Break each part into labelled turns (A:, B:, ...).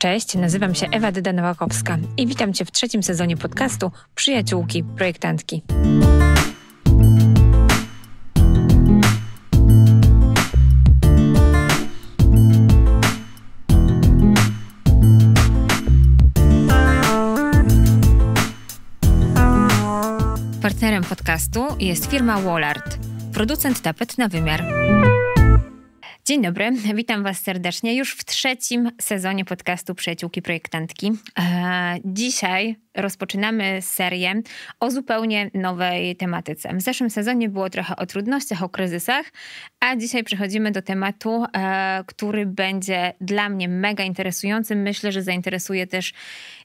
A: Cześć, nazywam się Ewa Dyda Nowakowska i witam Cię w trzecim sezonie podcastu Przyjaciółki Projektantki. Partnerem podcastu jest firma Wallart, producent tapet na wymiar. Dzień dobry, witam Was serdecznie już w trzecim sezonie podcastu Przyjaciółki Projektantki. E, dzisiaj rozpoczynamy serię o zupełnie nowej tematyce. W zeszłym sezonie było trochę o trudnościach, o kryzysach, a dzisiaj przechodzimy do tematu, e, który będzie dla mnie mega interesujący. Myślę, że zainteresuje też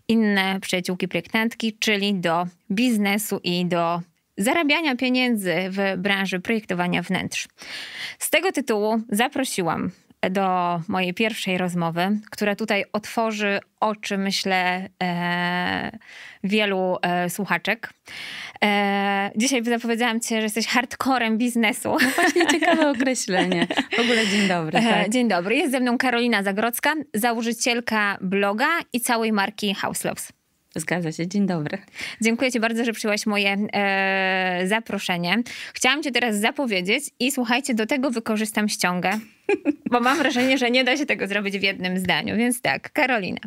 A: inne przyjaciółki projektantki, czyli do biznesu i do zarabiania pieniędzy w branży projektowania wnętrz. Z tego tytułu zaprosiłam do mojej pierwszej rozmowy, która tutaj otworzy oczy, myślę, e, wielu e, słuchaczek. E, dzisiaj zapowiedziałam cię, że jesteś hardcorem biznesu. No właśnie ciekawe określenie.
B: W ogóle dzień dobry. E, tak? Dzień
A: dobry. Jest ze mną Karolina Zagrodzka, założycielka bloga i całej marki House Loves. Zgadza się, dzień dobry. Dziękuję Ci bardzo, że przyjęłaś moje e, zaproszenie. Chciałam Cię teraz zapowiedzieć i słuchajcie, do tego wykorzystam ściągę, bo mam wrażenie, że nie da się tego zrobić w jednym zdaniu. Więc tak, Karolina,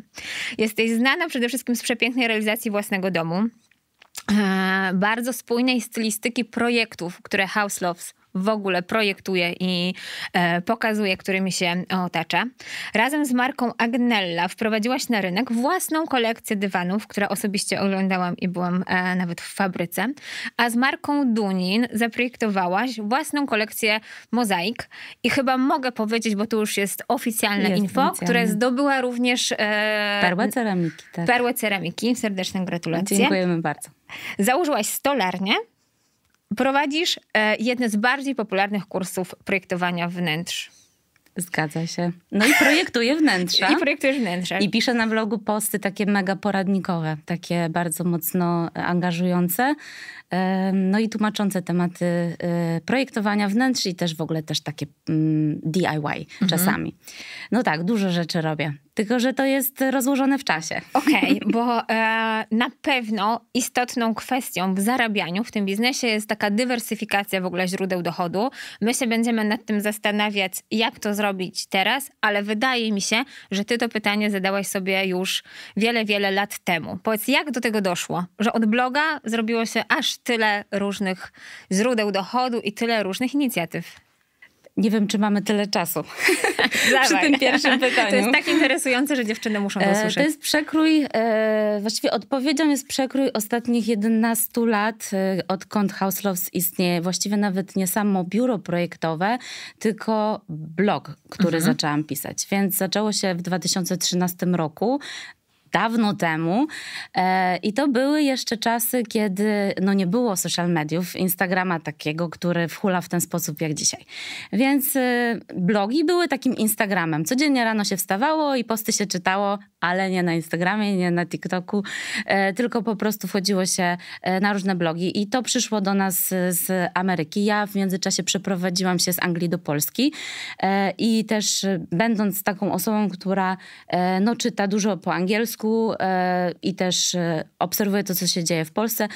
A: jesteś znana przede wszystkim z przepięknej realizacji własnego domu e, bardzo spójnej stylistyki projektów, które House Loves w ogóle projektuje i e, pokazuje, którymi się otacza. Razem z marką Agnella wprowadziłaś na rynek własną kolekcję dywanów, która osobiście oglądałam i byłam e, nawet w fabryce, a z marką Dunin zaprojektowałaś własną kolekcję mozaik i chyba mogę powiedzieć, bo to już jest oficjalne jest info, oficjalne. które zdobyła również e, perłę ceramiki. Tak. Perłę ceramiki. Serdeczne gratulacje. Dziękujemy bardzo. Założyłaś stolarnię, Prowadzisz e, jeden z bardziej popularnych kursów projektowania wnętrz. Zgadza się. No i projektuję wnętrza. I projektujesz wnętrza. I piszę
B: na vlogu posty takie mega poradnikowe, takie bardzo mocno angażujące, no i tłumaczące tematy e, projektowania wnętrz i też w ogóle też takie mm, DIY mhm. czasami. No tak, dużo rzeczy robię tylko że to jest rozłożone w czasie.
A: Okej, okay, bo e, na pewno istotną kwestią w zarabianiu w tym biznesie jest taka dywersyfikacja w ogóle źródeł dochodu. My się będziemy nad tym zastanawiać, jak to zrobić teraz, ale wydaje mi się, że ty to pytanie zadałaś sobie już wiele, wiele lat temu. Powiedz, jak do tego doszło, że od bloga zrobiło się aż tyle różnych źródeł dochodu i tyle różnych inicjatyw? Nie wiem, czy mamy tyle czasu przy tym pierwszym pytaniu. To jest tak interesujące, że dziewczyny muszą to e, usłyszeć. To jest
B: przekrój, e, właściwie odpowiedzią jest przekrój ostatnich 11 lat, e, odkąd House Loves istnieje. Właściwie nawet nie samo biuro projektowe, tylko blog, który mhm. zaczęłam pisać. Więc zaczęło się w 2013 roku dawno temu. E, I to były jeszcze czasy, kiedy no nie było social mediów, Instagrama takiego, który wchula w ten sposób jak dzisiaj. Więc y, blogi były takim Instagramem. Codziennie rano się wstawało i posty się czytało, ale nie na Instagramie, nie na TikToku, e, tylko po prostu wchodziło się e, na różne blogi. I to przyszło do nas y, z Ameryki. Ja w międzyczasie przeprowadziłam się z Anglii do Polski i też y, będąc taką osobą, która no, czyta dużo po angielsku, E, i też e, obserwuję to, co się dzieje w Polsce,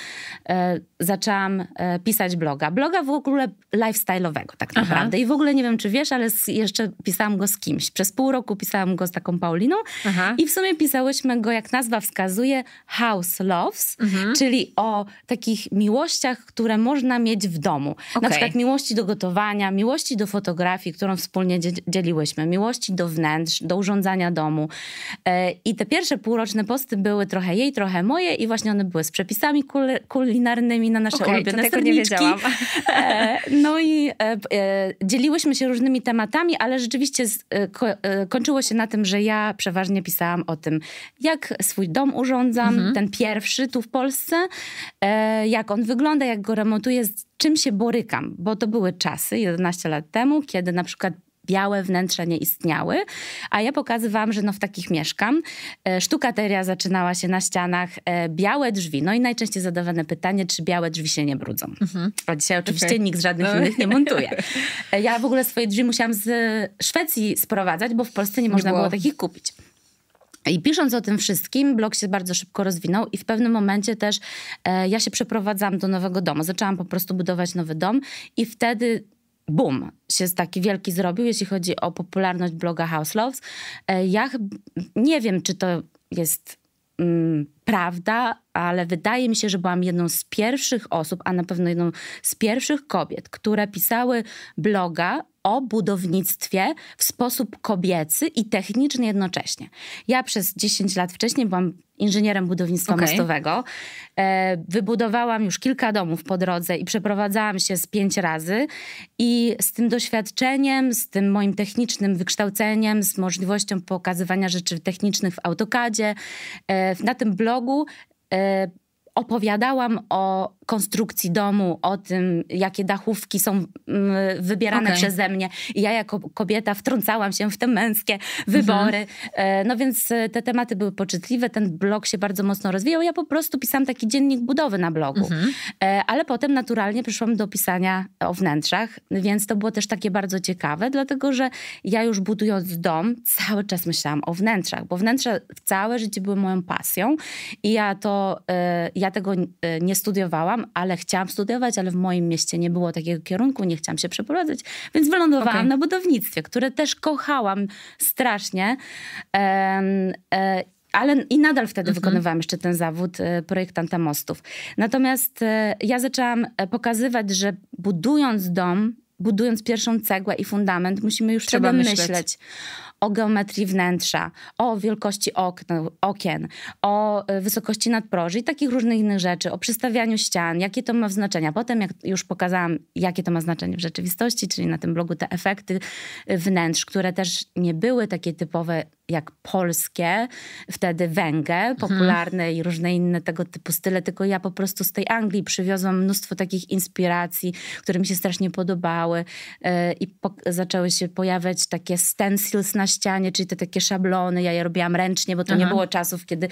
B: e, zaczęłam pisać bloga. Bloga w ogóle lifestyle'owego tak naprawdę. Aha. I w ogóle nie wiem, czy wiesz, ale jeszcze pisałam go z kimś. Przez pół roku pisałam go z taką Pauliną Aha. i w sumie pisałyśmy go, jak nazwa wskazuje, House Loves, mhm. czyli o takich miłościach, które można mieć w domu. Okay. Na przykład miłości do gotowania, miłości do fotografii, którą wspólnie dzieliłyśmy, miłości do wnętrz, do urządzania domu. I te pierwsze pół półroczne posty były trochę jej, trochę moje i właśnie one były z przepisami kul kulinarnymi na nasze okay, ulubione tego nie wiedziałam. E, no i e, e, dzieliłyśmy się różnymi tematami, ale rzeczywiście z, e, ko e, kończyło się na tym, że ja przeważnie pisałam o tym, jak swój dom urządzam, mhm. ten pierwszy tu w Polsce, jak on wygląda, jak go remontuję, z czym się borykam, bo to były czasy 11 lat temu, kiedy na przykład białe wnętrza nie istniały, a ja pokazywałam, że no w takich mieszkam. E, Sztukateria zaczynała się na ścianach, e, białe drzwi, no i najczęściej zadawane pytanie, czy białe drzwi się nie brudzą. Mhm. A dzisiaj oczywiście okay. nikt z żadnych no. innych nie montuje. E, ja w ogóle swoje drzwi musiałam z Szwecji sprowadzać, bo w Polsce nie można nie było. było takich kupić. I pisząc o tym wszystkim, blog się bardzo szybko rozwinął i w pewnym momencie też e, ja się przeprowadzam do nowego domu. Zaczęłam po prostu budować nowy dom i wtedy boom się taki wielki zrobił, jeśli chodzi o popularność bloga House Loves. E, ja nie wiem, czy to jest mm, prawda, ale wydaje mi się, że byłam jedną z pierwszych osób, a na pewno jedną z pierwszych kobiet, które pisały bloga o budownictwie w sposób kobiecy i techniczny jednocześnie. Ja przez 10 lat wcześniej byłam inżynierem budownictwa okay. mostowego. E, wybudowałam już kilka domów po drodze i przeprowadzałam się z pięć razy. I z tym doświadczeniem, z tym moim technicznym wykształceniem, z możliwością pokazywania rzeczy technicznych w AutoCADzie, e, na tym blogu E, opowiadałam o konstrukcji domu, o tym, jakie dachówki są mm, wybierane okay. przeze mnie. I ja jako kobieta wtrącałam się w te męskie mhm. wybory. Mhm. No więc e, te tematy były poczytliwe, ten blog się bardzo mocno rozwijał. Ja po prostu pisałam taki dziennik budowy na blogu. Mhm. E, ale potem naturalnie przyszłam do pisania o wnętrzach, więc to było też takie bardzo ciekawe, dlatego że ja już budując dom, cały czas myślałam o wnętrzach, bo wnętrze całe życie były moją pasją i ja to, ja tego nie studiowałam, chciałam, ale chciałam studiować, ale w moim mieście nie było takiego kierunku, nie chciałam się przeprowadzać, więc wylądowałam okay. na budownictwie, które też kochałam strasznie. Um, ale i nadal wtedy mhm. wykonywałam jeszcze ten zawód e, projektanta mostów. Natomiast e, ja zaczęłam pokazywać, że budując dom, budując pierwszą cegłę i fundament, musimy już Trzeba wtedy myśleć. myśleć o geometrii wnętrza, o wielkości okien, o e, wysokości nadproży i takich różnych innych rzeczy, o przystawianiu ścian, jakie to ma znaczenia. Potem, jak już pokazałam, jakie to ma znaczenie w rzeczywistości, czyli na tym blogu te efekty e, wnętrz, które też nie były takie typowe jak polskie, wtedy węgę, mhm. popularne mhm. i różne inne tego typu style, tylko ja po prostu z tej Anglii przywiozłam mnóstwo takich inspiracji, które mi się strasznie podobały yy, i po- zaczęły się pojawiać takie stencils na ścianie, czyli te takie szablony, ja je robiłam ręcznie, bo to Aha. nie było czasów, kiedy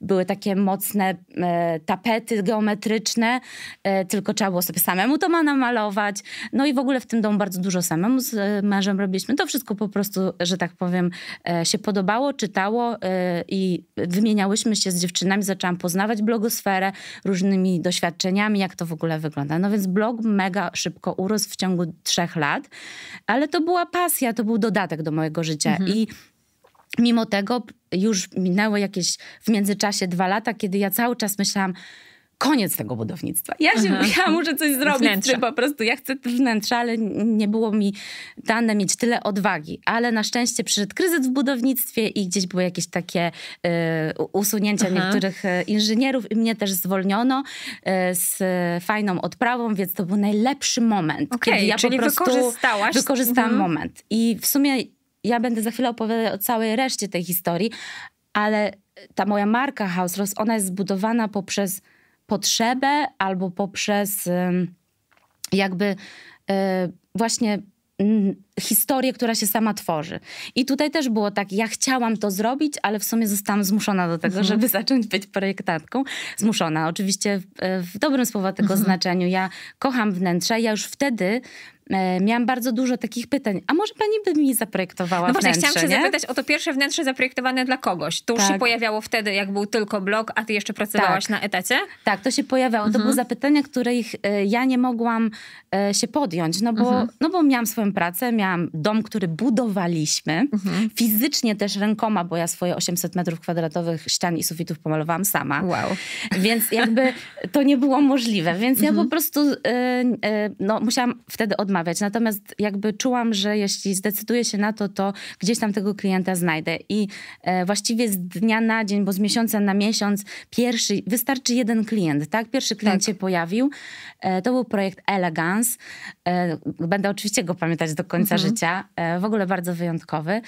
B: były takie mocne e, tapety geometryczne, e, tylko trzeba było sobie samemu to namalować. No i w ogóle w tym domu bardzo dużo samemu z e, mężem robiliśmy. To wszystko po prostu, że tak powiem, e, się podobało, czytało e, i wymieniałyśmy się z dziewczynami, zaczęłam poznawać blogosferę różnymi doświadczeniami, jak to w ogóle wygląda. No więc blog mega szybko urósł w ciągu trzech lat, ale to była pasja, to był dodatek do mojego życia. Mhm. I mimo tego już minęło jakieś w międzyczasie dwa lata, kiedy ja cały czas myślałam, koniec tego budownictwa. Ja, się, ja muszę coś zrobić, czy po prostu ja chcę wnętrza, ale nie było mi dane mieć tyle odwagi. Ale na szczęście przyszedł kryzys w budownictwie i gdzieś były jakieś takie y, usunięcia Aha. niektórych e, inżynierów i mnie też zwolniono y, z fajną odprawą, więc to był najlepszy moment, okay, kiedy ja po prostu wykorzystałaś... wykorzystałam mhm. moment. I w sumie ja będę za chwilę opowiadać o całej reszcie tej historii, ale ta moja marka House Rose, ona jest zbudowana poprzez potrzebę albo poprzez jakby e, właśnie mm, historię, która się sama tworzy. I tutaj też było tak, ja chciałam to zrobić, ale w sumie zostałam zmuszona do tego, mhm. żeby zacząć być projektantką. Zmuszona, oczywiście w, e, w dobrym słowa tego mhm. znaczeniu. Ja kocham wnętrza, ja już wtedy E, miałam bardzo dużo takich pytań. A może pani by mi zaprojektowała no właśnie, wnętrze, chciałam się nie? zapytać
A: o to pierwsze wnętrze zaprojektowane dla kogoś. To już się tak. pojawiało wtedy, jak był tylko blog, a ty jeszcze pracowałaś tak. na etacie?
B: Tak, to się pojawiało. Mhm. To były zapytania, których e, ja nie mogłam e, się podjąć, no bo, mhm. no bo miałam swoją pracę, miałam dom, który budowaliśmy, mhm. fizycznie też rękoma, bo ja swoje 800 metrów kwadratowych ścian i sufitów pomalowałam sama. Wow. Więc jakby to nie było możliwe, więc ja mhm. po prostu no, musiałam wtedy odmawiać rozmawiać. Natomiast jakby czułam, że jeśli zdecyduję się na to, to gdzieś tam tego klienta znajdę. I e, właściwie z dnia na dzień, bo z miesiąca na miesiąc, pierwszy, wystarczy jeden klient, tak? Pierwszy klient tak. się pojawił. E, to był projekt Elegance. E, będę oczywiście go pamiętać do końca mhm. życia. w ogóle bardzo wyjątkowy.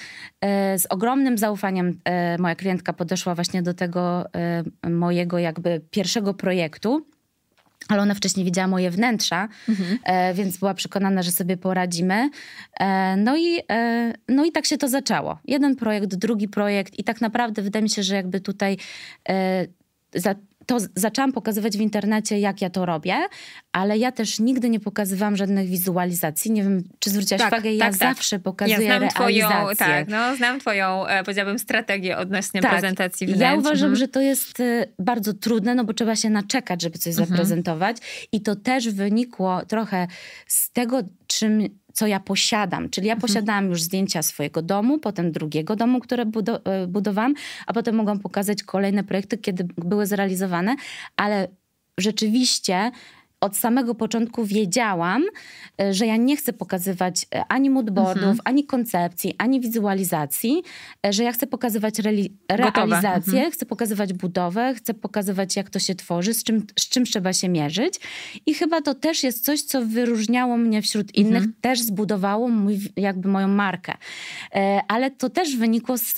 B: z ogromnym zaufaniem moja klientka podeszła właśnie do tego mojego jakby pierwszego projektu ale ona wcześniej widziała moje wnętrza, mhm. e, więc była przekonana, że sobie poradzimy. E, no, i, e, no i tak się to zaczęło. Jeden projekt, drugi projekt i tak naprawdę wydaje mi się, że jakby tutaj e, za to zaczęłam pokazywać w internecie, jak ja to robię, ale ja też nigdy nie pokazywałam żadnych wizualizacji. Nie wiem, czy zwróciłaś tak, uwagę, ja tak, tak. zawsze pokazuję ja znam realizację. Twoją, tak,
A: no, znam twoją, e, powiedziałabym, strategię odnośnie tak. prezentacji wnętrz. Ja uważam, mhm. że
B: to jest e, bardzo trudne, no bo trzeba się naczekać, żeby coś mhm. zaprezentować i to też wynikło trochę z tego, czym co ja posiadam. Czyli ja mhm. posiadałam już zdjęcia swojego domu, potem drugiego domu, które budo e, budowałam, a potem mogłam pokazać kolejne projekty, kiedy były zrealizowane, ale rzeczywiście od samego początku wiedziałam, e, że ja nie chcę pokazywać e, ani moodboardów, mhm. ani koncepcji, ani wizualizacji, e, że ja chcę pokazywać realizację, mhm. chcę pokazywać budowę, chcę pokazywać, jak to się tworzy, z czym, z czym trzeba się mierzyć. I chyba to też jest coś, co wyróżniało mnie wśród innych, mhm. też zbudowało mój, jakby moją markę. Ale to też wynikło z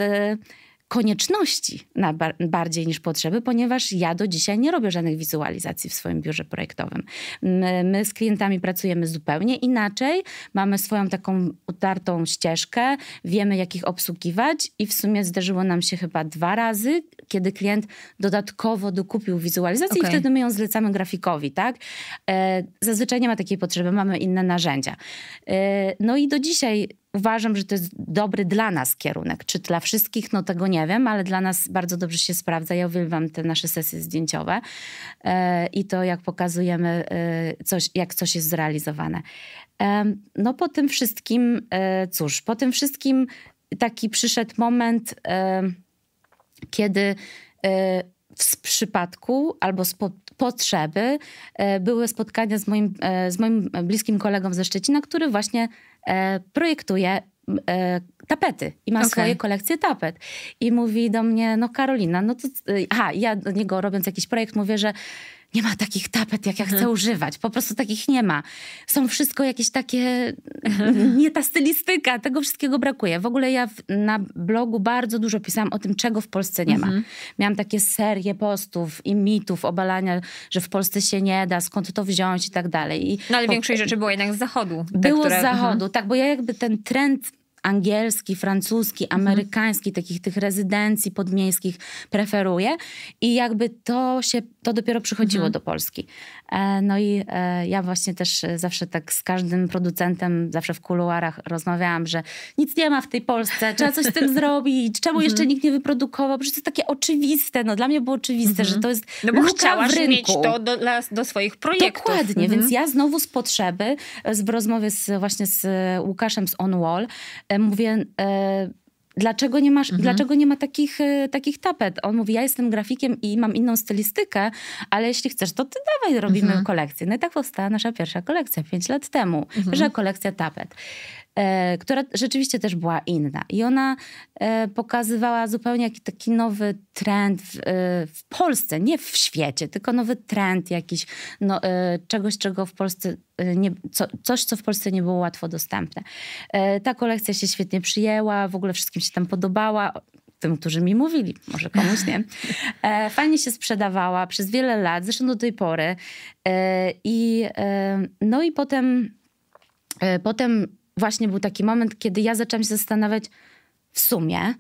B: konieczności na bardziej niż potrzeby, ponieważ ja do dzisiaj nie robię żadnych wizualizacji w swoim biurze projektowym. My, my z klientami pracujemy zupełnie inaczej, mamy swoją taką utartą ścieżkę, wiemy jak ich obsługiwać i w sumie zdarzyło nam się chyba dwa razy, kiedy klient dodatkowo dokupił wizualizację okay. i wtedy my ją zlecamy grafikowi, tak? E, zazwyczaj nie ma takiej potrzeby, mamy inne narzędzia. E, no i do dzisiaj uważam, że to jest dobry dla nas kierunek. Czy dla wszystkich, no tego nie wiem, ale dla nas bardzo dobrze się sprawdza. Ja uwielbiam te nasze sesje zdjęciowe e, i to, jak pokazujemy, e, coś, jak coś jest zrealizowane. no po tym wszystkim, e, cóż, po tym wszystkim taki przyszedł moment, kiedy w przypadku albo z potrzeby były spotkania z moim, z moim bliskim kolegą ze Szczecina, który właśnie E, projektuje e, tapety i ma okay. swoje kolekcje tapet. I mówi do mnie, no Karolina, no to... Y, aha, ja do niego robiąc jakiś projekt mówię, że nie ma takich tapet, jak ja chcę mhm. używać. Po prostu takich nie ma. Są wszystko jakieś takie, mhm. nie ta stylistyka, tego wszystkiego brakuje. W ogóle ja w, na blogu bardzo dużo pisałam o tym, czego w Polsce nie mhm. ma. Miałam takie serie postów i mitów, obalania, że w Polsce się nie da, skąd to wziąć i tak dalej. I no ale po... większość rzeczy
A: było jednak z zachodu. Było które... z zachodu, mhm. tak, bo
B: ja jakby ten trend angielski, francuski, mhm. amerykański, takich tych rezydencji podmiejskich preferuje i jakby to się, to dopiero przychodziło mhm. do Polski. E, no i e, ja właśnie też e, zawsze tak z każdym producentem, zawsze w kuluarach rozmawiałam, że nic nie ma w tej Polsce, trzeba coś z tym zrobić, czemu jeszcze mhm. nikt nie wyprodukował, przecież to jest takie oczywiste, no dla mnie było oczywiste, że mhm. to jest No bo chciałaś mieć to do, do swoich projektów. Dokładnie, więc ja znowu z potrzeby, w rozmowie z, właśnie z Łukaszem z On Wall, E, mówię, e, dlaczego nie, masz, mhm. dlaczego nie ma takich, e, takich tapet? On mówi, ja jestem grafikiem i mam inną stylistykę, ale jeśli chcesz, to ty dawaj, robimy mhm. kolekcję. No i tak powstała nasza pierwsza kolekcja, pięć lat temu. Mhm. Pierwsza kolekcja tapet. E, która rzeczywiście też była inna. I ona e, pokazywała zupełnie taki nowy trend w, e, w Polsce, nie w świecie, tylko nowy trend jakiś, no, czegoś, czego w Polsce nie, co, coś, co w Polsce nie było łatwo dostępne. Ta kolekcja się świetnie przyjęła, w ogóle wszystkim się tam podobała tym, którzy mi mówili, może komuś nie. fajnie się sprzedawała przez wiele lat, zresztą do tej pory. i, no i potem, potem właśnie był taki moment, kiedy ja zaczęłam się zastanawiać w sumie,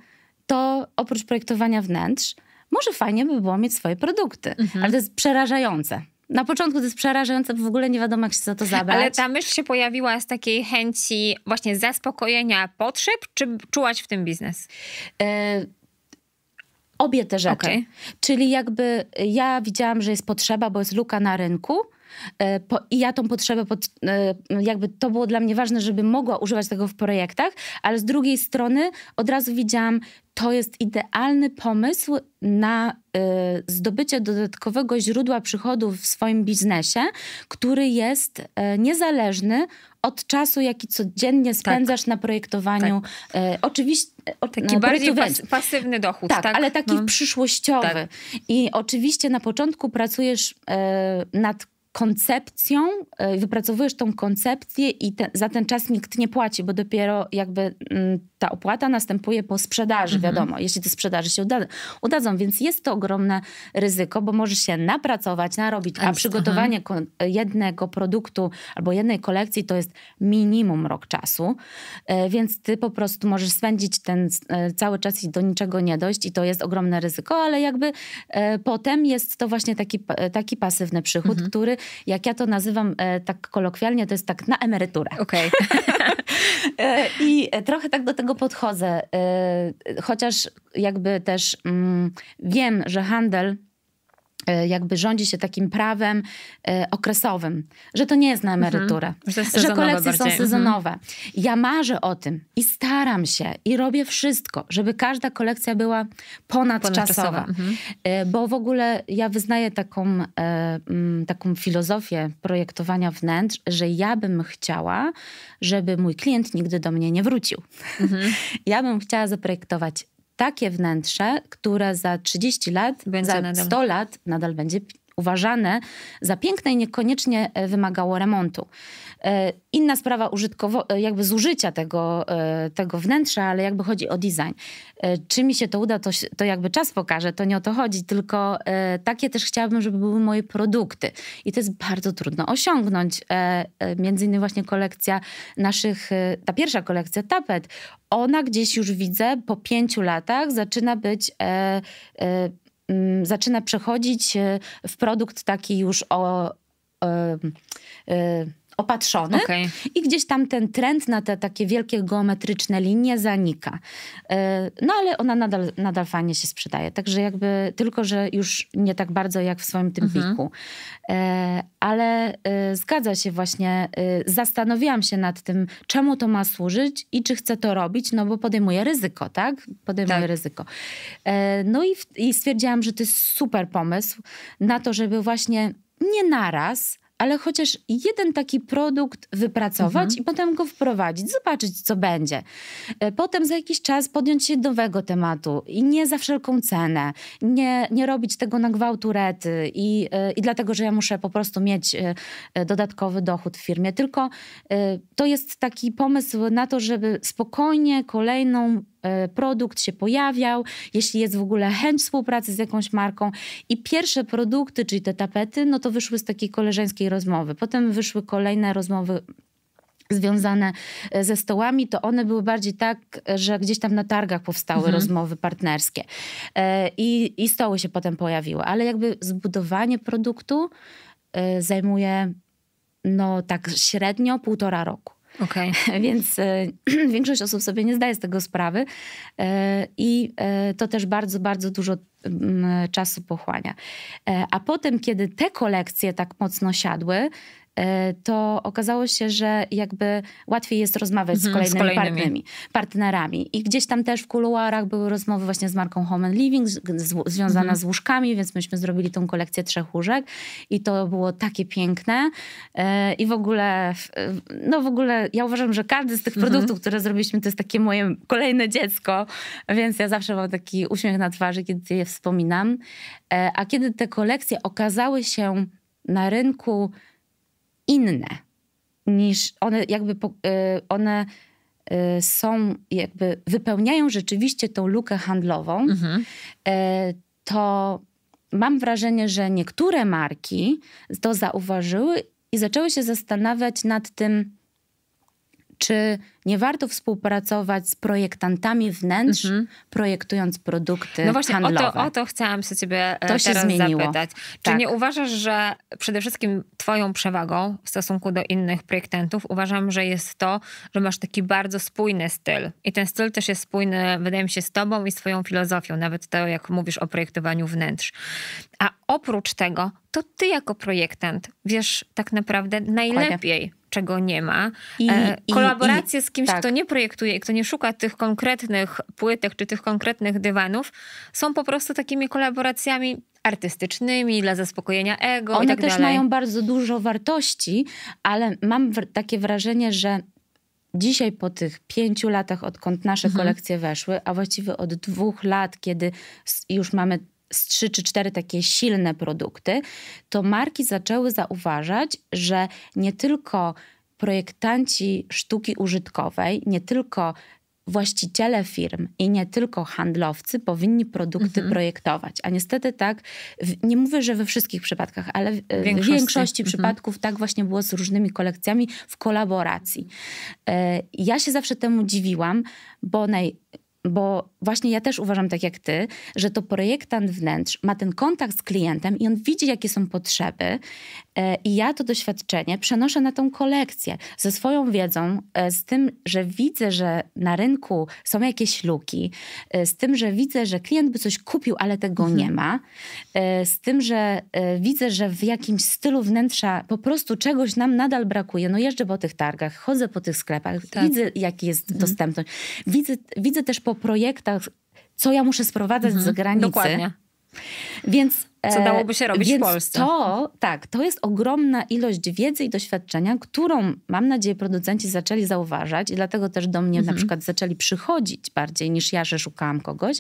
B: to oprócz projektowania wnętrz, może fajnie by było mieć swoje produkty, mhm. ale to jest przerażające. Na początku to jest przerażające, bo w ogóle nie wiadomo, jak się za to zabrać. Ale
A: ta myśl się pojawiła z takiej chęci właśnie zaspokojenia potrzeb, czy czułaś w tym biznes? Yy, obie te
B: rzeczy. Okay. Czyli jakby ja widziałam, że jest potrzeba, bo jest luka na rynku, E, I ja tą potrzebę, pod, e, jakby to było dla mnie ważne, żeby mogła używać tego w projektach, ale z drugiej strony od razu widziałam, to jest idealny pomysł na e, zdobycie dodatkowego źródła przychodów w swoim biznesie, który jest niezależny od czasu, jaki codziennie tak. spędzasz tak. na projektowaniu. Tak. oczywiście. taki no, bardziej pas,
A: pasywny dochód, tak? tak? ale taki no.
B: przyszłościowy. Tak. I oczywiście na początku pracujesz nad koncepcją, e, wypracowujesz tą koncepcję i te, za ten czas nikt nie płaci, bo dopiero jakby mm, ta opłata następuje po sprzedaży, mhm. wiadomo, jeśli te sprzedaży się udadzą, więc jest to ogromne ryzyko, bo możesz się napracować, narobić, a, przygotowanie mhm. jednego produktu albo jednej kolekcji to jest minimum rok czasu, e, więc ty po prostu możesz spędzić ten e, cały czas i do niczego nie dojść i to jest ogromne ryzyko, ale jakby e, potem jest to właśnie taki, taki pasywny przychód, mhm. który, jak ja to nazywam tak kolokwialnie, to jest tak na emeryturę. Okej. Okay. I trochę tak do tego tego podchodzę, y, chociaż jakby też mm, wiem, że handel E, jakby rządzi się takim prawem e, okresowym, że to nie jest na mhm. emeryturę, mhm. że, kolekcje bardziej. są sezonowe. Ja marzę o tym i staram się i robię wszystko, żeby każda kolekcja była ponadczasowa, ponadczasowa. Mhm. E, bo w ogóle ja wyznaję taką, mm, taką filozofię projektowania wnętrz, że ja bym chciała, żeby mój klient nigdy do mnie nie wrócił. Mhm. ja bym chciała zaprojektować takie wnętrze, które za 30 lat, będzie za nadal. 100 lat nadal będzie uważane za piękne i niekoniecznie e, wymagało remontu. E, inna sprawa użytkowo, e, jakby zużycia tego, tego wnętrza, ale jakby chodzi o design. Czy mi się to uda, to, to jakby czas pokaże, to nie o to chodzi, tylko takie też chciałabym, żeby były moje produkty. I to jest bardzo trudno osiągnąć. Między innymi właśnie kolekcja naszych, ta pierwsza kolekcja tapet, ona gdzieś już widzę po pięciu latach zaczyna być Mm, zaczyna przechodzić e, w produkt taki już o e, e, opatrzony okay. i gdzieś tam ten trend na te takie wielkie geometryczne linie zanika. E, no ale ona nadal, nadal fajnie się sprzedaje, także jakby tylko, że już nie tak bardzo jak w swoim tym mhm. E, ale e, zgadza się właśnie, zastanowiłam się nad tym, czemu to ma służyć i czy chcę to robić, no bo podejmuję ryzyko, tak? Podejmuję tak. ryzyko. No i, i stwierdziłam, że to jest super pomysł na to, żeby właśnie nie naraz, ale chociaż jeden taki produkt wypracować mhm. i potem go wprowadzić, zobaczyć, co będzie. E, potem za jakiś czas podjąć się nowego tematu i nie za wszelką cenę, nie, nie robić tego na gwałt i, e, i dlatego, że ja muszę po prostu mieć e, dodatkowy dochód w firmie, tylko to jest taki pomysł na to, żeby spokojnie kolejną E, produkt się pojawiał, jeśli jest w ogóle chęć współpracy z jakąś marką. I pierwsze produkty, czyli te tapety, no to wyszły z takiej koleżeńskiej rozmowy. Potem wyszły kolejne rozmowy związane e, ze stołami, to one były bardziej tak, że gdzieś tam na targach powstały mhm. rozmowy partnerskie e, I, i stoły się potem pojawiły. Ale jakby zbudowanie produktu zajmuje no tak średnio półtora roku. Okay. Więc e, większość osób sobie nie zdaje z tego sprawy e, i e, to też bardzo, bardzo dużo mm, czasu pochłania. A potem, kiedy te kolekcje tak mocno siadły, E, to okazało się, że jakby łatwiej jest rozmawiać mhm, z, kolejnymi z kolejnymi, Partnerami, partnerami. I gdzieś tam też w kuluarach były rozmowy właśnie z marką Home and Living, z, z, związana mhm. z łóżkami, więc myśmy zrobili tą kolekcję trzech łóżek i to było takie piękne. E, I w ogóle, no w ogóle ja uważam, że każdy z tych mhm. produktów, mhm. które zrobiliśmy, to jest takie moje kolejne dziecko, więc ja zawsze mam taki uśmiech na twarzy, kiedy je wspominam. E, a kiedy te kolekcje okazały się na rynku inne niż one jakby y, one y, są jakby wypełniają rzeczywiście tą lukę handlową, mhm. Y, to mam wrażenie, że niektóre marki to zauważyły i zaczęły się zastanawiać nad tym, czy nie warto współpracować z projektantami wnętrz, mm -hmm. projektując produkty No właśnie, handlowe. O, to, o
A: to chciałam się ciebie e, to teraz się zmieniło. zapytać. Czy tak. nie uważasz, że przede wszystkim twoją przewagą w stosunku do innych projektantów uważam, że jest to, że masz taki bardzo spójny styl. I ten styl też jest spójny, wydaje mi się, z tobą i swoją filozofią, nawet to, jak mówisz o projektowaniu wnętrz. A oprócz tego, to ty jako projektant wiesz tak naprawdę najlepiej, czego nie ma. I, e, kolaboracje i, z kimś, tak. kto nie projektuje i kto nie szuka tych konkretnych płytek czy tych konkretnych dywanów, są po prostu takimi kolaboracjami artystycznymi, dla zaspokojenia ego. One tak też dalej. mają
B: bardzo dużo wartości, ale mam takie wrażenie, że dzisiaj po tych pięciu latach, odkąd nasze mhm. kolekcje weszły, a właściwie od dwóch lat, kiedy już mamy z trzy czy cztery takie silne produkty, to marki zaczęły zauważać, że nie tylko projektanci sztuki użytkowej, nie tylko właściciele firm i nie tylko handlowcy powinni produkty mhm. projektować. A niestety tak, w, nie mówię, że we wszystkich przypadkach, ale w większości, większości mhm. przypadków tak właśnie było z różnymi kolekcjami w kolaboracji. E, ja się zawsze temu dziwiłam, bo naj, bo właśnie ja też uważam tak jak ty, że to projektant wnętrz ma ten kontakt z klientem i on widzi, jakie są potrzeby, E, I ja to doświadczenie przenoszę na tą kolekcję ze swoją wiedzą, e, z tym, że widzę, że na rynku są jakieś luki, e, z tym, że widzę, że klient by coś kupił, ale tego mhm. nie ma, z tym, że widzę, że w jakimś stylu wnętrza po prostu czegoś nam nadal brakuje. No jeżdżę po tych targach, chodzę po tych sklepach, tak. widzę jaki jest mhm. dostępność. Widzę, widzę też po projektach, co ja muszę sprowadzać mhm. z granicy. Dokładnie więc co e, dałoby się robić Więc w Polsce. To, tak, to jest ogromna ilość wiedzy i doświadczenia, którą mam nadzieję producenci zaczęli zauważać i dlatego też do mnie mhm. na przykład zaczęli przychodzić bardziej niż ja, że szukałam kogoś.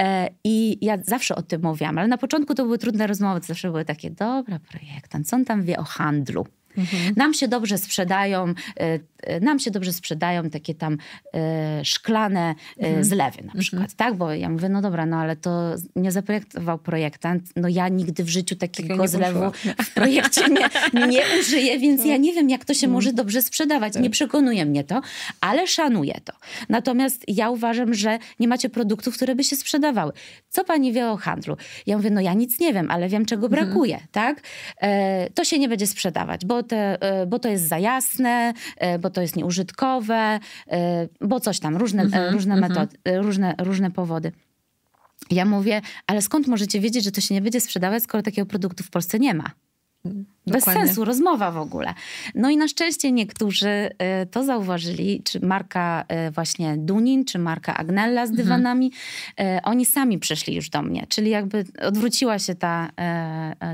B: E, I ja zawsze o tym mówiłam, ale na początku to były trudne rozmowy, to zawsze były takie, dobra, projektant, co on tam wie o handlu? Mhm. Nam się dobrze sprzedają e, Y, nam się dobrze sprzedają takie tam y, szklane y, mhm. zlewy na mhm. przykład, tak? Bo ja mówię, no dobra, no ale to nie zaprojektował projektant, no ja nigdy w życiu takiego zlewu w projekcie nie, nie użyję, więc no. ja nie wiem, jak to się no. może dobrze sprzedawać. Nie tak. przekonuje mnie to, ale szanuję to. Natomiast ja uważam, że nie macie produktów, które by się sprzedawały. Co pani wie o handlu? Ja mówię, no ja nic nie wiem, ale wiem, czego mhm. brakuje, tak? E, to się nie będzie sprzedawać, bo, te, e, bo to jest za jasne, e, bo to jest nieużytkowe, y, bo coś tam, różne, mhm, y, różne mhm. metody, y, różne, różne powody. Ja mówię, ale skąd możecie wiedzieć, że to się nie będzie sprzedawać, skoro takiego produktu w Polsce nie ma? Dokładnie. bez sensu rozmowa w ogóle. No i na szczęście niektórzy y, to zauważyli, czy marka y, właśnie Dunin, czy marka Agnella z mhm. dywanami, mhm. oni sami przyszli już do mnie, czyli jakby odwróciła się ta,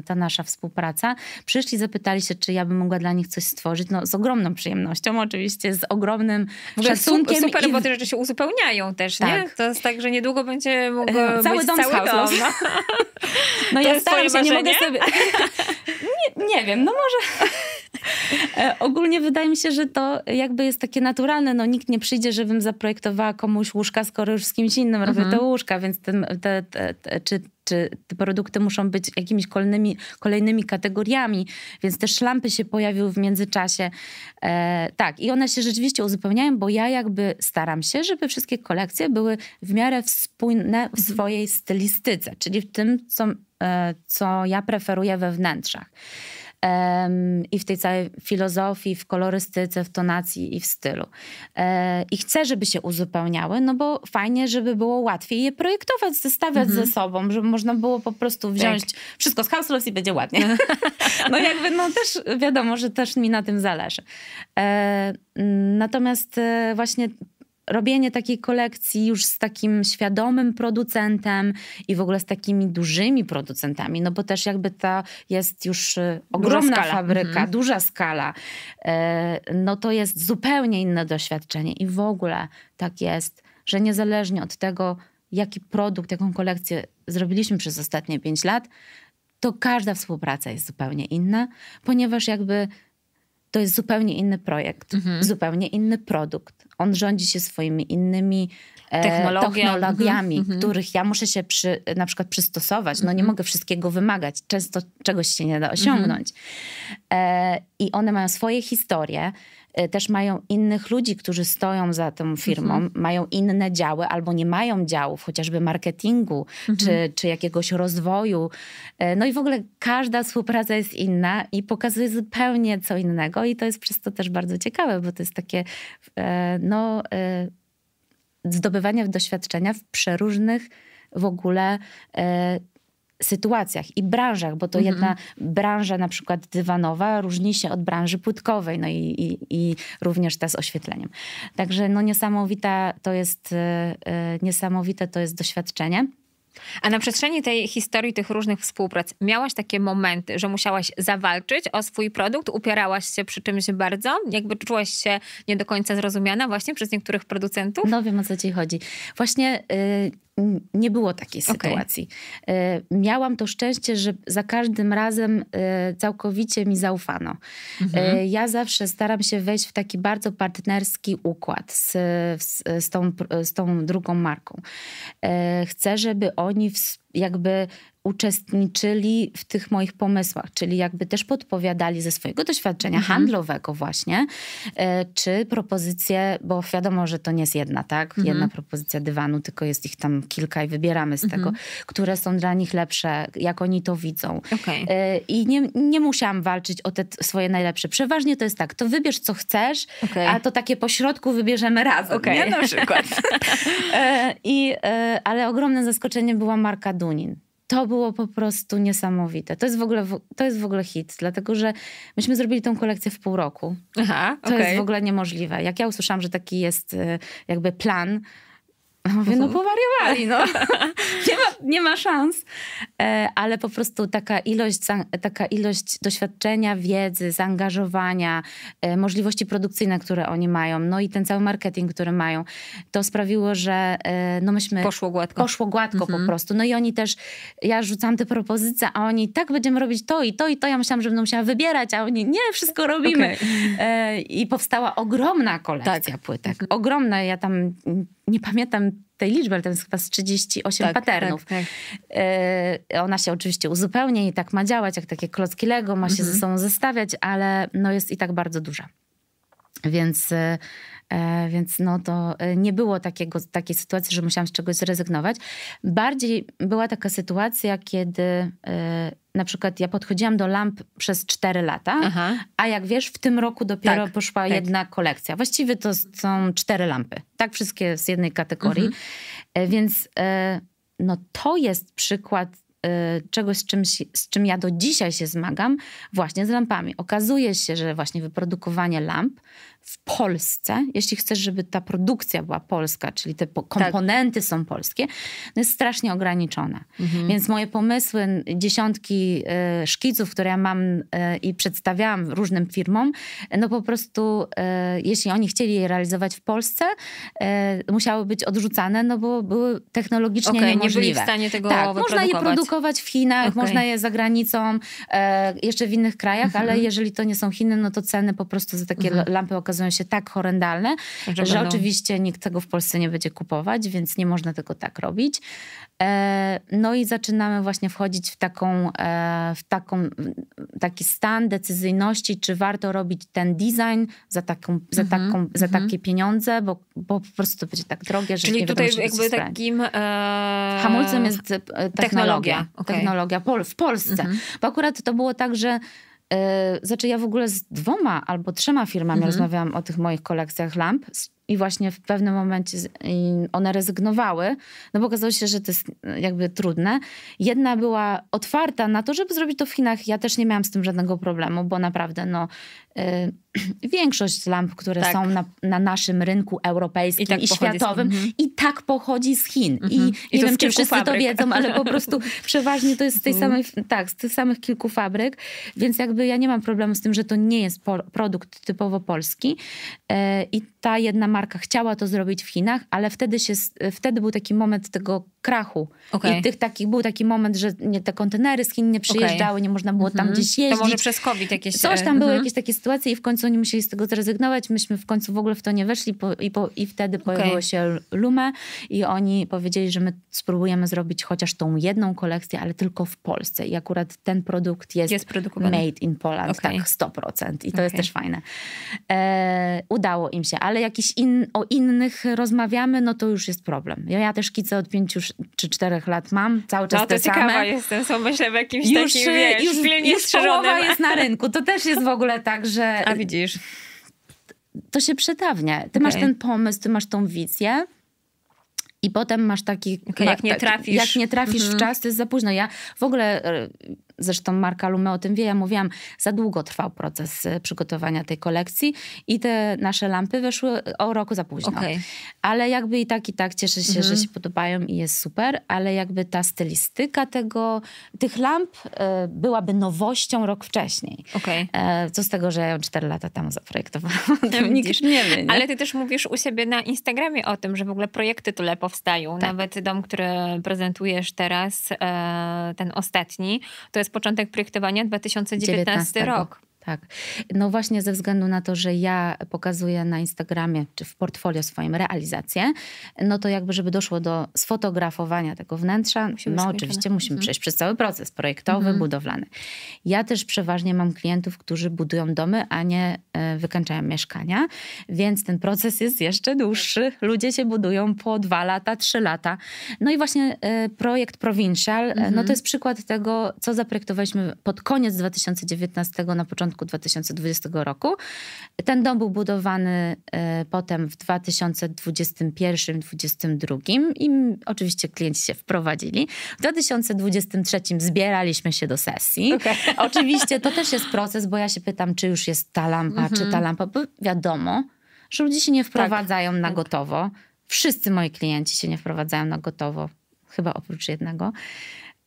B: ta nasza współpraca. Przyszli, zapytali się, czy ja bym mogła dla nich coś stworzyć, no z ogromną przyjemnością oczywiście, z ogromnym szacunkiem. Super, i...
A: bo te rzeczy się uzupełniają też, tak. nie? To jest tak, że niedługo będzie mógł e, cały dom cały dom. No, no ja staram się, marzenie? nie mogę sobie... Nie wiem, no może.
B: E, ogólnie wydaje mi się, że to jakby jest takie naturalne. No, nikt nie przyjdzie, żebym zaprojektowała komuś łóżka, skoro już z kimś innym mhm. robię te mhm. łóżka, więc ten, te, te, te, czy czy te produkty muszą być jakimiś kolejnymi, kolejnymi kategoriami, więc te szlampy się pojawiły w międzyczasie. E, tak, i one się rzeczywiście uzupełniają, bo ja jakby staram się, żeby wszystkie kolekcje były w miarę spójne w mhm. swojej stylistyce, czyli w tym, co, e, co ja preferuję we wnętrzach i w tej całej filozofii, w kolorystyce, w tonacji i w stylu. E, I chcę, żeby się uzupełniały, no bo fajnie, żeby było łatwiej je projektować, zestawiać mhm. ze sobą, żeby można było po prostu tak. wziąć tak. wszystko z House i będzie ładnie. no jakby, no też wiadomo, że też mi na tym zależy. E, natomiast e, właśnie robienie takiej kolekcji już z takim świadomym producentem i w ogóle z takimi dużymi producentami, no bo też jakby to jest już y, ogromna duża fabryka, mhm. duża skala, e, no to jest zupełnie inne doświadczenie i w ogóle tak jest, że niezależnie od tego, jaki produkt, jaką kolekcję zrobiliśmy przez ostatnie 5 lat, to każda współpraca jest zupełnie inna, ponieważ jakby to jest zupełnie inny projekt, mhm. zupełnie inny produkt. On rządzi się swoimi innymi
A: e, technologiami, mhm, mhm. których
B: ja muszę się przy, na przykład przystosować. No nie mhm. mogę wszystkiego wymagać, często czegoś się nie da osiągnąć. Mhm. E, I one mają swoje historie E, też mają innych ludzi, którzy stoją za tą firmą, mhm. mają inne działy albo nie mają działów, chociażby marketingu mhm. czy, czy jakiegoś rozwoju. E, no i w ogóle każda współpraca jest inna i pokazuje zupełnie co innego i to jest przez to też bardzo ciekawe, bo to jest takie e, no, zdobywanie doświadczenia w przeróżnych w ogóle sytuacjach i branżach, bo to mm -hmm. jedna branża na przykład dywanowa różni się od branży płytkowej, no i, i, i również ta z oświetleniem. Także no niesamowita to jest, yy, niesamowite to jest doświadczenie.
A: A na przestrzeni tej historii, tych różnych współprac, miałaś takie momenty, że musiałaś zawalczyć o swój produkt, upierałaś się przy czymś bardzo, jakby czułaś się nie do końca zrozumiana właśnie przez niektórych producentów? No wiem o co ci chodzi. Właśnie y, nie było takiej sytuacji. Okay. E,
B: miałam to szczęście, że za każdym razem e, całkowicie mi zaufano. E, mhm. Ja zawsze staram się wejść w taki bardzo partnerski układ z, z, z, tą, z tą drugą marką. Chcę, żeby oni jakby uczestniczyli w tych moich pomysłach, czyli jakby też podpowiadali ze swojego doświadczenia mhm. handlowego właśnie, e, czy propozycje, bo wiadomo, że to nie jest jedna, tak? Mhm. Jedna propozycja dywanu, tylko jest ich tam kilka i wybieramy z mhm. tego, które są dla nich lepsze, jak oni to widzą. Okay. E, I nie, nie musiałam walczyć o te swoje najlepsze. Przeważnie to jest tak, to wybierz co chcesz, okay. a to takie pośrodku wybierzemy razem, okay. nie? Na przykład. E, I, ale ogromne zaskoczenie była marka Dunin to było po prostu niesamowite. To jest w ogóle, to jest w ogóle hit, dlatego że myśmy zrobili tą kolekcję w pół roku. Aha, to okay. jest w ogóle niemożliwe. Jak ja usłyszałam, że taki jest y, jakby plan, a mówię, no mhm. powariowali, no. nie, ma, nie ma szans. E, ale po prostu taka ilość, taka ilość doświadczenia, wiedzy, zaangażowania, e, możliwości produkcyjne, które oni mają, no i ten cały marketing, który mają, to sprawiło, że e, no myśmy... Poszło gładko. Poszło gładko mhm. po prostu. No i oni też, ja rzucam te propozycje, a oni tak będziemy robić to i to i to. Ja myślałam, że będą musiała wybierać, a oni nie, wszystko robimy. Okay. I powstała ogromna kolekcja tak. płytek. Mhm. Ogromna, ja tam nie pamiętam tej liczby, ale to jest chyba z 38 tak, patternów. Tak, tak. Yy, ona się oczywiście uzupełnia i tak ma działać, jak takie klocki Lego, ma się mhm. ze sobą zestawiać, ale no jest i tak bardzo duża. Więc, yy, więc no to nie było takiego, takiej sytuacji, że musiałam z czegoś zrezygnować. Bardziej była taka sytuacja, kiedy yy, na przykład ja podchodziłam do lamp przez 4 lata, Aha. a jak wiesz, w tym roku dopiero tak, poszła tak. jedna kolekcja. Właściwie to są cztery lampy, tak? Wszystkie z jednej kategorii. Mhm. E, więc e, no to jest przykład e, czegoś, z czym, z czym ja do dzisiaj się zmagam, właśnie z lampami. Okazuje się, że właśnie wyprodukowanie lamp w Polsce, jeśli chcesz, żeby ta produkcja była polska, czyli te komponenty tak. są polskie, no jest strasznie ograniczona. Mhm. Więc moje pomysły, dziesiątki y, szkiców, które ja mam y, i przedstawiałam różnym firmom, no po prostu, y, jeśli oni chcieli je realizować w Polsce, musiały być odrzucane, no bo były technologicznie okay, niemożliwe. nie w stanie tego tak, można je produkować w Chinach, okay. można je za granicą, jeszcze w innych krajach, mhm. ale jeżeli to nie są Chiny, no to ceny po prostu za takie mhm. lampy okazują okazują się tak horrendalne, że, że oczywiście nikt tego w Polsce nie będzie kupować, więc nie można tego tak robić. E, no i zaczynamy właśnie wchodzić w, taką, e, w taką, taki stan decyzyjności, czy warto robić ten design za, taką, za, mhm, taką, mm -hmm. za mhm. takie pieniądze, bo, bo po prostu to będzie tak drogie, że Czyli nie tutaj wiadomo, jakby takim...
A: E... Hamulcem jest e, technologia. Technologia, okay. technologia pol w
B: Polsce. Mm -hmm. Bo akurat to było tak, że Yy, znaczy ja w ogóle z dwoma albo trzema firmami mhm. rozmawiałam o tych moich kolekcjach lamp, z i właśnie w pewnym momencie one rezygnowały, no bo okazało się, że to jest e, jakby trudne. Jedna była otwarta na to, żeby zrobić to w Chinach. Ja też nie miałam z tym żadnego problemu, bo naprawdę no, y, większość lamp, które tak. są na, na, naszym rynku europejskim i, tak i światowym, mhm. i tak pochodzi z Chin. Mhm. I, I nie wiem, czy wszyscy fabryk. to wiedzą, ale po prostu przeważnie to jest z, tej mhm. samej, tak, z tych samych kilku fabryk. Więc jakby ja nie mam problemu z tym, że to nie jest po, produkt typowo polski. Y, I ta jedna marka chciała to zrobić w Chinach, ale wtedy, się, wtedy był taki moment tego krachu. Okay. I tych takich, był taki moment, że nie, te kontenery z Chin nie przyjeżdżały, okay. nie można było tam mm-hmm. gdzieś jeździć. To może przez
A: COVID jakieś... Coś tam mm były mhm. jakieś takie
B: sytuacje i w końcu oni musieli z tego zrezygnować. Myśmy w końcu w ogóle w to nie weszli po, i, po, i, wtedy pojawiło się Lume i oni powiedzieli, że my spróbujemy zrobić chociaż tą jedną kolekcję, ale tylko w Polsce. I akurat ten produkt jest, jest made in Poland, tak 100%. I to jest też fajne. E, udało im się, ale jakiś in, o innych rozmawiamy, no to już jest problem. Ja, ja te od pięciu czy czterech lat mam, cały no, czas no, to ciekawa
A: jestem, są myślę w jakimś już, takim, y, wiesz, już, już połowa jest
B: na rynku. To też jest w ogóle tak, że... A widzisz. To się przetawnia. Ty okay. masz ten pomysł, ty masz tą wizję, i potem masz taki... Okay, jak nie trafisz. Jak nie trafisz mhm. w czas, to jest za późno. Ja w ogóle y, zresztą Marka Lume o tym wie, ja mówiłam, za długo trwał proces y, przygotowania tej kolekcji i te nasze lampy weszły y, o roku za późno. Okay. Ale jakby i tak, i tak cieszę się, mhm. że się podobają i jest super, ale jakby ta stylistyka tego, tych lamp y, byłaby nowością rok wcześniej. Okay. E, co z tego, że ja ją 4 lata temu zaprojektowałam.
A: Nikt nie wie, nie? Ale ty też mówisz u siebie na Instagramie o tym, że w ogóle projekty tyle powstają. Tak. Nawet dom, który prezentujesz teraz, e, ten ostatni, to jest jest początek projektowania 2019 rok.
B: Tak. No właśnie ze względu na to, że ja pokazuję na Instagramie czy w portfolio swoim realizację, no to jakby żeby doszło do sfotografowania tego wnętrza, musimy no oczywiście musimy mhm. przejść przez cały proces projektowy, mhm. budowlany. Ja też przeważnie mam klientów, którzy budują domy, a nie e, wykańczają mieszkania, więc ten proces jest jeszcze dłuższy. Ludzie się budują po dwa lata, trzy lata. No i właśnie e, projekt Provincial, mhm. no to mhm. jest przykład tego, co zaprojektowaliśmy pod koniec 2019 na początku początku 2020 roku. Ten dom był budowany e, potem w 2021-2022 i oczywiście klienci się wprowadzili. W 2023 zbieraliśmy się do sesji. Okay. Oczywiście to też jest proces, bo ja się pytam, czy już jest ta lampa, mm -hmm. czy ta mhm. lampa, bo wiadomo, że ludzie się nie tak, wprowadzają tak. na gotowo. Wszyscy moi klienci się nie wprowadzają na gotowo, chyba oprócz jednego.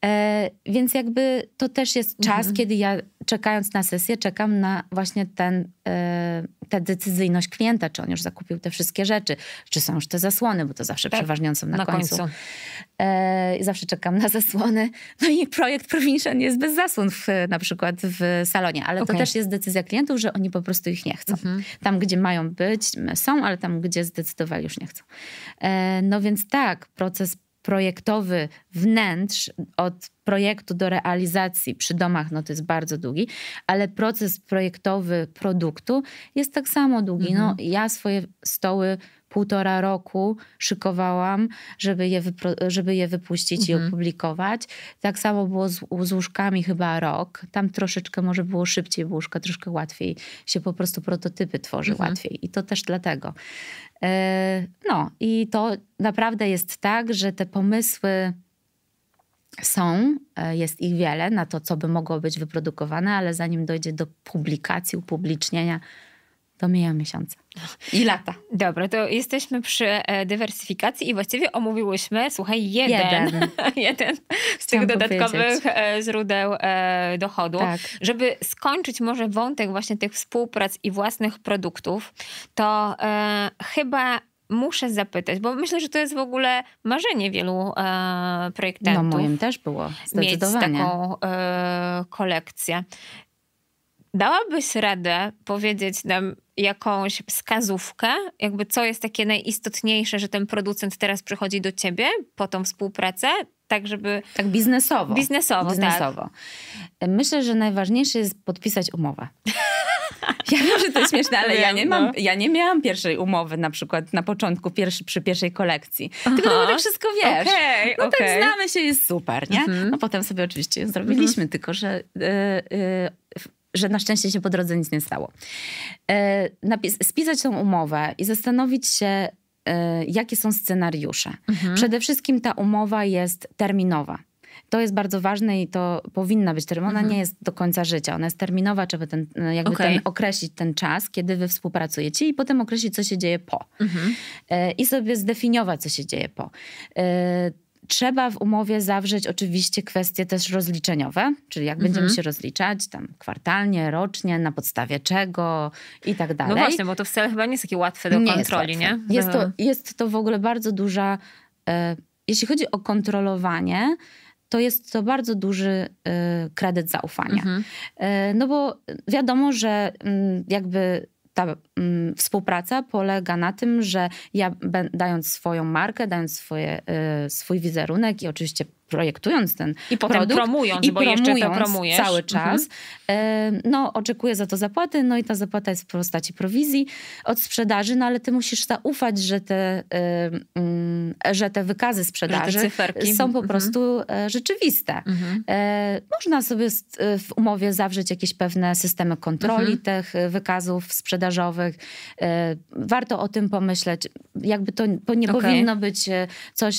B: E, więc jakby to też jest czas, mhm. kiedy ja czekając na sesję, czekam na właśnie ten, e, tę decyzyjność klienta, czy on już zakupił te wszystkie rzeczy, czy są już te zasłony, bo to zawsze tak, przeważnie są na, na końcu. końcu. E, zawsze czekam na zasłony. No i projekt Provincial jest bez zasłon w, na przykład w salonie, ale okay. to też jest decyzja klientów, że oni po prostu ich nie chcą. Mhm. Tam, gdzie mają być, są, ale tam, gdzie zdecydowali już nie chcą. no więc tak, proces projektowy wnętrz od projektu do realizacji przy domach no to jest bardzo długi, ale proces projektowy produktu jest tak samo długi. No, mhm. No, ja swoje stoły półtora roku szykowałam, żeby je, żeby je wypuścić mhm. i opublikować. Tak samo było z, z, łóżkami chyba rok. Tam troszeczkę może było szybciej, bo łóżka troszkę łatwiej się po prostu prototypy tworzy mhm. łatwiej. I to też dlatego. Yy, no i to naprawdę jest tak, że te pomysły są, e, jest ich wiele na to, co by mogło być wyprodukowane, ale zanim dojdzie do publikacji, upublicznienia, to mijają miesiące
A: i lata. Dobra, to jesteśmy przy e, dywersyfikacji i właściwie omówiłyśmy, słuchaj, jeden, jeden. jeden z tych dodatkowych e, źródeł dochodu. Tak. Żeby skończyć może wątek właśnie tych współprac i własnych produktów, to e, chyba muszę zapytać, bo myślę, że to jest w ogóle marzenie wielu e, projektantów. No moim też było, zdecydowanie. Mieć taką e, kolekcję. Dałabyś radę powiedzieć nam jakąś wskazówkę, jakby co jest takie najistotniejsze, że ten producent teraz przychodzi do ciebie po tą współpracę, tak żeby... Tak biznesowo. Biznesowo, tak. biznesowo.
B: Tak. Myślę, że najważniejsze jest podpisać umowę. Ja wiem, że to jest śmieszne, ale wiem, ja, nie no. mam, no. ja nie miałam pierwszej umowy na przykład na początku pierwszy, przy pierwszej kolekcji.
A: Tylko no, wszystko wiesz. Okay, no okay. tak
B: znamy się, jest super, nie? Mhm. No potem sobie oczywiście zrobiliśmy, mhm. tylko że... Y, y, że na szczęście się po drodze nic nie stało. E, spisać tą umowę i zastanowić się, e, jakie są scenariusze. Mhm. Przede wszystkim ta umowa jest terminowa to jest bardzo ważne i to powinna być termina. Ona mhm. nie jest do końca życia, ona jest terminowa, żeby ten, e, jakby okay. ten, określić ten czas, kiedy wy współpracujecie i potem określić, co się dzieje po. Mhm. E, I sobie zdefiniować, co się dzieje po. E, trzeba w umowie zawrzeć oczywiście kwestie też rozliczeniowe, czyli jak mhm. będziemy się rozliczać tam kwartalnie, rocznie, na podstawie czego
A: i tak no dalej. No właśnie, bo to wcale chyba nie jest takie łatwe do nie kontroli, jest łatwe. nie? Jest to, mhm.
B: jest to w ogóle bardzo duża, jeśli chodzi o kontrolowanie, to jest to bardzo duży y, kredyt zaufania. Mhm. Y, no bo wiadomo, że mm, jakby ta mm, współpraca polega na tym, że ja dając swoją markę, dając swoje, y, swój wizerunek i oczywiście projektując ten I potem produkt, promując, i bo promując cały mhm. czas, mhm. no oczekuje za to zapłaty, no i ta zapłata jest w postaci prowizji od sprzedaży, no ale ty musisz zaufać, że te, e, mm, że te wykazy sprzedaży te są po mhm. prostu e, rzeczywiste. Mhm. Można sobie w umowie zawrzeć jakieś pewne systemy kontroli mhm. tych wykazów sprzedażowych. Warto o tym pomyśleć. Jakby to nie okay. powinno być coś,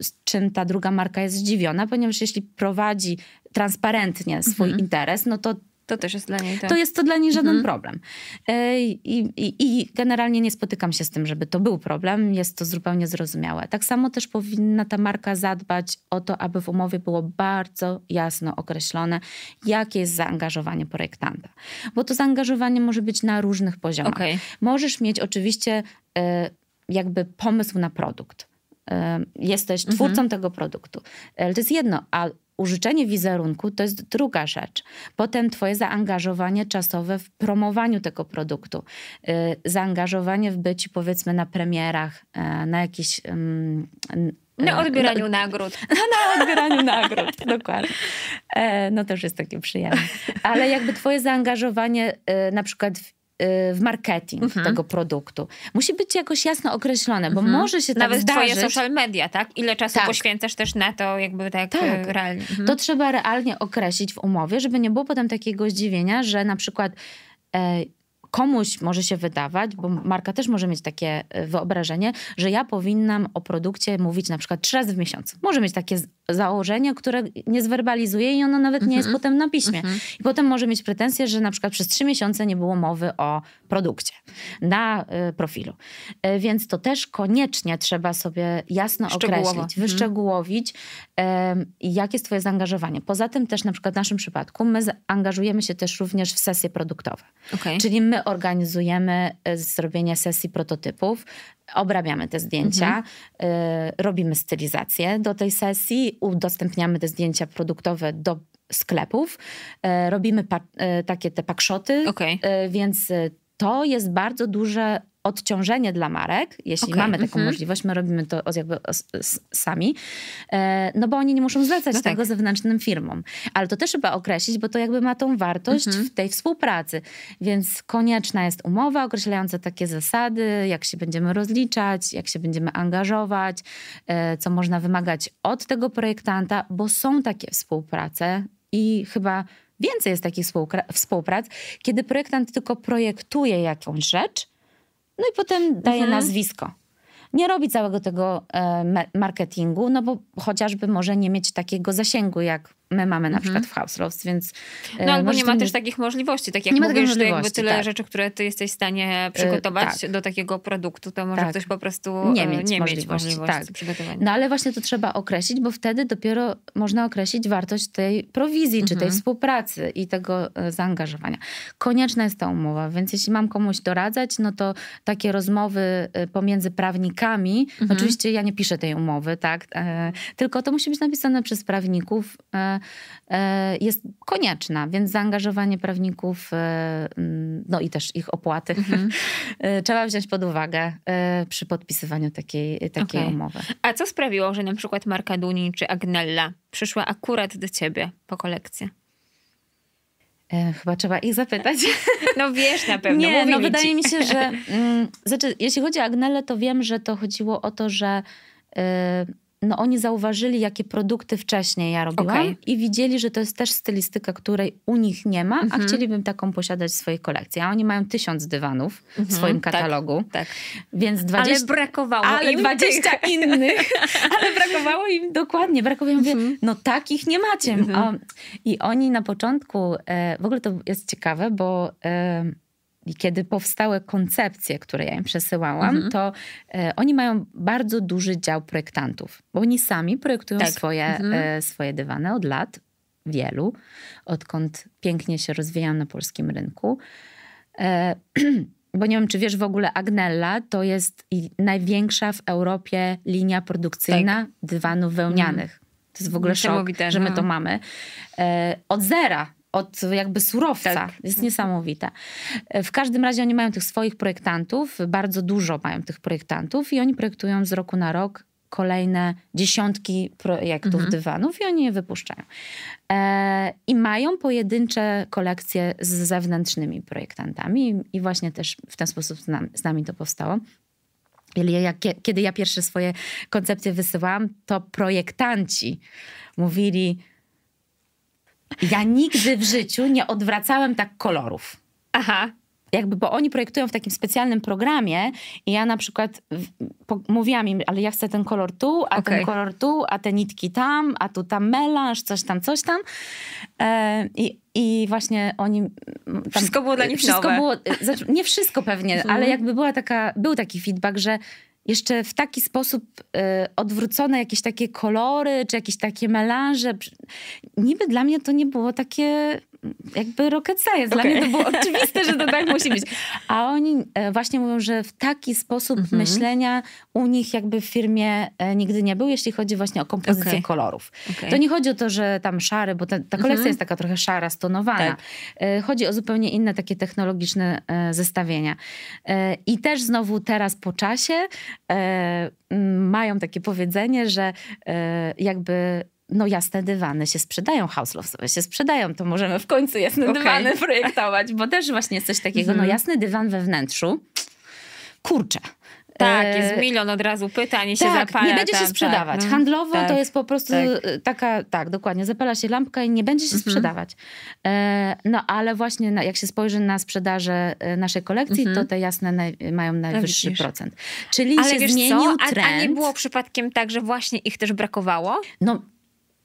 B: z czym ta druga marka jest zdziwiona, ponieważ jeśli prowadzi transparentnie swój mhm. interes, no to
A: to też jest dla niej. Tak. To jest to dla niej żaden mhm.
B: problem. E, I, i, I, generalnie nie spotykam się z tym, żeby to był problem. Jest to zupełnie zrozumiałe. Tak samo też powinna ta marka zadbać o to, aby w umowie było bardzo jasno określone, jakie jest zaangażowanie projektanta. Bo to zaangażowanie może być na różnych poziomach. Okay. Możesz mieć oczywiście e, jakby pomysł na produkt Y, jesteś mhm. twórcą mhm. tego produktu. Y, ale to jest jedno, a użyczenie wizerunku to jest druga rzecz. Potem twoje zaangażowanie czasowe w promowaniu tego produktu, y, zaangażowanie w byciu powiedzmy na premierach, na jakiś, Na odbieraniu na, no,
A: nagród. No, na odbieraniu nagród, dokładnie.
B: E, no to już jest takie przyjemne. Ale jakby twoje zaangażowanie na przykład w Y, w marketing mhm. tego produktu. Musi być jakoś jasno określone, bo mhm. może się tak Nawet zdarzyć. Nawet twoje social
A: media, tak? Ile czasu tak. poświęcasz też na to jakby tak, tak. Y, realnie. Mhm. To trzeba
B: realnie określić w umowie, żeby nie było potem takiego zdziwienia, że na przykład e, komuś może się wydawać, bo marka też może mieć takie e, wyobrażenie, że ja powinnam o produkcie mówić na przykład trzy razy w miesiącu. Może mieć takie założenie, które nie zwerbalizuje i ono nawet nie jest mm -hmm. potem na piśmie. Mm -hmm. I potem może mieć pretensję, że na przykład przez trzy miesiące nie było mowy o produkcie na y, profilu. Y, więc to też koniecznie trzeba sobie jasno określić, mhm. wyszczegółowić, y, jakie jest twoje zaangażowanie. Poza tym też na przykład w naszym przypadku my angażujemy się też również w sesje produktowe. Okay. Czyli my organizujemy y, zrobienie sesji prototypów, obrabiamy te zdjęcia, mhm. Y, robimy stylizację do tej sesji, udostępniamy te zdjęcia produktowe do sklepów, y, robimy y, takie te pakszoty, okay. więc to jest bardzo duże odciążenie dla marek, jeśli okay. mamy taką mm -hmm. możliwość, my robimy to jakby sami, e, no bo oni nie muszą zlecać no tak. tego tak. zewnętrznym firmom. Ale to też trzeba określić, bo to jakby ma tą wartość mm -hmm. w tej współpracy. Więc konieczna jest umowa określająca takie zasady, jak się będziemy rozliczać, jak się będziemy angażować, e, co można wymagać od tego projektanta, bo są takie współprace i chyba Więcej jest takich współprac, kiedy projektant tylko projektuje jakąś rzecz, no i potem daje mhm. nazwisko. Nie robi całego tego e, marketingu, no bo chociażby może nie mieć takiego zasięgu jak my mamy na mhm. przykład w House Loves, więc... No e, albo nie ma też
A: takich możliwości, tak jak nie mówisz, że jakby tyle tak. rzeczy, które ty jesteś w stanie e, przygotować tak. do takiego produktu, to może tak. ktoś po prostu nie e, mieć nie możliwości, mieć możliwości tak. przygotowania. No
B: ale właśnie to trzeba określić, bo wtedy dopiero można określić wartość tej prowizji, czy mhm. tej współpracy i tego zaangażowania. Konieczna jest ta umowa, więc jeśli mam komuś doradzać, no to takie rozmowy pomiędzy prawnikami, mhm. oczywiście ja nie piszę tej umowy, tak, tylko to musi być napisane przez prawników, E, jest konieczna, więc zaangażowanie prawników, e, no i też ich opłaty, mhm. E, trzeba wziąć pod uwagę przy podpisywaniu takiej, takiej okay. umowy.
A: A co sprawiło, że na przykład Marka Duni czy Agnella przyszła akurat do ciebie po kolekcję?
B: Chyba trzeba ich zapytać.
A: No wiesz na pewno. Nie, no mi wydaje ci. mi się, że.
B: Mm, znaczy, jeśli chodzi o Agnelę, to wiem, że to chodziło o to, że. Yy, no oni zauważyli, jakie produkty wcześniej ja robiłam okay. i widzieli, że to jest też stylistyka, której u nich nie ma, a mhm. chcieliby taką posiadać w swojej kolekcji. A oni mają tysiąc dywanów w mhm. swoim tak, katalogu. Tak, tak. Więc 20, ale brakowało
A: ale im 20 tych.
B: innych. ale brakowało im dokładnie. Brakowało im, Mówię, mhm. no takich nie macie. O, I oni na początku, e, w ogóle to jest ciekawe, bo... E, i kiedy powstały koncepcje, które ja im przesyłałam, mhm. to e, oni mają bardzo duży dział projektantów, bo oni sami projektują tak. swoje, mhm. e, swoje dywany od lat, wielu, odkąd pięknie się rozwijam na polskim rynku. E, bo nie wiem, czy wiesz w ogóle, Agnella to jest największa w Europie linia produkcyjna tak. dywanów wełnianych. Mhm.
A: To jest w ogóle szok, że my no. to mamy.
B: E, od zera od jakby surowca. Tak. Jest niesamowite. E, w każdym razie oni mają tych swoich projektantów, bardzo dużo mają tych projektantów i oni projektują z roku na rok kolejne dziesiątki projektów mhm. dywanów i oni je wypuszczają. E, I mają pojedyncze kolekcje z zewnętrznymi projektantami i, właśnie też w ten sposób z nami, z nami to powstało. kiedy ja pierwsze swoje koncepcje wysyłałam, to projektanci mówili, ja nigdy w życiu nie odwracałem tak kolorów. Aha. Jakby, bo oni projektują w takim specjalnym programie i ja na przykład w, po, mówiłam im, ale ja chcę ten kolor tu, a okay. ten kolor tu, a te nitki tam, a tu tam melanż, coś tam, coś tam. E, i, I właśnie oni... Tam, wszystko było dla nich wszystko nowe. Było, e, znaczy, nie wszystko pewnie, mhm. ale jakby była taka, był taki feedback, że jeszcze w taki sposób y, odwrócone jakieś takie kolory, czy jakieś takie melanże. Niby dla mnie to nie było takie jakby rocket science. Dla okay. mnie to było oczywiste, że to tak musi być. A oni e, właśnie mówią, że w taki sposób mm -hmm. myślenia u nich jakby w firmie e, nigdy nie był, jeśli chodzi właśnie o kompozycję okay. kolorów. Okay. To nie chodzi o to, że tam szary, bo ta, ta kolekcja mm -hmm. jest taka trochę szara, stonowana. Tak. E, chodzi o zupełnie inne takie technologiczne zestawienia. I też znowu teraz po czasie mają takie powiedzenie, że jakby no jasne dywany się sprzedają, house houselowsowe się sprzedają, to możemy w końcu jasne okay. dywany projektować,
A: bo też właśnie coś takiego, no mhm. jasny
B: dywan we wnętrzu, kurczę. Tak, e, jest
A: milion od razu pytań i tak, się zapala. nie będzie się tam, tak, sprzedawać. No. Tak, Handlowo tak, to jest po prostu tak.
B: E, taka, tak, dokładnie, zapala się lampka i nie będzie się mhm. sprzedawać. E, no ale właśnie na, jak się spojrzy na sprzedaże e, naszej kolekcji, mhm. to te jasne naj, mają no najwyższy procent. Czyli ale się zmienił co? trend. A, a nie
A: było przypadkiem tak, że właśnie ich też brakowało? No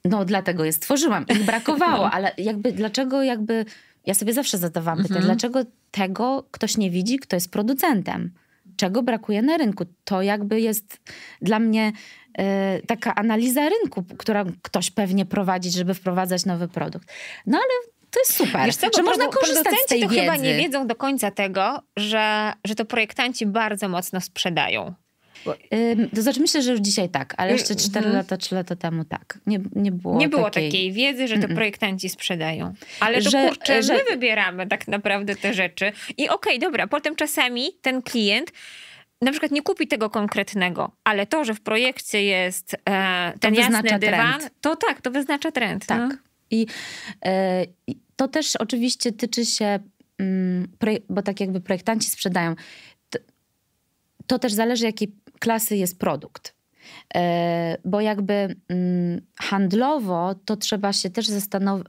A: no dlatego je stworzyłam. Ich brakowało, no. ale
B: jakby dlaczego jakby... Ja sobie zawsze zadawałam pytanie, mhm. dlaczego tego ktoś nie widzi, kto jest producentem? Czego brakuje na rynku? To jakby jest dla mnie e, taka analiza rynku, którą ktoś pewnie prowadzi, żeby wprowadzać nowy produkt. No ale to jest super. Wiesz co, że można korzystać z tej to wiedzy. chyba nie
A: wiedzą do końca tego, że, że to projektanci bardzo mocno sprzedają
B: to znaczy myślę, że już dzisiaj tak, ale jeszcze 4 mm, mhm. lata, 3 lata temu tak. Nie, nie było, nie było takiej... takiej
A: wiedzy, że to projektanci sprzedają. Ale to że, kurczę, że... my wybieramy tak naprawdę te rzeczy. I okej, okay, dobra, potem czasami ten klient na przykład nie kupi tego konkretnego, ale to, że w projekcie jest e, ten to jasny dywan, trend. to tak, to wyznacza trend. No. Tak. No?
B: I e, to też oczywiście tyczy się, mm, bo tak jakby projektanci sprzedają. To, to też zależy, jaki klasy jest produkt. E, bo jakby mm, handlowo to trzeba się też zastanowić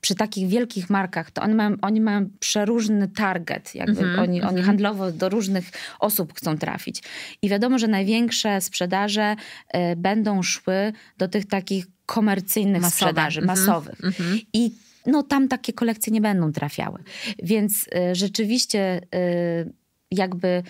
B: przy takich wielkich markach, to oni mają, oni mają przeróżny target. Jakby mm -hmm, oni, mm -hmm. oni mhm. handlowo do różnych osób chcą trafić. I wiadomo, że największe sprzedaże y, będą szły do tych takich komercyjnych Masowe. sprzedaży, mm -hmm, masowych. Mhm. I no, tam takie kolekcje nie będą trafiały. Więc y, rzeczywiście y, jakby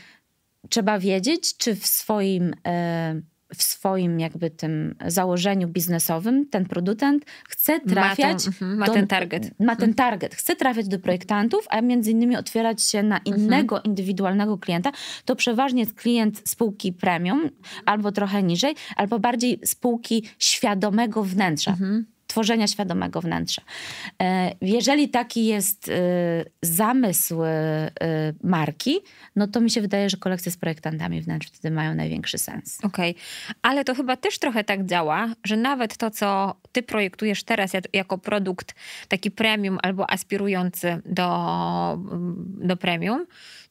B: trzeba wiedzieć, czy w swoim, e, w swoim jakby tym założeniu biznesowym ten producent chce trafiać. Ma, ten, mhm, do, ma ten target. Ma ten mhm. target. Chce trafiać do projektantów, a między innymi otwierać się na mhm. innego mhm. indywidualnego klienta. To przeważnie jest klient spółki premium albo trochę niżej, albo bardziej spółki świadomego wnętrza. Mhm tworzenia świadomego wnętrza. E, jeżeli taki jest e, zamysł e, marki, no to mi się wydaje, że kolekcje z projektantami wnętrz wtedy mają największy sens. Okej, okay.
A: ale to chyba też trochę tak działa, że nawet to, co ty projektujesz teraz jako produkt taki premium albo aspirujący do, do premium,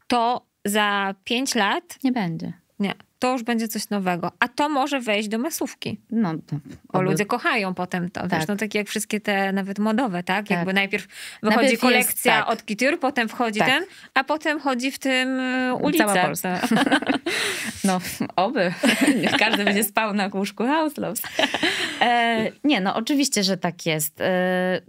A: to za pięć lat... Nie będzie. Nie to już będzie coś nowego. A to może wejść do masówki. No, to, bo ludzie kochają potem to. Tak. Wiesz, no takie jak wszystkie te nawet modowe, tak? tak. Jakby najpierw wychodzi najpierw kolekcja jest, tak. od Couture, potem wchodzi tak. ten, a potem chodzi w tym e, ulica. Cała Polska.
B: no, oby. Każdy będzie spał na łóżku House Loves. E, nie, no oczywiście, że tak jest. E,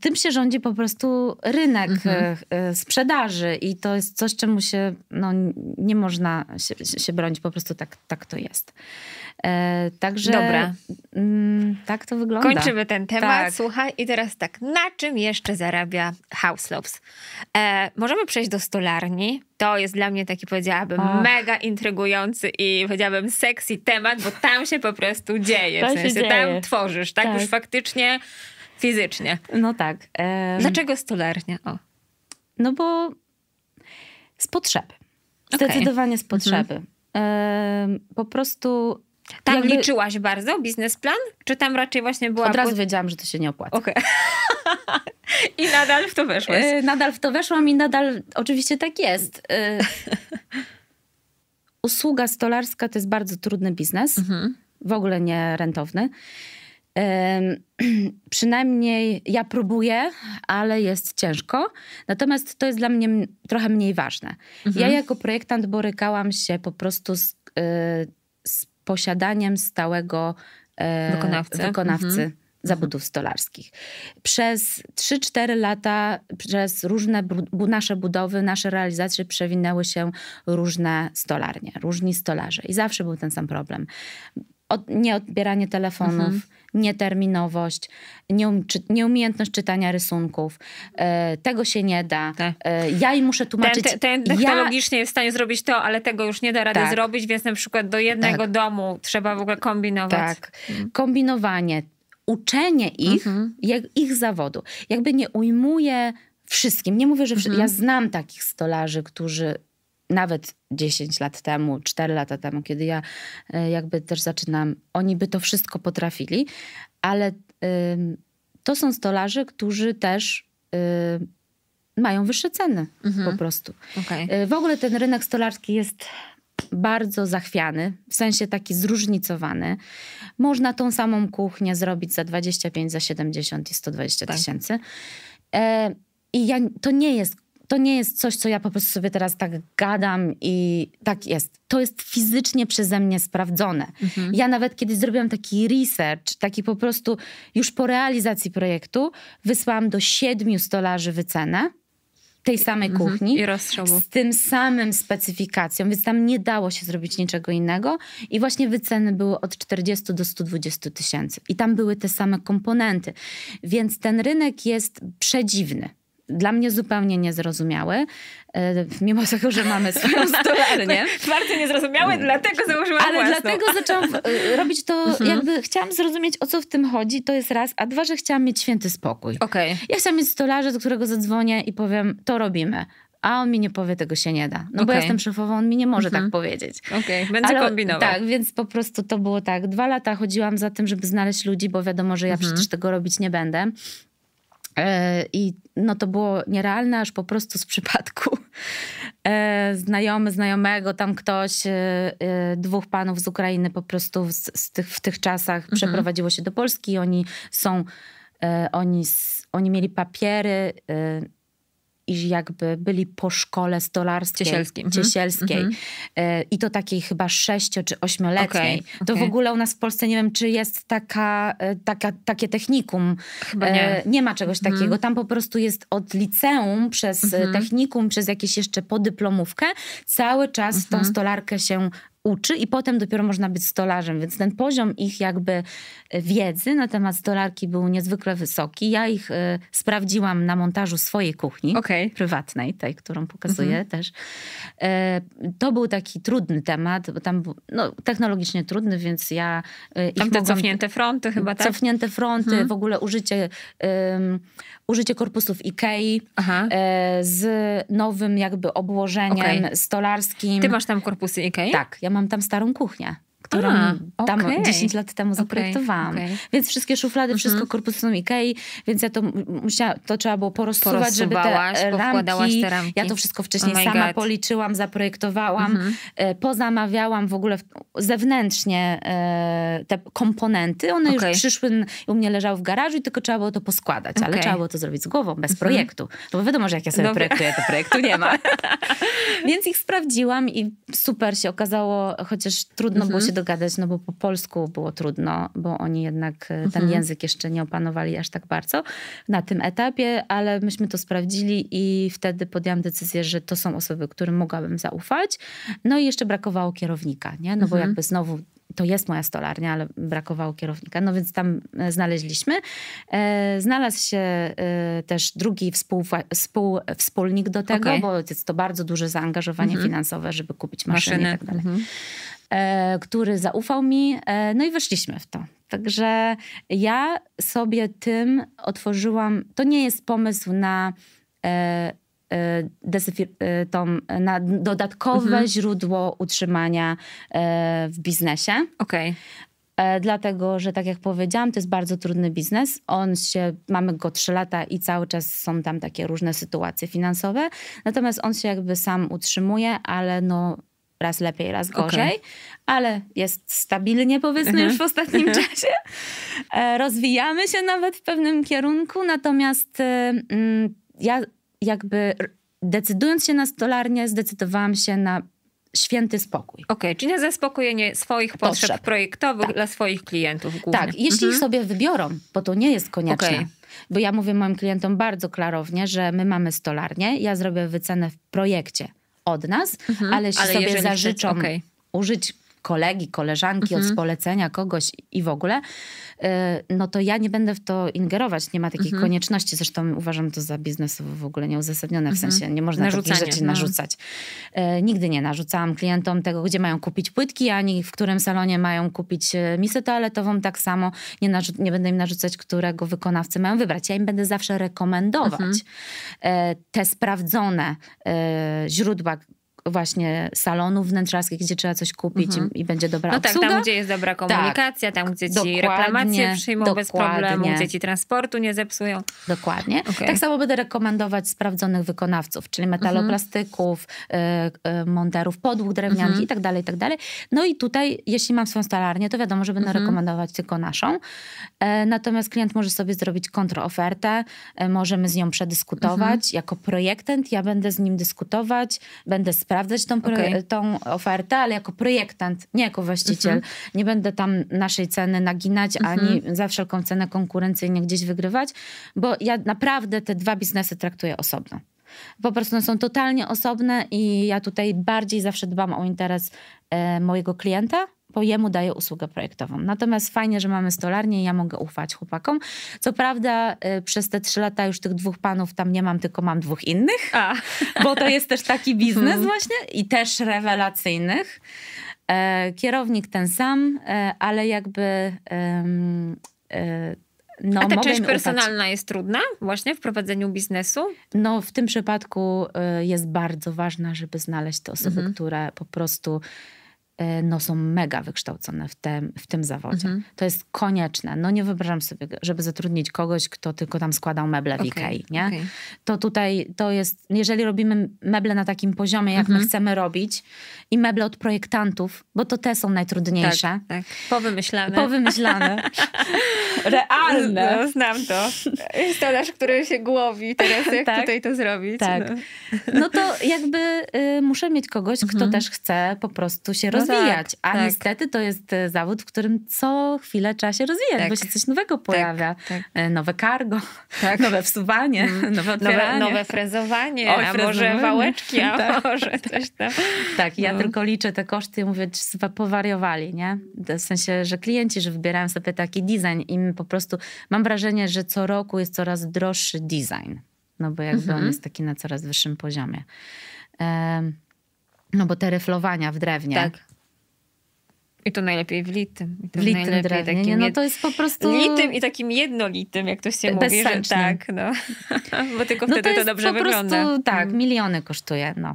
B: tym się rządzi po prostu rynek mhm. E, e, sprzedaży i to jest coś, czemu się no, nie można się, się bronić, po prostu tak, tak to jest.
A: E, także. Dobra.
B: Mm, tak to wygląda. Kończymy
A: ten temat. Tak. Słuchaj, i teraz tak, na czym jeszcze zarabia House Loves? E, możemy przejść do stolarni. To jest dla mnie taki, powiedziałabym, Ach. mega intrygujący i powiedziałabym sexy temat, bo tam się po prostu dzieje. To w sensie, dzieje. tam tworzysz, tak? tak? Już faktycznie fizycznie. No tak. Um, Dlaczego stolarnia? O. No bo z potrzeby. Zdecydowanie okay. z mhm. potrzeby. Mhm. po prostu tam jakby... liczyłaś bardzo biznesplan? Czy tam raczej właśnie była... Od razu po... wiedziałam, że
B: to się nie opłaca.
A: Okay. I nadal w to weszłaś. Yy, nadal w to weszłam i nadal oczywiście tak
B: jest. Yy. Usługa stolarska to jest bardzo trudny biznes. Mhm. W ogóle nie rentowny. Yy, przynajmniej ja próbuję, ale jest ciężko. Natomiast to jest dla mnie trochę mniej ważne. Mhm. Ja jako projektant borykałam się po prostu z posiadaniem stałego e, wykonawcy, wykonawcy mhm. zabudów stolarskich. Przez 3-4 lata, przez różne bu nasze budowy, nasze realizacje przewinęły się różne stolarnie, różni stolarze i zawsze był ten sam problem. Od, nieodbieranie telefonów, mhm nieterminowość, nieum czy nieumiejętność czytania rysunków. E, tego się nie da. Tak. E, ja i muszę tłumaczyć... Ten, ten, ten technologicznie
A: jest w stanie zrobić to, ale tego już nie da rady tak. zrobić, więc na przykład do jednego tak. domu trzeba w ogóle kombinować.
B: Tak. Kombinowanie, uczenie ich, mhm. jak, ich zawodu. Jakby nie ujmuje wszystkim. Nie mówię, że mhm. ja znam takich stolarzy, którzy nawet 10 lat temu, 4 lata temu, kiedy ja e, jakby też zaczynam, oni by to wszystko potrafili, ale to są stolarze, którzy też y, mają wyższe ceny mhm. po prostu. Okay. E, w ogóle ten rynek stolarski jest bardzo zachwiany, w sensie taki zróżnicowany. Można tą samą kuchnię zrobić za 25, za 70 i 120 tak. tysięcy. E, I ja, to nie jest to nie jest coś, co ja po prostu sobie teraz tak gadam i tak jest. To jest fizycznie przeze mnie sprawdzone. Mhm. Ja nawet kiedy zrobiłam taki research, taki po prostu już po realizacji projektu, wysłałam do siedmiu stolarzy wycenę tej samej mhm. kuchni
A: I z
B: tym samym specyfikacją, więc tam nie dało się zrobić niczego innego i właśnie wyceny były od 40 do 120 tysięcy i tam były te same komponenty, więc ten rynek jest przedziwny dla mnie zupełnie niezrozumiały, e, mimo tego, że
A: mamy swoją stolarnię. Bardzo niezrozumiały, mm. dlatego założyłam Ale własną. dlatego zaczęłam
B: e, robić to, mhm. jakby chciałam zrozumieć, o co w tym chodzi, to jest raz, a dwa, że chciałam mieć święty spokój. Okay. Ja chciałam mieć stolarza, do którego zadzwonię i powiem, to robimy a on mi nie powie, tego się nie da. No okay. bo ja jestem szefową, on mi nie może tak mhm. powiedzieć.
A: Okej, okay. będę Ale, kombinował. Tak,
B: więc po prostu to było tak. Dwa lata chodziłam za tym, żeby znaleźć ludzi, bo wiadomo, że ja mhm. przecież tego robić nie będę. E, I no to było nierealne, aż po prostu z przypadku. E, znajomy, znajomego, tam ktoś, e, dwóch panów z Ukrainy po prostu w, z tych, w tych czasach mhm. przeprowadziło się do Polski. Oni są, oni, oni mieli papiery iż jakby byli po szkole stolarskiej. Mhm. Ciesielskiej. ciesielskiej. Mhm. I to takiej chyba sześcio- czy ośmioletniej. Okay, to okay. w ogóle u nas w Polsce nie wiem, czy jest taka, e, taka, takie technikum. Chyba e, nie. nie ma czegoś mhm. takiego. Tam po prostu jest od liceum przez e, technikum, przez jakieś jeszcze podyplomówkę cały czas tą stolarkę się uczy i potem dopiero można być stolarzem, więc ten poziom ich jakby e, wiedzy na temat stolarki był niezwykle wysoki. Ja ich y, sprawdziłam na montażu swojej kuchni okay. prywatnej, tej, którą pokazuję mhm. też. Y, to był taki trudny temat, bo tam był no, technologicznie trudny, więc ja... Y, tam te mogłam, cofnięte fronty chyba, tak? Cofnięte fronty, mhm. w ogóle użycie użycie korpusów Ikei Aha. E, z nowym jakby
A: obłożeniem okay. stolarskim. Ty masz tam korpusy Ikei? Tak, ja mam tam starą kuchnię którą A, tam 10 lat temu zaprojektowałam. Okay, okay.
B: Więc wszystkie szuflady, mhm. wszystko korpusem Ikei, więc ja to musiała, to trzeba było porozsuwać, żeby te ramki, te ramki. Ja to wszystko oh wcześniej oh sama God. policzyłam, zaprojektowałam, mhm. e, pozamawiałam w ogóle zewnętrznie e, te komponenty. One już przyszły, u mnie leżały w garażu i tylko trzeba było to poskładać, ale trzeba było to zrobić z głową, bez mhm. projektu. No bo wiadomo, że jak ja sobie no projektuję, to projektu nie ma. więc ich sprawdziłam i super się okazało, chociaż trudno było się do dogadać, no bo po polsku było trudno, bo oni jednak e, mhm. ten język jeszcze nie opanowali aż tak bardzo na tym etapie, ale myśmy to sprawdzili i wtedy podjęłam decyzję, że to są osoby, którym mogłabym zaufać. No i jeszcze brakowało kierownika, nie? No mhm. bo jakby znowu to jest moja stolarnia, ale brakowało kierownika, no więc tam e, znaleźliśmy. E, znalazł się też drugi współwspólnik do tego, okay. bo jest to bardzo duże zaangażowanie mm -hmm. finansowe, żeby kupić maszyny, maszyny. i tak dalej. Mm -hmm. E, który zaufał mi, e, no i weszliśmy w to. Także ja sobie tym otworzyłam. To nie jest pomysł na e, tą, na dodatkowe mhm. źródło utrzymania w biznesie. Okej. Okay. Dlatego, że tak jak powiedziałam, to jest bardzo trudny biznes. On się, mamy go trzy lata i cały czas są tam takie różne sytuacje finansowe. Natomiast on się jakby sam utrzymuje, ale no raz lepiej, raz gorzej, okay. ale jest stabilnie powiedzmy mhm. już w ostatnim mhm. czasie. E, rozwijamy się nawet w pewnym kierunku, natomiast e, mm, ja jakby decydując się na stolarnię, zdecydowałam się na święty spokój.
A: Okej, okay, czyli na zaspokojenie swoich potrzeb, potrzeb. projektowych tak. dla swoich klientów głównie. Tak, jeśli mhm.
B: sobie wybiorą, bo to nie jest konieczne. Okay. Bo ja mówię moim klientom bardzo klarownie, że my mamy stolarnię, ja zrobię wycenę w projekcie od nas, mhm, ale ale sobie zażyczą okay. użyć kolegi, koleżanki, mhm. od polecenia kogoś i w ogóle, y, no to ja nie będę w to ingerować. Nie ma takiej mhm. konieczności. Zresztą uważam to za biznesowo w ogóle nieuzasadnione, mhm. w sensie nie można Narzucanie, takich rzeczy no. narzucać. No. Nigdy nie narzucałam klientom tego, gdzie mają kupić płytki, ani w którym salonie mają kupić y, misę toaletową. Tak samo nie, nie będę im narzucać, którego wykonawcy mają wybrać. Ja im będę zawsze rekomendować mhm. te sprawdzone źródła, właśnie salonów wnętrzarskich, gdzie trzeba coś kupić i, mhm. i, będzie dobra no obsługa. tak, tam gdzie
A: jest dobra tak, komunikacja, tak, tam gdzie ci reklamacje przyjmą dokładnie. bez problemu, gdzie ci transportu nie zepsują.
B: Dokładnie. Okay. Tak samo będę rekomendować sprawdzonych wykonawców, czyli mhm. metaloplastyków, mhm. monterów podłóg drewnianych mhm. i tak itd., tak dalej. No i tutaj, jeśli mam swoją stalarnię, to wiadomo, że będę mhm. rekomendować tylko naszą. E, natomiast klient może sobie zrobić kontrofertę, e, możemy z nią przedyskutować. Jako projektant ja będę z nim dyskutować, będę sprawdzać, sprawdzać tą, okay. tą ofertę, ale jako projektant, nie jako właściciel. Mm -hmm. Nie będę tam naszej ceny naginać, mm -hmm. ani mhm. za wszelką cenę konkurencyjnie gdzieś wygrywać, bo ja naprawdę te dwa biznesy traktuję osobno. Po prostu one no, są totalnie osobne i ja tutaj bardziej zawsze dbam o interes e, mojego klienta bo jemu daję usługę projektową. Natomiast fajnie, że mamy stolarnię i ja mogę ufać chłopakom. Co prawda y, przez te trzy lata już tych dwóch panów tam nie mam, tylko mam dwóch innych, A. bo to jest też taki mhm. biznes właśnie i też rewelacyjnych. E, kierownik ten sam, e,
A: ale jakby...
B: E, no, A ta część personalna
A: ufać. jest trudna właśnie w prowadzeniu biznesu?
B: No w tym przypadku y, jest bardzo ważna, żeby znaleźć te osoby, mhm. które po prostu E, no, są mega wykształcone w tym, w tym zawodzie. Mhm. To jest konieczne. No nie wyobrażam sobie, żeby zatrudnić kogoś, kto tylko tam składał meble okay, w Ikei, nie? Okay. To tutaj, to jest, jeżeli robimy meble na takim poziomie, jak mhm. my chcemy robić i meble od projektantów, bo to te są najtrudniejsze. Tak,
A: tak. Powymyślane. Powymyślane. Realne. No, znam to. Stolarz, który się głowi teraz, jak tak? tutaj to zrobić. Tak. No. no to jakby
B: y, muszę mieć kogoś, kto mhm. też chce po prostu się no, rozwijać tak rozwijać. Tak, tak. a tak. niestety to jest e, zawód, w którym co chwilę trzeba się rozwijać, tak. bo się coś nowego tak, pojawia. Tak. E, nowe cargo, nowe wsuwanie, mm. nowe Nowe, nowe
A: frezowanie, Oj, a może wałeczki, a może coś
B: tam. Tak, ja no. tylko liczę te koszty, mówię, powariowali, nie? W sensie, że klienci, że wybierają sobie taki design i po prostu mam wrażenie, że co roku jest coraz droższy design. No bo jakby mhm. on jest taki na coraz wyższym poziomie. Um, no bo te ryflowania w drewnie, tak.
A: I to najlepiej w litym. I to w litym najlepiej drewnie. Takim nie, no to jest po prostu... Litym i takim jednolitym, jak ktoś się mówi, że tak. No. Bo tylko wtedy no to, to dobrze po wygląda. Prostu,
B: tak, mhm. miliony kosztuje. No.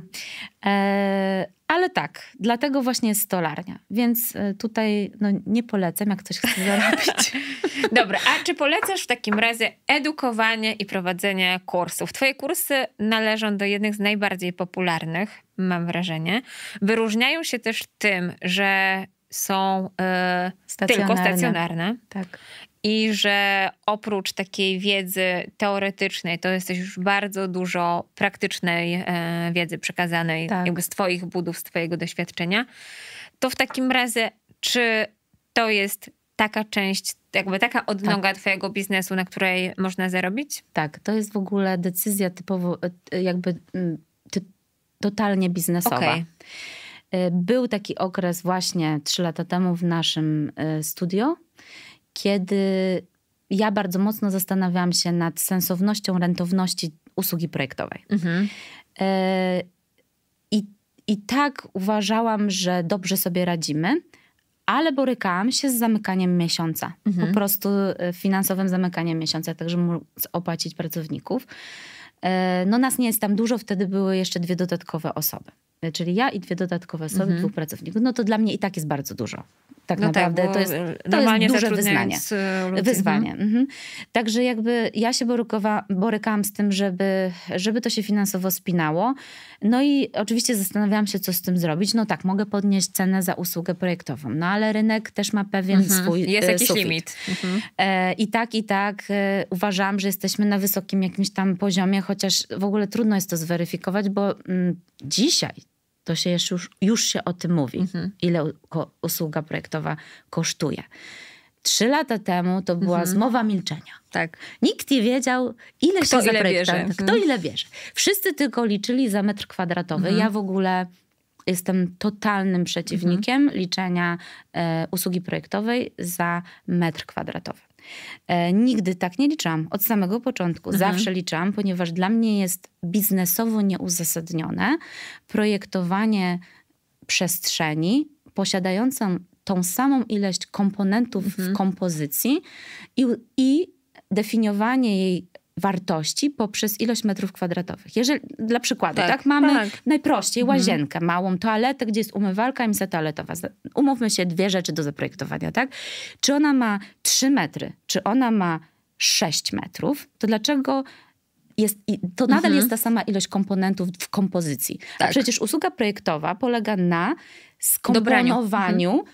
B: E, ale tak, dlatego właśnie jest stolarnia. Więc e, tutaj no, nie polecam, jak ktoś chce zarobić.
A: Dobra, a czy polecasz w takim razie edukowanie i prowadzenie kursów? Twoje kursy należą do jednych z najbardziej popularnych, mam wrażenie. Wyróżniają się też tym, że są e, tylko stacjonarne. Tak. I że oprócz takiej wiedzy teoretycznej, to jest już bardzo dużo praktycznej e, wiedzy przekazanej tak. jakby z Twoich budów, z Twojego doświadczenia. To w takim razie, czy to jest taka część, jakby taka odnoga tak. twojego biznesu, na której można zarobić? Tak,
B: to jest w ogóle decyzja typowo, e, jakby mm, ty, totalnie biznesowa. Okay. Y, był taki okres właśnie trzy lata temu w naszym y, studio, kiedy ja bardzo mocno zastanawiałam się nad sensownością rentowności usługi projektowej. Mhm. Y, I, I tak uważałam, że dobrze sobie radzimy, ale borykałam się z zamykaniem miesiąca, mhm. po prostu finansowym zamykaniem miesiąca, także móc opłacić pracowników. No nas nie jest tam dużo, wtedy były jeszcze dwie dodatkowe osoby. E, czyli ja i dwie dodatkowe osoby, mhm. dwóch pracowników, no to dla mnie i tak jest bardzo dużo. Tak no tak, naprawdę tak, to jest, to jest duże wyznanie. E, ludzi. Wyzwanie. No. Mhm. Także jakby ja się borykałam z tym, żeby, żeby to się finansowo spinało. No i oczywiście zastanawiałam się, co z tym zrobić. No tak, mogę podnieść cenę za usługę projektową, no ale rynek też ma pewien mhm. swój Jest e, jakiś sufit. limit. Mhm. E, I tak, i tak e, uważam, że jesteśmy na wysokim jakimś tam poziomie, chociaż w ogóle trudno jest to zweryfikować, bo mm, dzisiaj to się już, już się o tym mówi, mhm. ile usługa projektowa kosztuje. Trzy lata temu to była mhm. zmowa milczenia. Tak. Nikt nie wiedział, ile kto się ile bierze. Mhm. Kto ile bierze. Wszyscy tylko liczyli za metr kwadratowy. Mhm. Ja w ogóle jestem totalnym przeciwnikiem mhm. liczenia e, usługi projektowej za metr kwadratowy. E, nigdy tak nie liczyłam od samego początku. Mhm. Zawsze liczyłam, ponieważ dla mnie jest biznesowo nieuzasadnione projektowanie przestrzeni posiadającą tą samą ilość komponentów mhm. w kompozycji i, i definiowanie jej wartości poprzez ilość metrów kwadratowych. Jeżeli, dla przykładu, tak, tak? mamy tak. najprościej mhm. łazienkę, mhm. małą toaletę, gdzie jest umywalka i misa toaletowa. Umówmy się, dwie rzeczy do zaprojektowania, tak? Czy ona ma 3 metry, czy ona ma 6 metrów, to dlaczego jest, to nadal mhm. jest ta sama ilość komponentów w kompozycji. Tak. A przecież usługa projektowa polega na skomponowaniu mhm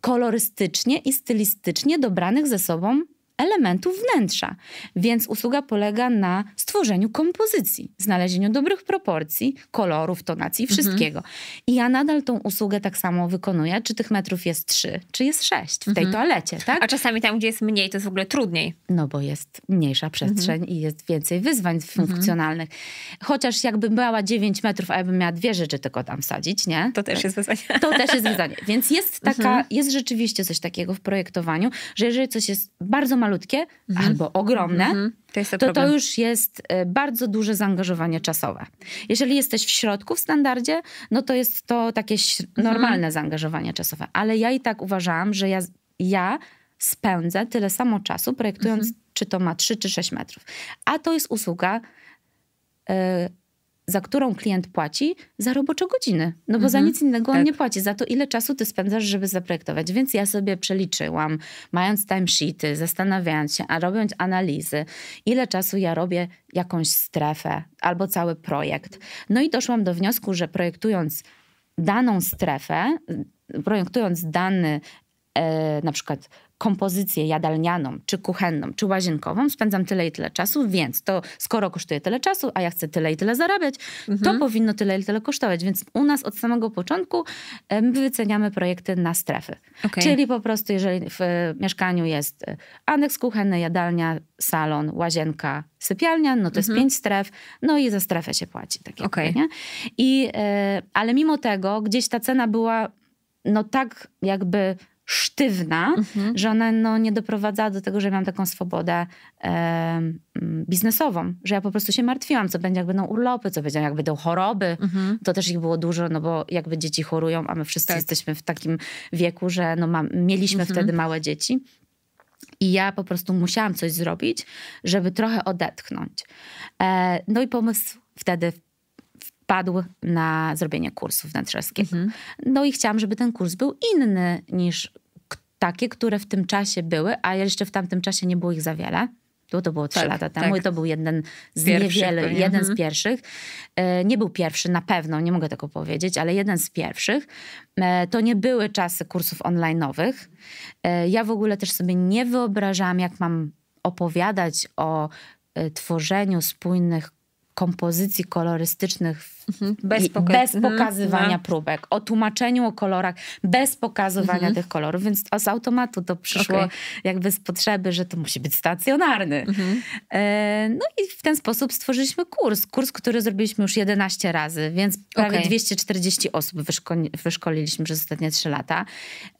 B: kolorystycznie i stylistycznie dobranych ze sobą elementów wnętrza. Więc usługa polega na stworzeniu kompozycji, znalezieniu dobrych proporcji, kolorów, tonacji, mhm. wszystkiego. Mhm. I ja nadal tą usługę tak samo wykonuję, czy tych metrów jest trzy, czy jest sześć w mhm. tej toalecie,
A: tak? A czasami tam, gdzie jest mniej, to jest w ogóle trudniej.
B: No bo jest mniejsza przestrzeń mhm. i jest więcej wyzwań mhm. funkcjonalnych. Chociaż jakbym miała 9 metrów, a ja bym miała dwie rzeczy tylko tam wsadzić, nie? To też jest wyzwanie. To też jest wyzwanie. Więc jest taka, mhm. jest rzeczywiście coś takiego w projektowaniu, że jeżeli coś jest bardzo mało malutkie mhm. albo ogromne, mhm. to, to, to, to, już jest e, bardzo duże zaangażowanie czasowe. Jeżeli jesteś w środku w standardzie, no to jest to takie mhm. normalne mhm. zaangażowanie czasowe. Ale ja i tak uważałam, że ja, ja spędzę tyle samo czasu projektując, mhm. czy to ma 3 czy 6 metrów. A to jest usługa. E, za którą klient płaci, za robocze godziny. No bo mhm. za nic innego tak. on nie płaci, za to ile czasu ty spędzasz, żeby zaprojektować. Więc ja sobie przeliczyłam, mając timesheety, zastanawiając się, a robiąc analizy, ile czasu ja robię jakąś strefę albo cały projekt. No i doszłam do wniosku, że projektując daną strefę, projektując dany e, na przykład kompozycję jadalnianą, czy kuchenną, czy łazienkową, spędzam tyle i tyle czasu, więc to skoro kosztuje tyle czasu, a ja chcę tyle i tyle zarabiać, mhm. to powinno tyle i tyle kosztować. Więc u nas od samego początku my wyceniamy projekty na strefy. Okay. Czyli po prostu, jeżeli w e, mieszkaniu jest e, aneks kuchenny, jadalnia, salon, łazienka, sypialnia, no to mhm. jest pięć stref, no i za strefę się płaci. Tak okay. nie? I, e, ale mimo tego gdzieś ta cena była no tak jakby sztywna, mhm. że ona no, nie doprowadzała do tego, że miałam taką swobodę e, biznesową, że ja po prostu się martwiłam, co będzie, jak będą no, urlopy, co będzie, jak będą choroby. Mhm. To też ich było dużo, no bo jakby dzieci chorują, a my wszyscy tak. jesteśmy w takim wieku, że no, mam, mieliśmy mhm. wtedy małe dzieci. I ja po prostu musiałam coś zrobić, żeby trochę odetchnąć. E, no i pomysł wtedy wpadł na zrobienie kursów na Mhm. No i chciałam, żeby ten kurs był inny niż takie, które w tym czasie były, a jeszcze w tamtym czasie nie było ich za wiele. To, to było trzy tak, lata tak. temu tak. i to był jeden z mhm. pierwszych, niewielu, jeden mhm. z pierwszych. Nie był pierwszy na pewno, nie mogę tego powiedzieć, ale jeden z pierwszych. E, to nie były czasy kursów online'owych. E, ja w ogóle też sobie nie wyobrażam, jak mam opowiadać o e, tworzeniu spójnych kompozycji kolorystycznych
A: Mhm. Bez, poka bez mhm. pokazywania no.
B: próbek, o tłumaczeniu, o kolorach, bez pokazywania mhm. tych kolorów, więc z automatu to przyszło okay. jakby z potrzeby, że to musi być stacjonarny. E, no i w ten sposób stworzyliśmy kurs, kurs, który zrobiliśmy już 11 razy, więc prawie okay. 240 osób wyszko wyszkoliliśmy przez ostatnie 3 lata.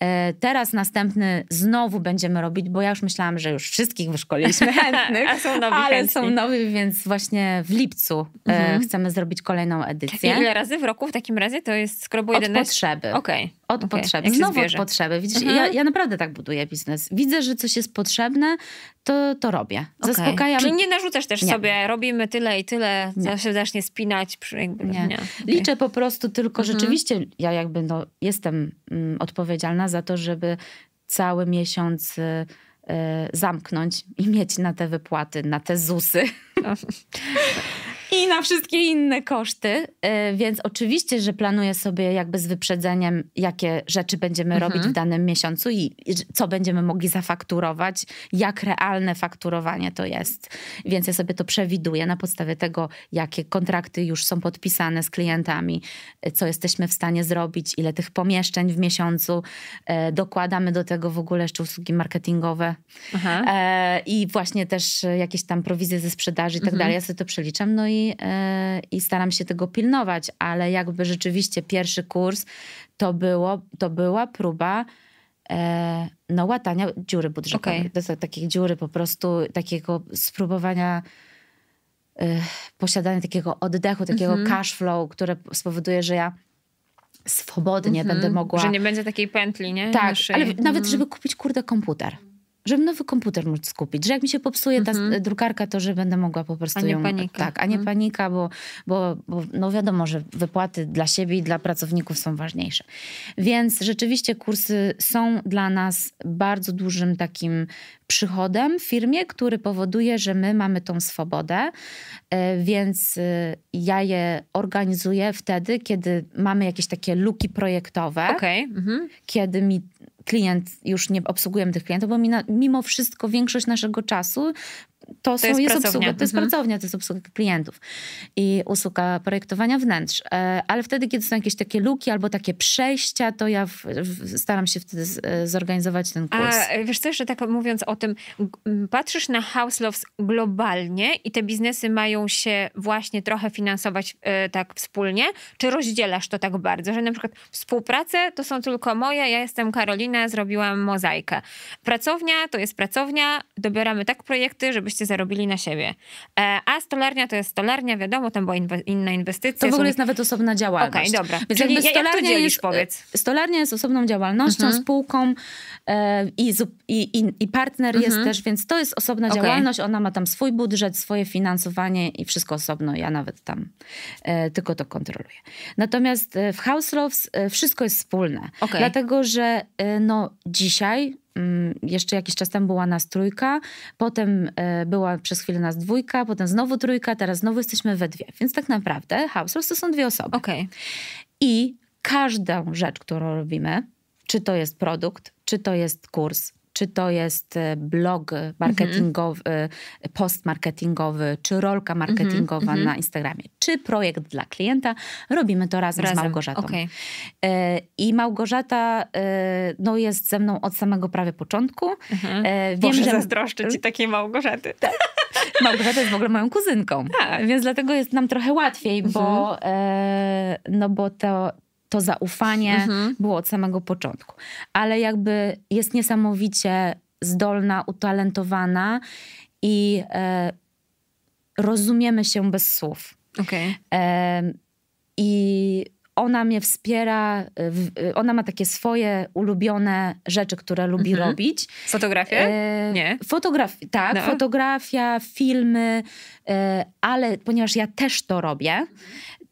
B: E, teraz następny znowu będziemy robić, bo ja już myślałam, że już wszystkich wyszkoliliśmy chętnych, są ale chętni. są nowi, więc właśnie w lipcu e, chcemy zrobić kolejną edycję tradycję. ile razy
A: w roku w takim razie to jest skrobu było Od potrzeby. Okej. Okay. Od okay. potrzeby. Znowu od potrzeby. Widzisz, mhm. ja, ja,
B: naprawdę tak buduję biznes. Widzę, że coś jest potrzebne, to, to robię. Zaspokajam. Okay. Czyli nie
A: narzucasz też nie. sobie, robimy tyle i tyle, co zawsze zacznie spinać. Przy, jakby, nie. nie.
B: Liczę po prostu tylko, mhm. rzeczywiście ja jakby no, jestem mm, odpowiedzialna za to, żeby cały miesiąc... Y, y zamknąć i mieć na te wypłaty, na te ZUSy. I na wszystkie inne koszty. Y, więc oczywiście, że planuję sobie jakby z wyprzedzeniem, jakie rzeczy będziemy mhm. robić w danym miesiącu i co będziemy mogli zafakturować, jak realne fakturowanie to jest. Więc ja sobie to przewiduję na podstawie tego, jakie kontrakty już są podpisane z klientami, y, co jesteśmy w stanie zrobić, ile tych pomieszczeń w miesiącu. Y, dokładamy do tego w ogóle jeszcze usługi marketingowe
A: e,
B: i właśnie też jakieś tam prowizje ze sprzedaży i tak mhm. dalej. Ja sobie to przeliczam. No i E, i, staram się tego pilnować, ale jakby rzeczywiście pierwszy kurs to, było, to była próba e, no, łatania dziury budżetowej. Okay. Do, takiej dziury po prostu, takiego spróbowania e, posiadania takiego oddechu, takiego mm -hmm. cash flow, które spowoduje, że ja swobodnie mm -hmm. będę mogła... Że nie
A: będzie takiej pętli, nie? Tak, Naszej. ale mm -hmm. nawet mhm. żeby
B: kupić, kurde, komputer żeby nowy komputer móc skupić, że jak mi się popsuje ta mhm. drukarka, to że będę mogła po prostu a nie ją... Panika. Tak, a nie mhm. panika, bo, bo, bo no wiadomo, że wypłaty dla siebie i dla pracowników są ważniejsze. Więc rzeczywiście kursy są dla nas bardzo dużym takim przychodem w firmie, który powoduje, że my mamy tą swobodę, e, więc e, ja je organizuję wtedy, kiedy mamy jakieś takie luki projektowe, okay. Mhm. kiedy mi klient, już nie obsługujemy tych klientów, bo mimo wszystko większość naszego czasu to, to, są, jest, jest Obsługa, to jest mhm. pracownia, to jest obsługa klientów i usługa projektowania wnętrz. E, ale wtedy, kiedy są jakieś takie luki albo takie przejścia, to ja w, w, staram się wtedy z, e, zorganizować ten kurs. A e,
A: wiesz co, jeszcze tak mówiąc o tym, patrzysz na House Loves globalnie i te biznesy mają się właśnie trochę finansować y, tak wspólnie, czy rozdzielasz to tak bardzo, że na przykład współprace to są tylko moje, ja jestem Karolina, zrobiłam mozaikę. Pracownia to jest pracownia, dobieramy tak projekty, żebyście zarobili na siebie. E, a stolarnia to jest stolarnia, wiadomo, tam była inwe inna inwestycja. To w ogóle jest nawet osobna działalność. Okej, okay, dobra. Więc Czyli jakby stolarnia jak to jest, powiedz?
B: Stolarnia jest osobną działalnością, mhm. spółką e, i, i, i, partner mhm. jest też, więc to jest osobna okay. działalność. Ona ma tam swój budżet, swoje finansowanie i wszystko osobno. Ja nawet tam e, tylko to kontroluję. Natomiast e, w House Loves e, wszystko jest wspólne. Okay. Dlatego, że no, dzisiaj Mm, jeszcze jakiś czas temu była nas trójka, potem e, była przez chwilę nas dwójka, potem znowu trójka, teraz znowu jesteśmy we dwie. Więc tak naprawdę household to są dwie osoby. Okay. I każdą rzecz, którą robimy, czy to jest produkt, czy to jest kurs, czy to jest e, blog marketingowy, e, post marketingowy, czy rolka mhm, marketingowa mhm. na Instagramie, czy projekt dla klienta, robimy to razem, razem. z Małgorzatą. Okay. E, I Małgorzata no, jest ze mną od samego prawie początku. Mhm. Wiem, Boże, że
A: zazdroszczę ci takiej Małgorzaty. Tak. Małgorzata jest w
B: ogóle moją kuzynką, tak. więc dlatego jest nam trochę łatwiej, bo, mhm. no, bo to, to zaufanie mhm. było od samego początku. Ale jakby jest niesamowicie zdolna, utalentowana i e, rozumiemy się bez słów. Okay. E, I ona mnie wspiera, e, w, e, ona ma takie swoje ulubione rzeczy, które lubi mhm. robić.
A: Fotografię?
B: E, Nie. Fotografi tak, no. fotografia, filmy, e, ale ponieważ ja też to robię,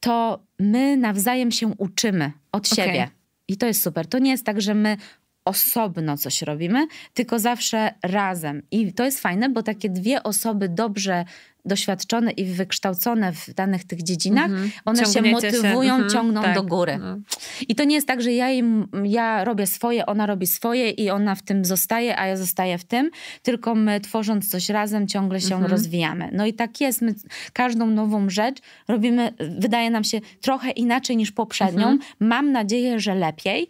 B: to my nawzajem się uczymy od okay. siebie. I to jest super. To nie jest tak, że my osobno coś robimy, tylko zawsze razem. I to jest fajne, bo takie dwie osoby dobrze doświadczone i wykształcone w danych tych dziedzinach, mm -hmm. one Ciągniecie się motywują, się. Mm -hmm. ciągną tak. do góry. Mm. I to nie jest tak, że ja, im, ja robię swoje, ona robi swoje i ona w tym zostaje, a ja zostaję w tym, tylko my tworząc coś razem ciągle się -hmm. rozwijamy. No i tak jest, my każdą nową rzecz robimy, wydaje nam się trochę inaczej niż poprzednią. Mhm. Mam nadzieję, że lepiej.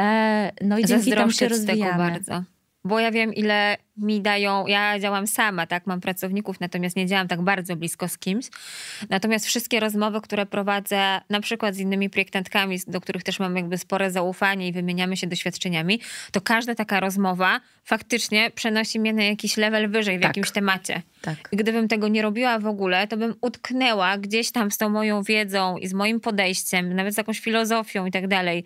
B: E, no i dzięki temu się rozwijamy. Tego bardzo.
A: Bo ja wiem, ile mi dają, ja działam sama, tak, mam pracowników, natomiast nie działam tak bardzo blisko z kimś. Natomiast wszystkie rozmowy, które prowadzę na przykład z innymi projektantkami, do których też mam jakby spore zaufanie i wymieniamy się doświadczeniami, to każda taka rozmowa faktycznie przenosi mnie na jakiś level wyżej w tak. jakimś temacie. Tak. I gdybym tego nie robiła w ogóle, to bym utknęła gdzieś tam z tą moją wiedzą i z moim podejściem, nawet z jakąś filozofią i tak dalej,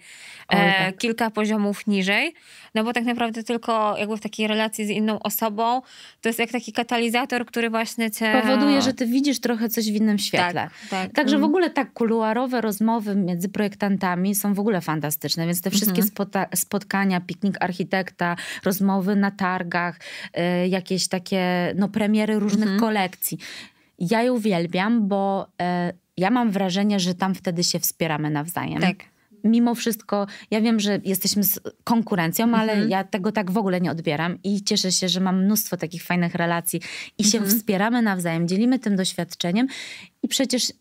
A: Oj, e, tak. E, kilka poziomów niżej, no bo tak naprawdę tylko jakby w takiej relacji z inną osobą, to jest jak taki katalizator, który właśnie cię... Powoduje, że ty widzisz trochę coś
B: w innym świetle. Tak, tak. Także w mhm. ogóle tak kuluarowe rozmowy między projektantami są w ogóle fantastyczne, więc te wszystkie mhm. spotkania, piknik architekta, rozmowy na targach, y, jakieś takie no, premiery różnych mhm. kolekcji. Ja je uwielbiam, bo... Y, ja mam wrażenie, że tam wtedy się wspieramy nawzajem. Tak mimo wszystko, ja wiem, że jesteśmy z konkurencją, ale mhm. ja tego tak w ogóle nie odbieram i cieszę się, że mam mnóstwo takich fajnych relacji i mhm. się wspieramy nawzajem, dzielimy tym doświadczeniem i przecież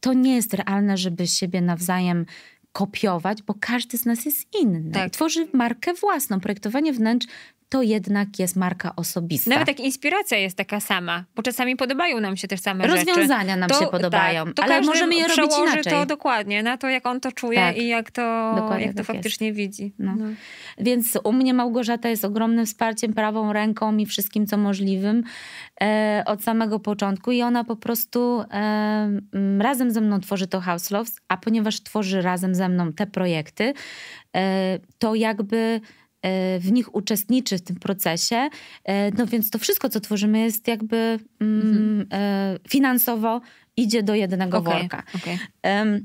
B: to nie jest realne, żeby siebie nawzajem kopiować, bo każdy z nas jest inny. Tak. Tworzy markę własną. Projektowanie wnętrz to jednak jest marka osobista. Nawet
A: jak inspiracja jest taka sama, bo czasami podobają nam się też same Rozwiązania rzeczy. nam to, się podobają, tak, ale możemy je robić inaczej. to dokładnie na to, jak on to czuje tak, i jak to, jak to tak faktycznie jest. widzi. No. No. Więc u mnie Małgorzata jest
B: ogromnym wsparciem, prawą ręką i wszystkim, co możliwym e, od samego początku i ona po prostu e, razem ze mną tworzy to House Loves, a ponieważ tworzy razem ze mną te projekty, e, to jakby E, w nich uczestniczy w tym procesie. E, no więc to wszystko, co tworzymy, jest jakby
A: mm, mhm.
B: E, finansowo idzie do jednego okay, worka. Okay.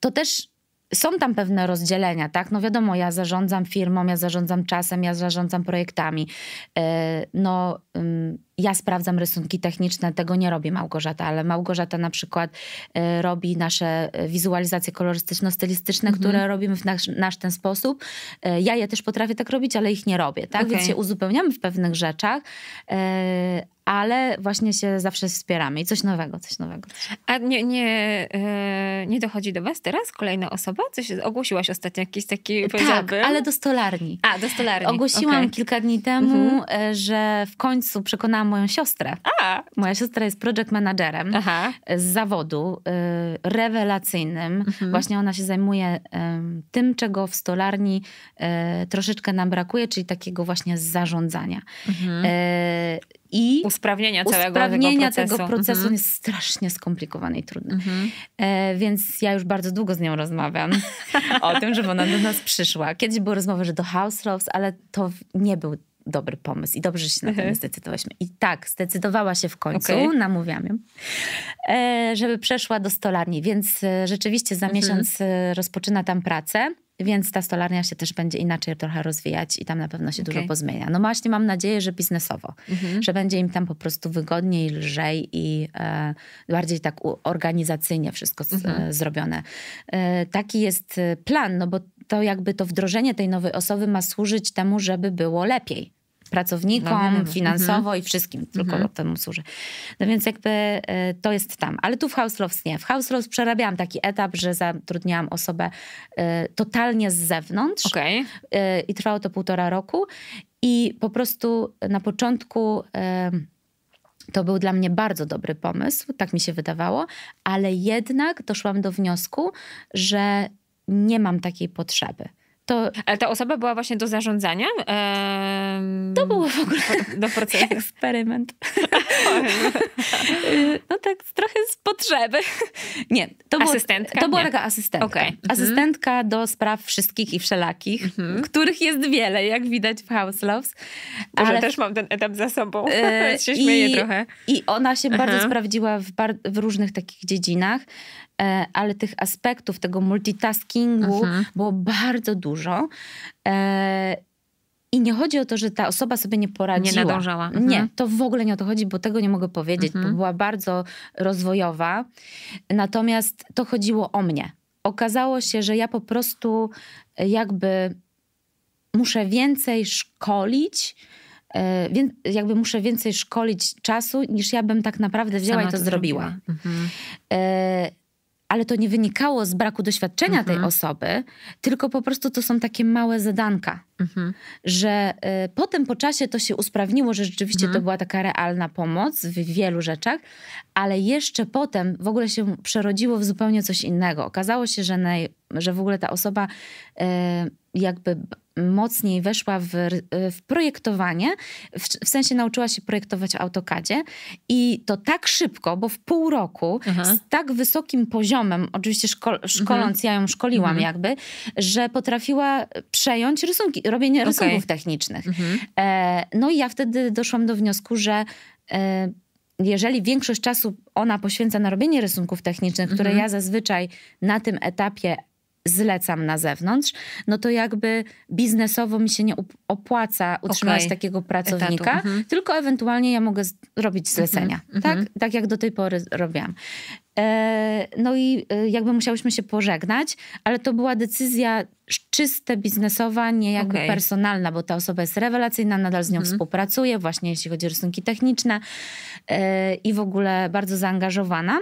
B: To też są tam pewne rozdzielenia, tak? No wiadomo, ja zarządzam firmą, ja zarządzam czasem, ja zarządzam projektami. No ja sprawdzam rysunki techniczne, tego nie robi Małgorzata, ale Małgorzata na przykład e, robi nasze e, wizualizacje kolorystyczno-stylistyczne, mhm. które robimy w nasz, nasz ten sposób. E, ja je też potrafię tak robić, ale ich nie robię, tak? Okay. Więc się uzupełniamy w pewnych rzeczach, ale właśnie się zawsze wspieramy i coś nowego, coś nowego.
A: A nie, nie, nie dochodzi do was teraz kolejna osoba? Coś ogłosiłaś ostatnio, jakiś taki Tak, ale do stolarni. A, do stolarni. Ogłosiłam okay.
B: kilka dni temu, mhm. że w końcu przekonałam poznałam moją siostrę. A. Moja siostra jest project managerem Aha. z zawodu y, rewelacyjnym. Mhm. Właśnie ona się zajmuje y, tym, czego w stolarni y, troszeczkę nam brakuje, czyli takiego właśnie zarządzania. Mhm. Y,
A: i usprawnienia całego usprawnienia tego procesu. Tego procesu mhm. jest
B: strasznie skomplikowany i trudny. Mhm. E, więc ja już bardzo długo z nią rozmawiam o tym, żeby ona do nas przyszła. Kiedyś były rozmowy, że do House Loves, ale to nie był dobry pomysł i dobrze się na to mhm. zdecydowałyśmy. I tak, zdecydowała się w końcu, okay. namówiłam ją, e, żeby przeszła do stolarni, więc e, rzeczywiście za mhm. miesiąc e, rozpoczyna tam pracę. Więc ta stolarnia się też będzie inaczej trochę rozwijać i tam na pewno się okay. dużo pozmienia. No właśnie mam nadzieję, że biznesowo, mhm. że będzie im tam po prostu wygodniej, lżej i e, bardziej tak organizacyjnie wszystko z, mhm. zrobione. E, taki jest plan, no bo to jakby to wdrożenie tej nowej osoby ma służyć temu, żeby było lepiej pracownikom, no, finansowo mhm. i wszystkim, tylko mm. temu służy. No więc jakby e, to jest tam. Ale tu w House Loves nie. W House Loves przerabiałam taki etap, że zatrudniałam osobę e, totalnie z zewnątrz okay. E, i trwało to półtora roku i po prostu na początku... To był dla mnie bardzo dobry pomysł, tak mi się wydawało, ale jednak doszłam do wniosku, że nie mam takiej potrzeby.
A: To... Ale ta osoba była właśnie do zarządzania? Ehm... To było w ogóle do procesu. eksperyment. Y, no tak, trochę z potrzeby.
B: Nie, to, asystentka? Było, to była taka asystentka. Okay. Mhm. Asystentka mhm. do spraw wszystkich i wszelakich, mhm. których jest wiele, jak widać w House Loves. Boże, Ale... też mam ten etap za sobą, więc y, się śmieję i, trochę. I ona się bardzo sprawdziła w, bar w różnych takich dziedzinach. E, ale tych aspektów tego multitaskingu mhm. było bardzo dużo. E, I nie chodzi o to, że ta osoba sobie nie poradziła. Nie nadążała. Mhm. Nie, to w ogóle nie o to chodzi, bo tego nie mogę powiedzieć, mhm. bo była bardzo rozwojowa. Natomiast to chodziło o mnie. Okazało się, że ja po prostu e, jakby muszę więcej szkolić, jakby muszę więcej szkolić czasu, niż ja bym tak naprawdę wzięła Sama i to, to zrobiła. zrobiła. Mhm ale to nie wynikało z braku doświadczenia mhm. tej osoby, tylko po prostu to są takie małe zadanka. Mhm. Że y, potem po czasie to się usprawniło, że rzeczywiście mhm. to była taka realna pomoc w wielu rzeczach, ale jeszcze potem w ogóle się przerodziło w zupełnie coś innego. Okazało się, że, naj, że w ogóle ta osoba y, jakby mocniej weszła w, y, w projektowanie, w, w, sensie nauczyła się projektować w AutoCADzie i to tak szybko, bo w pół roku mhm. z tak wysokim poziomem, oczywiście szko szkoląc, mhm. ja ją szkoliłam mhm. jakby, że potrafiła przejąć rysunki, robienie okay. rysunków technicznych. Mhm. E, no i ja wtedy doszłam do wniosku, że e, jeżeli większość czasu ona poświęca na robienie rysunków technicznych, które mhm. ja zazwyczaj na tym etapie zlecam na zewnątrz, no to jakby biznesowo mi się nie opłaca utrzymać okay. takiego pracownika, mhm. tylko ewentualnie ja mogę robić mhm, zlecenia, mhm. tak? Mhm. Tak jak do tej pory robiłam. E, no i e, jakby musiałyśmy się pożegnać, ale to była decyzja czyste biznesowa, nie jakby okay. personalna, bo ta osoba jest rewelacyjna, nadal z nią mm -hmm. współpracuję, właśnie jeśli chodzi o rysunki techniczne yy, i w ogóle bardzo zaangażowana.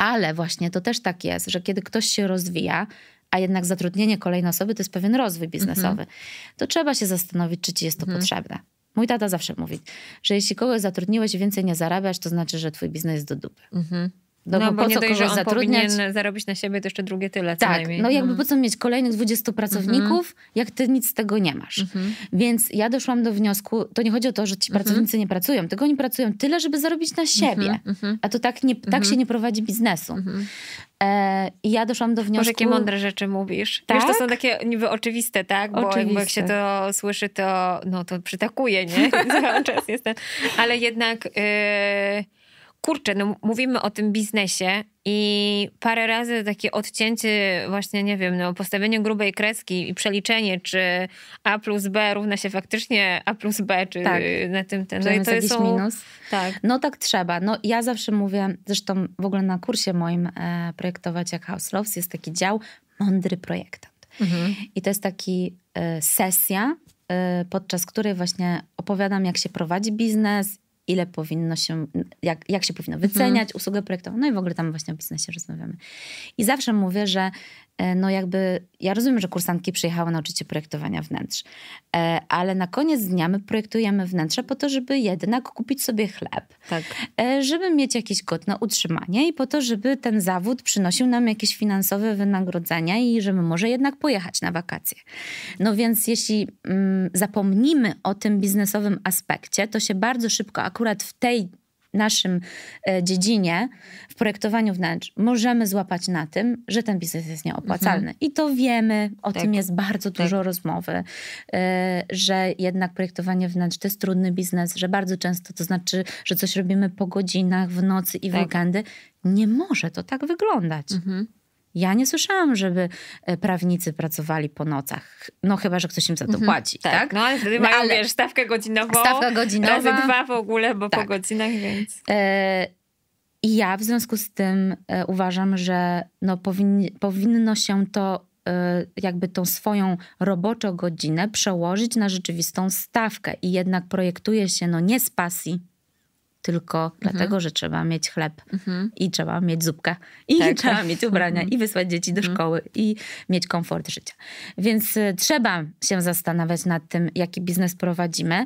B: Ale właśnie to też tak jest, że kiedy ktoś się rozwija, a jednak zatrudnienie kolejnej osoby to jest pewien rozwój mhm. biznesowy, mm-hmm. to trzeba się zastanowić, czy ci jest to mm-hmm. potrzebne. Mój tata zawsze mówi, że jeśli kogoś zatrudniłeś i więcej nie zarabiasz, to znaczy, że twój biznes jest do dupy. Mm-hmm. No, no bo, no, bo, po nie co dość, że on zatrudniać? powinien
A: zarobić na siebie to jeszcze drugie tyle tak, co najmniej. no jakby no. po
B: co mieć kolejnych 20 pracowników, mm -hmm. jak ty nic z tego nie masz. Mm -hmm. Więc ja doszłam do wniosku, to nie chodzi o to, że ci mm -hmm. pracownicy nie pracują, tylko oni pracują tyle, żeby zarobić na mhm, siebie. Mhm. A to tak, nie, tak mhm. się nie prowadzi biznesu. E, I ja doszłam do wniosku... Boże, jakie mądre
A: rzeczy mówisz. Tak? Wiesz, to są tak? takie niby oczywiste, tak? Bo oczywiste. jak się to słyszy, to, no, to przytakuje, nie? Cały czas jestem. Ale jednak... Yy kurczę, no mówimy o tym biznesie i parę razy takie odcięcie właśnie, nie wiem, no postawienie grubej kreski i przeliczenie, czy A plus B równa się faktycznie A plus B, czy tak. na tym ten. No i to jest są... minus. Tak.
B: No tak trzeba. No ja zawsze mówię, zresztą w ogóle na kursie moim e, projektować jak House Loves jest taki dział mądry projektant. Mhm. I to jest taki e, sesja, e, podczas której właśnie opowiadam, jak się prowadzi biznes ile powinno się, jak, jak się powinno wyceniać mhm. usługę projektową, no i w ogóle tam właśnie o biznesie rozmawiamy. I zawsze mówię, że E, no jakby, ja rozumiem, że kursantki przyjechały na uczycie projektowania wnętrz, e, ale na koniec dnia my projektujemy wnętrze po to, żeby jednak kupić sobie chleb, tak. E, żeby mieć jakieś godne utrzymanie i po to, żeby ten zawód przynosił nam jakieś finansowe wynagrodzenia i żeby może jednak pojechać na wakacje. No więc jeśli mm, zapomnimy o tym biznesowym aspekcie, to się bardzo szybko akurat w tej naszym e, dziedzinie, w projektowaniu wnętrz, możemy złapać na tym, że ten biznes jest nieopłacalny. Mhm. I to wiemy, o tak. tym jest bardzo tak. dużo tak. rozmowy, e, że jednak projektowanie wnętrz to jest trudny biznes, że bardzo często to znaczy, że coś robimy po godzinach, w nocy i w tak. weekendy. Nie może to tak wyglądać. Mhm. Ja nie słyszałam, żeby e, prawnicy pracowali po nocach. No chyba, że ktoś im za to mhm, płaci, tak? tak? No,
A: wtedy no, mają, ale... wiesz, stawkę godzinową. Stawka godzinowa. Razy dwa w ogóle, bo tak. po godzinach, więc...
B: E, I ja w związku z tym e, uważam, że no powinno się to jakby tą swoją roboczą godzinę przełożyć na rzeczywistą stawkę i jednak projektuje się no nie z pasji, tylko mhm. dlatego, że trzeba mieć chleb mhm. i trzeba mieć zupkę i tak. trzeba mieć ubrania mhm. i wysłać dzieci do mhm. szkoły i mieć komfort życia. Więc e, trzeba się zastanawiać nad tym, jaki biznes prowadzimy.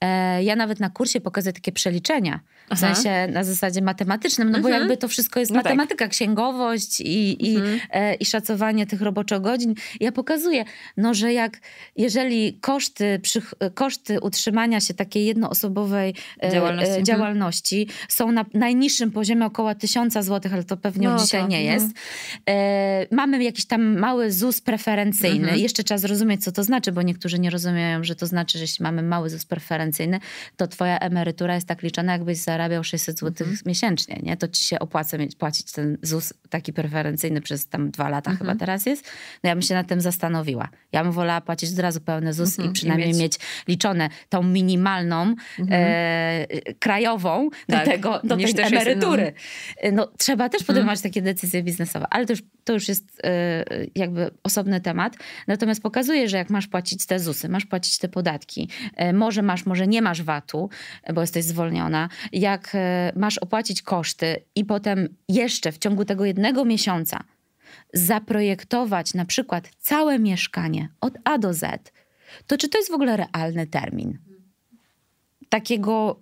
B: E, ja nawet na kursie pokazuję takie przeliczenia, w sensie na zasadzie matematycznym, no mhm. bo jakby to wszystko jest no tak. matematyka, tak. księgowość i, i, mhm. e, i szacowanie tych roboczogodzin. Ja pokazuję, no, że jak jeżeli koszty, przy, koszty utrzymania się takiej jednoosobowej e, działalności, e, mhm. działalności mhm. są na najniższym poziomie około 1000 zł, ale to pewnie no, dzisiaj to, nie no. jest. E, mamy jakiś tam mały ZUS preferencyjny. Mhm. Jeszcze trzeba zrozumieć, co to znaczy, bo niektórzy nie rozumieją, że to znaczy, że jeśli mamy mały ZUS preferencyjny, to twoja emerytura jest tak liczona, jakbyś za zarabiał 600 zł mhm. miesięcznie, nie? to ci się opłaca mieć, płacić ten ZUS taki preferencyjny przez tam dwa lata mhm. chyba teraz jest. No ja bym się nad tym zastanowiła. Ja bym wolała płacić od razu pełny ZUS i mhm. przynajmniej I mieć... mieć... liczone tą minimalną e, mhm. krajową tak. do, tego, do tej emerytury. No. no, trzeba też mhm. podejmować takie decyzje biznesowe, ale to już, to już jest e, jakby osobny temat. Natomiast pokazuje, że jak masz płacić te ZUSy, masz płacić te podatki, e, może masz, może nie masz VAT-u, bo jesteś zwolniona, jak e, masz opłacić koszty i potem jeszcze w ciągu tego jednego miesiąca zaprojektować na przykład całe mieszkanie od A do Z, to czy to jest w ogóle realny termin? Takiego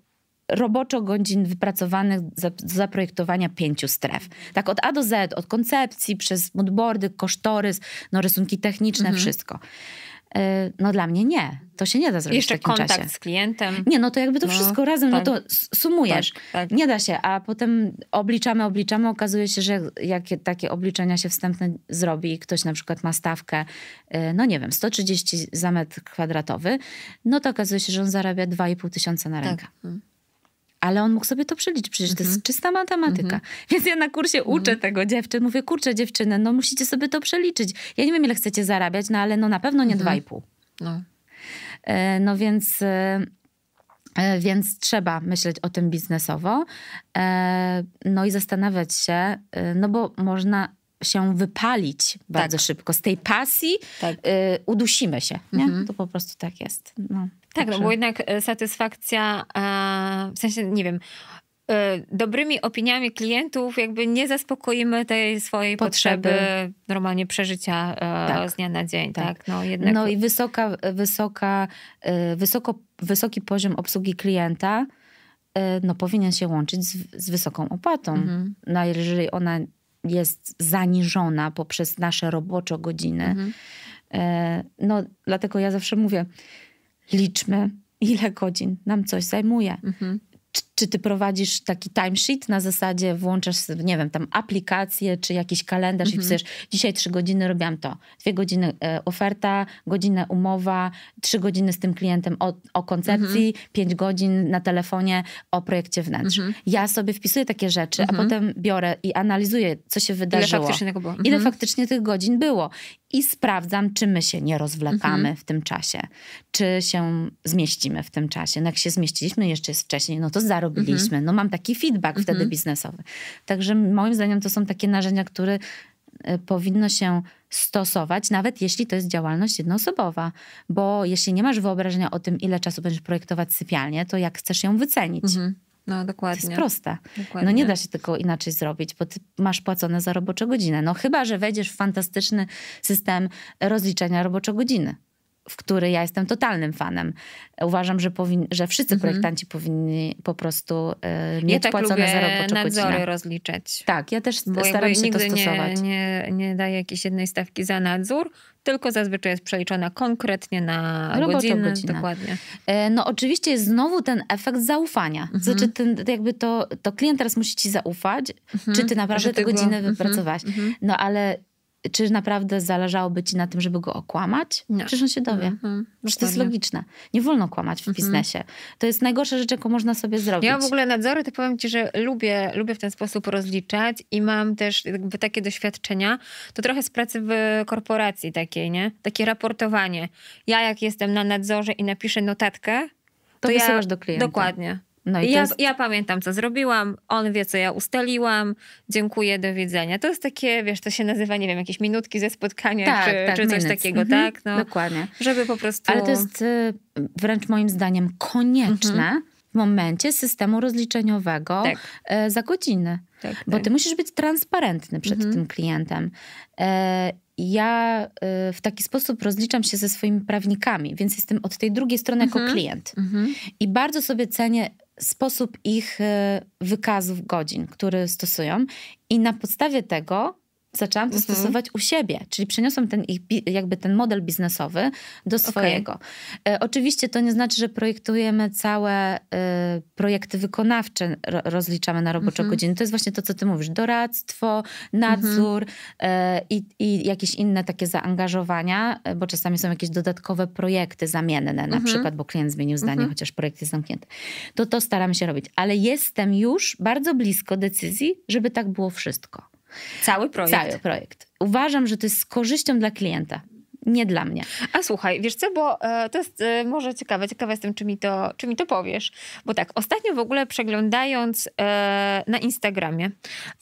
B: roboczo godzin wypracowanych za, zaprojektowania pięciu stref. Tak od A do Z, od koncepcji, przez moodboardy, kosztorys, no, rysunki techniczne, mhm. wszystko. Y, no dla mnie nie. To się nie da zrobić Jeszcze w takim kontakt czasie. z klientem. Nie, no to jakby to no, wszystko razem, no tak. no to sumujesz. Tak, tak. Nie da się, a potem obliczamy, obliczamy. Okazuje się, że jakie takie obliczenia się wstępne zrobi, ktoś na przykład ma stawkę, y, no nie wiem, 130 za metr kwadratowy, no to okazuje się, że on zarabia 2,5 tysiąca na rękę. Tak. Hmm ale on mógł sobie to przeliczyć, przecież to jest mhm. czysta matematyka. Mhm. Więc ja na kursie mhm. uczę tego dziewczyn, mówię, kurczę dziewczyny, no musicie sobie to przeliczyć. Ja nie wiem ile chcecie zarabiać, no ale no na pewno nie dwa i pół. No. E, no więc... E, e, więc trzeba myśleć o tym biznesowo, no i zastanawiać się, no bo można się wypalić bardzo tak. szybko. Z tej pasji tak. udusimy się. Nie? To po prostu tak jest. No.
A: Tak, no bo jednak e, satysfakcja, e, w sensie, nie wiem, e, dobrymi opiniami klientów jakby nie zaspokoimy tej swojej potrzeby, potrzeby normalnie przeżycia tak. z dnia na dzień, tak? tak? No, jednak... no i wysoka, wysoka,
B: wysoko, wysoki poziom obsługi klienta no, powinien się łączyć z, z wysoką opłatą. Mhm. No, jeżeli ona jest zaniżona poprzez nasze roboczo godziny, mhm. no dlatego ja zawsze mówię, liczmy, ile godzin nam coś zajmuje. Mhm czy ty prowadzisz taki timesheet na zasadzie włączasz, nie wiem, tam aplikację czy jakiś kalendarz mhm. i wpisujesz dzisiaj trzy godziny robiłam to, dwie godziny e, oferta, godzinę umowa, trzy godziny z tym klientem o, o koncepcji, mhm. pięć godzin na telefonie o projekcie wnętrz. Mhm. Ja sobie wpisuję takie rzeczy, a mhm. potem biorę i analizuję, co się wydarzyło. Ile faktycznie, było. Ile mhm. faktycznie tych godzin było i sprawdzam, czy my się nie rozwlekamy mhm. w tym czasie, czy się zmieścimy w tym czasie. No jak się zmieściliśmy, jeszcze jest wcześniej, no to zarobimy Mhm. No mam taki feedback wtedy mhm. biznesowy. Także moim zdaniem to są takie narzędzia, które e, powinno się stosować, nawet jeśli to jest działalność jednoosobowa, bo jeśli nie masz wyobrażenia o tym, ile czasu będziesz projektować sypialnię, to jak chcesz ją wycenić? Mhm. No, dokładnie. To jest proste. No, dokładnie. No nie da się tylko inaczej zrobić, bo ty masz płacone za roboczo godzinę. No chyba, że wejdziesz w fantastyczny system rozliczenia roboczo godziny w który ja jestem totalnym fanem. Uważam, że, powin- że wszyscy mhm. projektanci powinni po prostu y, mieć ja tak płacone za roboczo nadzory godzinę.
A: rozliczać. Tak, ja też Bo staram się to stosować. Nie, nie, nie daję jakiejś jednej stawki za nadzór, tylko zazwyczaj jest przeliczona konkretnie na godzinę, godzinę. Dokładnie.
B: E, no oczywiście jest znowu ten efekt zaufania. Mhm. Znaczy ten, jakby to, to klient teraz musi ci zaufać, czy mhm. ty naprawdę te godziny mhm. wypracowałeś. wypracowałaś. No ale czy naprawdę zależałoby ci na tym, żeby go okłamać? Nie. Przecież on się dowie. Mhm, Przecież to jest logiczne. Nie wolno kłamać w mhm. biznesie. To jest najgorsza rzecz, jaką można sobie zrobić. Ja w ogóle
A: nadzory, to powiem ci, że lubię, lubię w ten sposób rozliczać i mam też jakby takie doświadczenia. To trochę z pracy w korporacji takiej, nie? Takie raportowanie. Ja jak jestem na nadzorze i napiszę notatkę,
B: to, to wysyłasz ja, do klienta.
A: Dokładnie. No i ja, ja, pamiętam, co zrobiłam, on wie, co ja ustaliłam, dziękuję, do widzenia. To jest takie, wiesz, to się nazywa, nie wiem, jakieś minutki ze spotkania, tak, czy, tak, czy, coś takiego, mhm, tak? No, dokładnie. Żeby po prostu... Ale to jest
B: y, wręcz moim zdaniem konieczne mhm. w momencie systemu rozliczeniowego tak. y, za godziny. Tak, Bo tak. ty musisz być transparentny przed mhm. tym klientem. E, y, ja w taki sposób rozliczam się ze swoimi prawnikami, więc jestem od tej drugiej strony mm -hmm. jako mhm. klient. Mm -hmm. I bardzo sobie cenię sposób ich e, wykazów godzin, który stosują, i na podstawie tego zaczęłam to mhm. stosować u siebie, czyli przeniosłam ten ich, jakby ten model biznesowy do swojego. Okay. E, oczywiście to nie znaczy, że projektujemy całe y, projekty wykonawcze, rozliczamy na roboczo mhm. godziny. To jest właśnie to, co ty mówisz, doradztwo, nadzór mhm. E, i jakieś inne takie zaangażowania, e, bo czasami są jakieś dodatkowe projekty zamienne, na mhm. przykład, bo klient zmienił zdanie, mhm. chociaż projekt jest zamknięty. To to staram się robić, ale jestem już bardzo blisko decyzji, żeby tak było wszystko.
A: Cały projekt. Cały
B: projekt. Uważam, że to jest z korzyścią dla klienta nie dla mnie.
A: A słuchaj, wiesz co, bo e, to jest e, może ciekawe, ciekawa jestem, czy mi to, czy mi to powiesz. Bo tak, ostatnio w ogóle przeglądając e, na Instagramie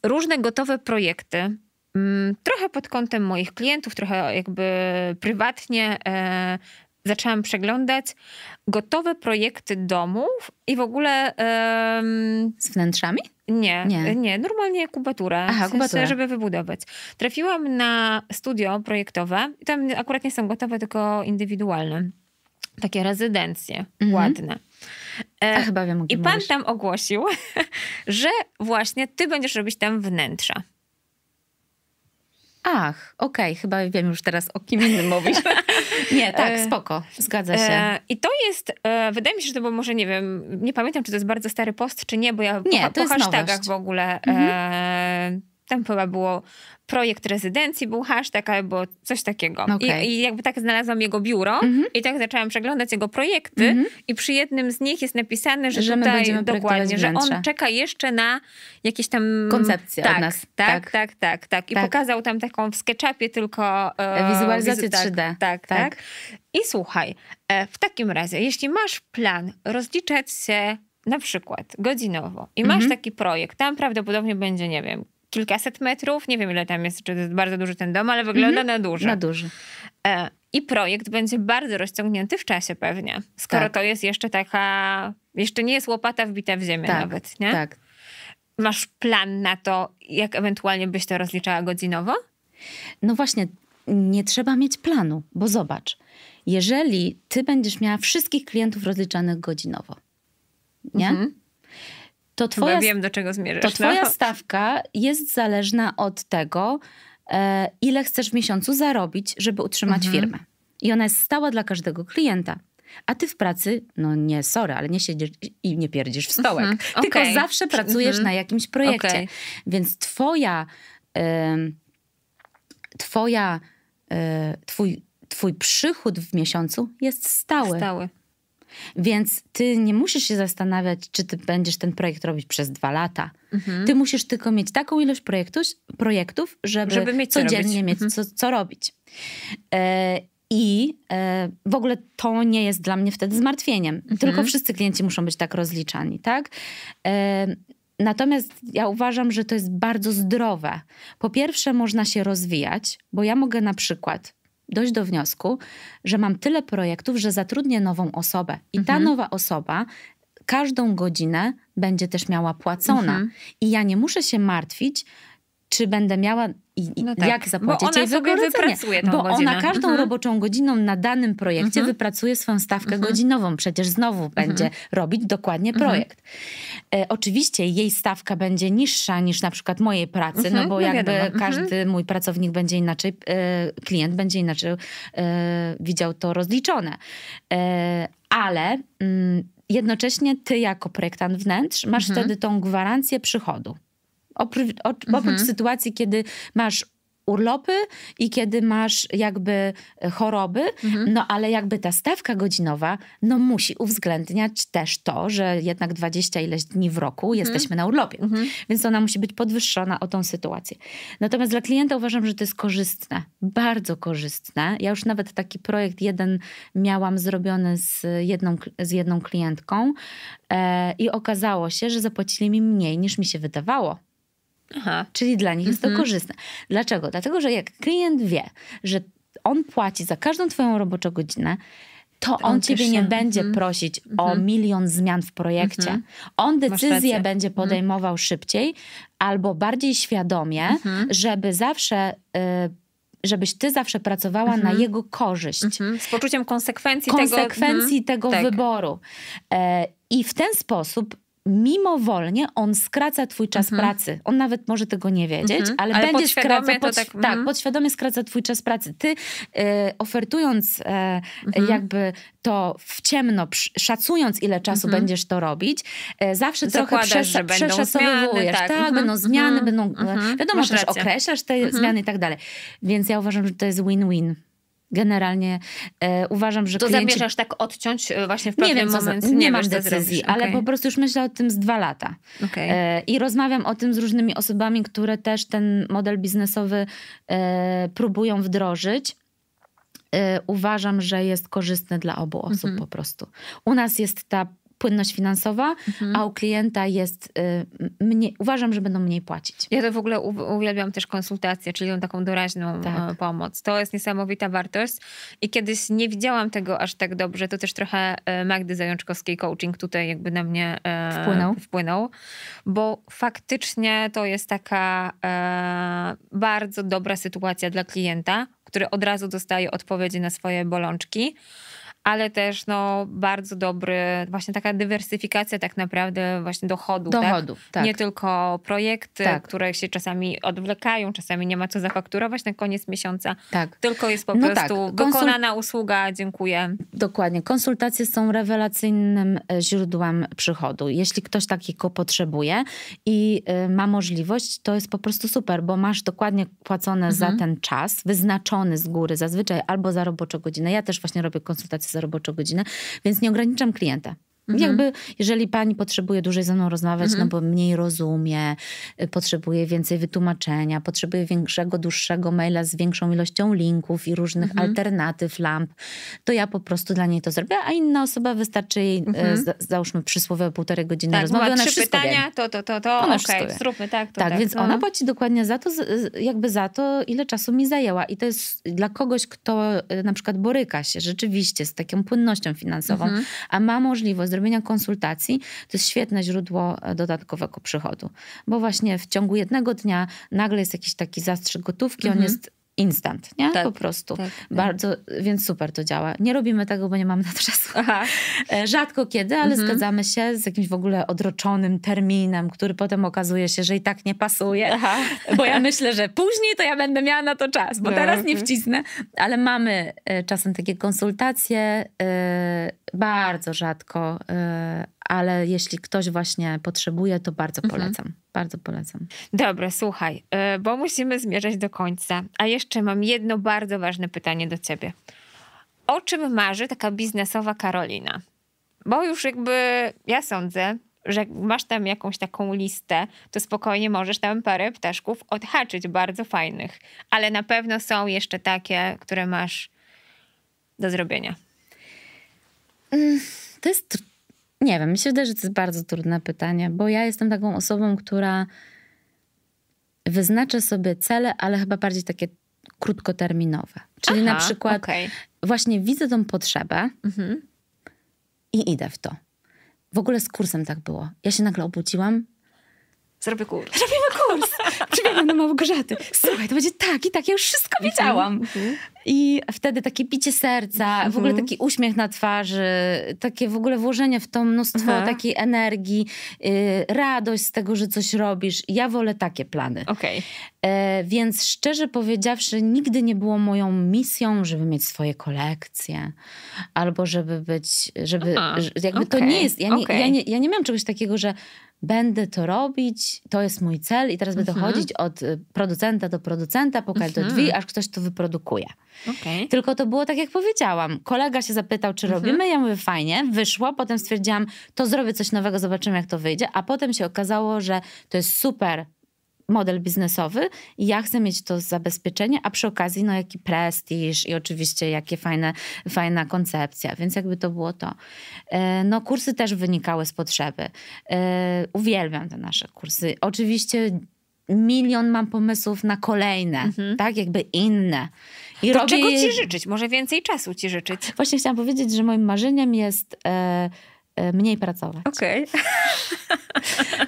A: różne gotowe projekty, mm, trochę pod kątem moich klientów, trochę jakby prywatnie, zaczęłam przeglądać gotowe projekty domów i w ogóle... Um, Z wnętrzami? Nie, nie, nie, normalnie kubaturę, Aha, kubaturę. żeby wybudować. Trafiłam na studio projektowe tam akurat nie są gotowe, tylko indywidualne. Takie rezydencje mhm. ładne. E, A, chyba wiem, I pan mówisz. tam ogłosił, że właśnie ty będziesz robić tam wnętrza.
B: Ach, okej, okay, chyba wiem już teraz o kim innym mówisz. nie, tak, e, spoko, zgadza się. E,
A: I to jest, e, wydaje mi się, że to było może, nie wiem, nie pamiętam, czy to jest bardzo stary post, czy nie, bo ja nie, po, po hashtagach nowość. w ogóle... Mhm. E, tam chyba było projekt rezydencji, był hashtag albo coś takiego. Okay. I, I, jakby tak znalazłam jego biuro mm -hmm. i tak zaczęłam przeglądać jego projekty mm -hmm. i przy jednym z nich jest napisane, że, że tutaj dokładnie, że on czeka jeszcze na jakieś tam... Koncepcję tak, od nas. Tak, tak, tak, tak. tak. I tak. pokazał tam taką w SketchUpie tylko... E, e Wizualizację wizu, tak, 3D. Tak, tak, tak. I słuchaj, e, w takim razie, jeśli masz plan rozliczać się na przykład godzinowo i masz mm -hmm. taki projekt, tam prawdopodobnie będzie, nie wiem, kilkaset metrów, nie wiem ile tam jest, czy to jest bardzo duży ten dom, ale wygląda mhm. na duży. Na duży. E, I projekt będzie bardzo rozciągnięty w czasie pewnie, skoro tak. to jest jeszcze taka, jeszcze nie jest łopata wbita w ziemię tak, nawet, nie? Tak. Masz plan na to, jak ewentualnie byś to rozliczała godzinowo?
B: No właśnie, nie trzeba mieć planu, bo zobacz, jeżeli ty będziesz miała wszystkich klientów rozliczanych godzinowo, nie? Mhm to twoja, wiem,
A: do czego zmierzasz. To no. twoja no.
B: stawka jest zależna od tego, e, ile chcesz w miesiącu zarobić, żeby utrzymać mhm. firmę. I ona jest stała dla każdego klienta. A ty w pracy, no nie, sorry, ale nie siedzisz i nie pierdzisz w stołek. Mhm. Tylko zawsze pracujesz mhm. na jakimś projekcie. Okay. Więc twoja, twoja e, twój, twój przychód w miesiącu jest stały. Stały. Więc ty nie musisz się zastanawiać, czy ty będziesz ten projekt robić przez dwa lata. Mhm. Ty musisz tylko mieć taką ilość projektów, projektów żeby, żeby mieć codziennie mieć mhm. co, co robić. E, i e, w ogóle to nie jest dla mnie wtedy zmartwieniem. Mhm. Tylko wszyscy klienci muszą być tak rozliczani, tak? E, Natomiast ja uważam, że to jest bardzo zdrowe. Po pierwsze, można się rozwijać, bo ja mogę na przykład dojść do wniosku, że mam tyle projektów, że zatrudnię nową osobę. I mhm. ta nowa osoba każdą godzinę będzie też miała płacona. Mhm. I ja nie muszę się martwić, czy będę miała i, no tak. jak zapłacić bo ona jej wypracuje Bo godzinę. ona każdą mhm. roboczą godziną na danym projekcie mhm. wypracuje swoją stawkę mhm. godzinową. Przecież znowu mhm. będzie robić dokładnie mhm. projekt. E, oczywiście jej stawka będzie niższa niż na przykład mojej pracy, no mhm. bo no jakby wiadomo. każdy mój pracownik będzie inaczej, e, klient będzie inaczej e, widział to rozliczone. E, ale mm, jednocześnie ty jako projektant wnętrz masz wtedy tą gwarancję przychodu. Oprócz, mhm. sytuacji, kiedy masz urlopy i kiedy masz jakby e, choroby, mhm. no ale jakby ta stawka godzinowa, no musi uwzględniać też to, że jednak 20 ileś dni w roku mhm. jesteśmy na urlopie, mhm. więc ona musi być podwyższona o tą sytuację. Natomiast dla klienta uważam, że to jest korzystne, bardzo korzystne. Ja już nawet taki projekt jeden miałam zrobiony z jedną, z jedną klientką e, i okazało się, że zapłacili mi mniej niż mi się wydawało Aha. Czyli dla nich jest to mhm. korzystne. Dlaczego? Dlatego, że jak klient wie, że on płaci za każdą twoją roboczą godzinę, to, on, on ciebie się... nie będzie mhm. prosić o mhm. milion zmian w projekcie. On decyzję będzie podejmował szybciej albo bardziej świadomie, żeby zawsze. Y żebyś ty zawsze pracowała na jego korzyść.
A: Z poczuciem konsekwencji, konsekwencji tego, tego tak.
B: wyboru. E, I w ten sposób mimowolnie on skraca twój czas mhm. pracy. On nawet może tego nie wiedzieć, mhm. ale, ale, będzie skracał, tak, mhm. tak mhm. podświadomie skraca twój czas pracy. Ty y, ofertując y, jakby to w ciemno, szacując ile czasu mhm. będziesz to robić, y, zawsze Zakładasz, trochę przes- przeszacowywujesz. Tak, tak będą zmiany, będą, wiadomo, Masz że określasz te zmiany i tak dalej. Więc ja uważam, że to jest win-win generalnie e, uważam, że To klienci... zamierzasz
A: tak odciąć e, właśnie w pewnym nie momencie? Nie, nie masz decyzji, ale po prostu
B: już myślę o tym z dwa lata. Okay. E, I rozmawiam o tym z różnymi osobami, które też ten model biznesowy e, próbują wdrożyć e, uważam, że jest korzystne dla obu osób mhm. po prostu. U nas jest ta płynność finansowa, mhm. a u klienta jest y, mniej, uważam,
A: że będą mniej płacić. Ja to w ogóle uwielbiam też konsultację, czyli tą taką doraźną e, tak. pomoc. To jest niesamowita wartość i kiedyś nie widziałam tego aż tak dobrze, to też trochę e, Magdy Zajączkowskiej coaching tutaj jakby na mnie e, wpłynął, wpłynął bo faktycznie to jest taka bardzo dobra sytuacja dla klienta, który od razu dostaje odpowiedzi na swoje bolączki ale też no, bardzo dobry, właśnie taka dywersyfikacja tak naprawdę właśnie dochodów. Tak? Dochodów, tak? tak. Nie tylko projekty, tak. które się czasami odwlekają, czasami nie ma co zafakturować na koniec miesiąca, tak. tylko jest po no tak, prostu tak. dokonana usługa, dziękuję.
B: Dokładnie. Konsultacje są rewelacyjnym e, źródłem przychodu. Jeśli ktoś takiego potrzebuje i e, ma możliwość, to jest po prostu super, bo masz dokładnie płacone mhm. za ten czas, wyznaczony z góry zazwyczaj albo za robocze godziny. Ja też właśnie robię konsultacje za za roboczą godzinę, więc nie ograniczam klienta. Mhm. Jakby, jeżeli pani potrzebuje dłużej ze mną rozmawiać, mhm. no bo mniej rozumie, y, potrzebuje więcej wytłumaczenia, potrzebuje większego, dłuższego maila z większą ilością linków i różnych mhm. alternatyw, lamp, to ja po prostu dla niej to zrobię, a inna osoba wystarczy jej, y, mhm. za, załóżmy przysłowiowe półtorej godziny tak, rozmowy. Ona trzy pytania, wie.
A: to, to, to, to, okej, okay, zróbmy tak, to, tak. tak więc no. ona płaci
B: dokładnie za to, jakby za to, ile czasu mi zajęła. I to jest dla kogoś, kto y, na przykład boryka się rzeczywiście z taką płynnością finansową, mhm. a ma możliwość zrobienia konsultacji to jest świetne źródło e, dodatkowego przychodu, bo właśnie w ciągu jednego dnia nagle jest jakiś taki zastrzyk gotówki, mhm. on jest instant, nie? Tak, po prostu. Tak, tak. Bardzo, tak. więc super to działa. Nie robimy tego, bo nie mamy na to czasu. Aha. E, rzadko kiedy, ale mhm. zgadzamy się z jakimś w ogóle odroczonym terminem, który potem okazuje się, że i tak nie pasuje, Aha. bo ja myślę, że później to ja będę miała na to czas, bo no, teraz nie mhm. wcisnę, ale mamy e, czasem takie konsultacje, e, bardzo rzadko, ale jeśli ktoś właśnie potrzebuje, to bardzo mhm. polecam. Mhm. Bardzo polecam.
A: Dobra, słuchaj, y, bo musimy zmierzać do końca. A jeszcze mam jedno bardzo ważne pytanie do ciebie. O czym marzy taka biznesowa Karolina? Bo już jakby ja sądzę, że masz tam jakąś taką listę, to spokojnie możesz tam parę ptaszków odhaczyć, bardzo fajnych. Ale na pewno są jeszcze takie, które masz do zrobienia. Mm,
B: to jest nie wiem, myślę, że to jest bardzo trudne pytanie, bo ja jestem taką osobą, która wyznacza sobie cele, ale chyba bardziej takie krótkoterminowe. Czyli Aha, na przykład okay. właśnie widzę tą potrzebę mhm. i idę w to. W ogóle z kursem tak było. Ja się nagle obudziłam,
A: Zrobię kurs. Zrobimy kurs. Przybiegam do
B: Małgorzaty. Słuchaj, to będzie tak i tak. Ja już wszystko mhm, wiedziałam. Mhm. I wtedy takie picie serca, w ogóle mhm. taki uśmiech na twarzy, takie w ogóle włożenie w to mnóstwo Aha. takiej energii, y, radość z tego, że coś robisz. Ja wolę takie plany. Okay. E, więc szczerze powiedziawszy, nigdy nie było moją misją, żeby mieć swoje kolekcje albo żeby być, żeby, Aha. jakby okay. to nie jest, ja nie, okay. ja nie, ja nie miałam czegoś takiego, że będę to robić, to jest mój cel i teraz mhm. będę chodzić od y, producenta do producenta, pokaż mhm. do drzwi, mhm. aż ktoś to wyprodukuje. Okay. Tylko to było tak, jak powiedziałam. Kolega się zapytał, czy mhm. robimy, ja mówię fajnie, wyszło, potem stwierdziłam, to zrobię coś nowego, zobaczymy jak to wyjdzie, a potem się okazało, że to jest super model biznesowy, ja chcę mieć to zabezpieczenie, a przy okazji no jaki prestiż i oczywiście jakie fajne, fajna koncepcja, więc jakby to było to. E, no kursy też wynikały z potrzeby. E, uwielbiam te nasze kursy. Oczywiście milion mam pomysłów na kolejne, mhm. tak? Jakby inne. I robię... czego ci życzyć?
A: Może więcej czasu ci życzyć?
B: Właśnie chciałam powiedzieć, że moim marzeniem jest... E, E, mniej pracować. Okej. Okay.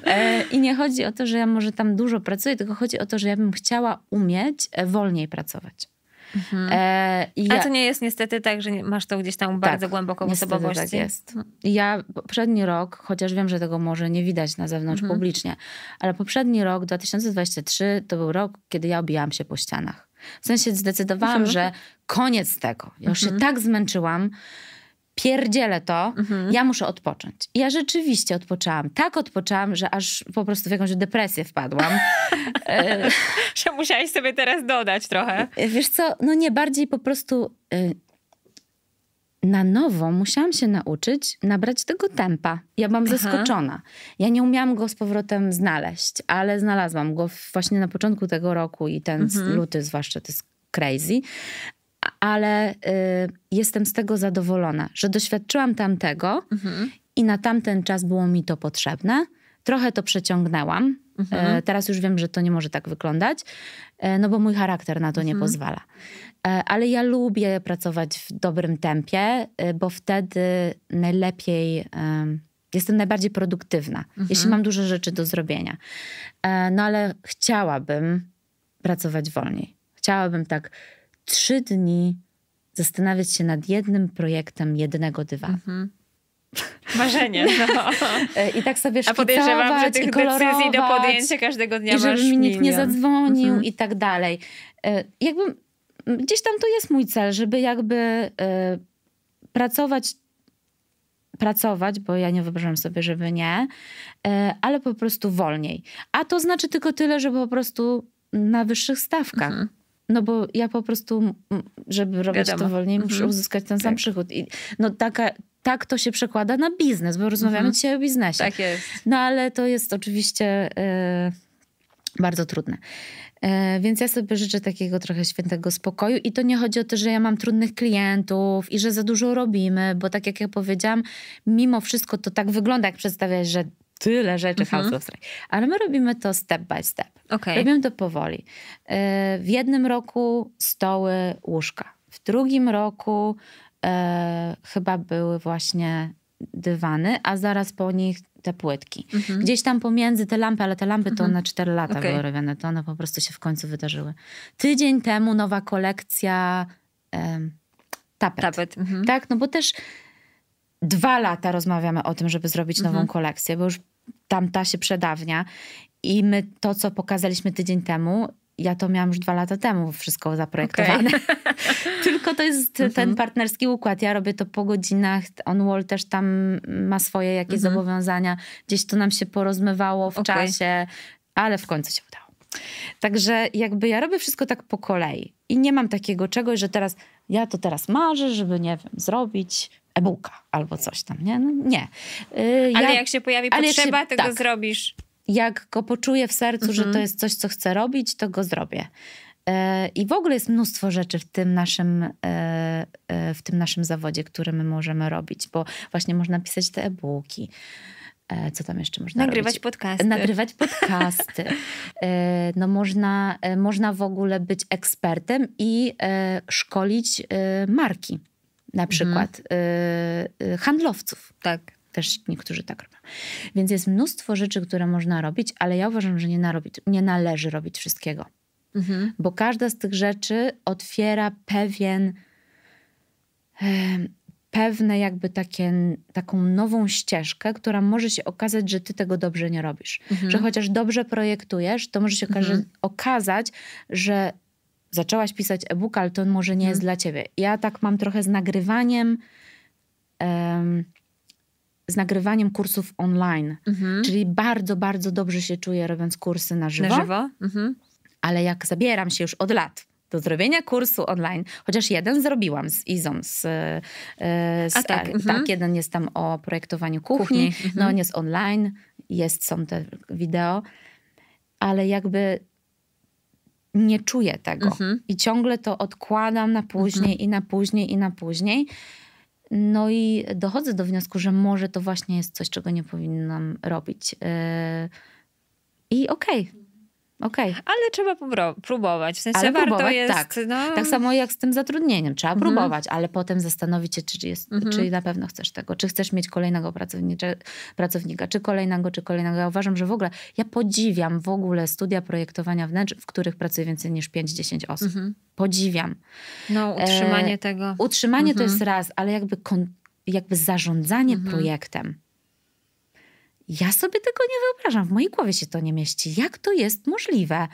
B: E, I nie chodzi o to, że ja może tam dużo pracuję, tylko chodzi o to, że ja bym chciała umieć e, wolniej pracować.
A: Mhm. E, ja... to nie jest niestety tak, że masz to gdzieś tam bardzo głęboką tak, głęboko w tak osobowości. Tak jest.
B: Ja poprzedni rok, chociaż wiem, że tego może nie widać na zewnątrz mhm. publicznie, ale poprzedni rok 2023 to był rok, kiedy ja obijałam się po ścianach. W sensie zdecydowałam, mhm. że koniec tego. Ja już się mhm. tak zmęczyłam pierdzielę to, mhm. ja muszę odpocząć. I ja rzeczywiście odpoczęłam. Tak odpoczęłam, że aż po prostu w jakąś depresję
A: wpadłam. E, że musiałaś sobie teraz dodać trochę.
B: E, wiesz co, no nie, bardziej po prostu y, na nowo musiałam się nauczyć nabrać tego tempa. Ja byłam Aha. zaskoczona. Ja nie umiałam go z powrotem znaleźć, ale znalazłam go właśnie na początku tego roku i ten mhm. luty zwłaszcza, to jest crazy ale y, jestem z tego zadowolona, że doświadczyłam tamtego mhm. i na tamten czas było mi to potrzebne. Trochę to przeciągnęłam. Mhm. Y, teraz już wiem, że to nie może tak wyglądać, y, no bo mój charakter na to mhm. nie pozwala. E, ale ja lubię pracować w dobrym tempie, bo wtedy najlepiej jestem najbardziej produktywna, mhm. jeśli mam dużo rzeczy do zrobienia. No ale chciałabym pracować wolniej. Chciałabym tak trzy dni zastanawiać się nad jednym projektem jednego dywanu. Mhm.
A: Marzenie. No. E, I tak sobie szkicować A podejrzewam, że tych decyzji do podjęcia każdego dnia I żeby mi nikt nie zadzwonił mhm. i
B: tak dalej. E, jakby gdzieś tam to jest mój cel, żeby jakby e, pracować pracować, bo ja nie wyobrażam sobie, żeby nie, ale po prostu wolniej. A to znaczy tylko tyle, że po prostu na wyższych stawkach. Mhm no bo ja po prostu, żeby robić Wiadomo. to wolniej, muszę mhm. uzyskać ten sam tak. przychód. I no taka, tak to się przekłada na biznes, bo rozmawiamy mhm. dzisiaj o biznesie. Tak jest. No ale to jest oczywiście e, bardzo trudne. E, więc ja sobie życzę takiego trochę świętego spokoju i to nie chodzi o to, że ja mam trudnych klientów i że za dużo robimy, bo tak jak ja powiedziałam, mimo wszystko to tak wygląda, jak przedstawiasz, że tyle rzeczy mhm. House of Strike. Ale my robimy to step by step.
A: Okay. Robimy to
B: powoli. E, w jednym roku stoły, łóżka. W drugim roku e, chyba były właśnie dywany, a zaraz po nich te płytki. Mhm. Gdzieś tam pomiędzy te lampy, ale te lampy to mhm. na 4 lata okay. były robione, to one po prostu się w końcu wydarzyły. Tydzień temu nowa kolekcja e, tapet. tapet. Mhm. Tak, no bo też dwa lata rozmawiamy o tym, żeby zrobić nową mhm. kolekcję, bo już tamta się przedawnia. I my to, co pokazaliśmy tydzień temu, ja to miałam już dwa lata temu wszystko zaprojektowane. Okay. Tylko to jest mm -hmm. ten partnerski układ. Ja robię to po godzinach. On Wall też tam ma swoje jakieś mm -hmm. zobowiązania. Gdzieś to nam się porozmywało w okay. czasie, ale w końcu się udało. Także jakby ja robię wszystko tak po kolei i nie mam takiego czegoś, że teraz ja to teraz marzę, żeby nie wiem, zrobić e-booka albo coś tam, nie? No, nie. Y, ale ja, jak się pojawi potrzeba, się, to tak, go zrobisz. Jak go poczuję w sercu, mhm. że to jest coś, co chcę robić, to go zrobię. E, I w ogóle jest mnóstwo rzeczy w tym, naszym, e, e, w tym naszym zawodzie, które my możemy robić, bo właśnie można pisać te e-booki co tam jeszcze można Nagrywać robić? podcasty. Nagrywać podcasty. No można, można w ogóle być ekspertem i szkolić marki na mhm. przykład y, y, handlowców. Tak. Też niektórzy tak robią. Więc jest mnóstwo rzeczy, które można robić, ale ja uważam, że nie, narobić, nie należy robić wszystkiego. Mhm. Bo każda z tych rzeczy otwiera pewien, pewne jakby takie, taką nową ścieżkę, która może się okazać, że ty tego dobrze nie robisz. Że mhm. chociaż dobrze projektujesz, to może się okaże, okazać, że zaczęłaś pisać e-book, ale to może nie jest mhm. dla ciebie. Ja tak mam trochę z nagrywaniem. Um, z nagrywaniem kursów online. Mhm. Czyli bardzo, bardzo dobrze się czuję robiąc kursy na żywo. Na żywo? Mhm. Ale jak zabieram się już od lat do zrobienia kursu online, chociaż jeden zrobiłam z Izą, z, e, z A tak, mhm. tak, jeden jest tam o projektowaniu kuchni, kuchni. Mhm. no on jest online, jest, są te wideo, ale jakby nie czuję tego. Mhm. I ciągle to odkładam na później mhm. i na później i na później. No i dochodzę do wniosku, że może to właśnie jest coś, czego nie powinnam robić. Yy... I okej, okay, Okay.
A: Ale trzeba próbować. W sensie ale warto próbować, jest... Tak. No... tak samo
B: jak z tym zatrudnieniem. Trzeba mhm. próbować, ale potem zastanowić się, czy, jest, mhm. czy na pewno chcesz tego. Czy chcesz mieć kolejnego pracownika, czy kolejnego, czy kolejnego. Ja uważam, że w ogóle ja podziwiam w ogóle studia projektowania wnętrz, w których pracuje więcej niż 5-10 osób. Mhm. Podziwiam.
A: No, e, utrzymanie e, tego. Utrzymanie to jest mhm.
B: raz, ale jakby, jakby zarządzanie mhm. projektem ja sobie tego nie wyobrażam, w mojej głowie się to nie mieści. Jak to jest możliwe?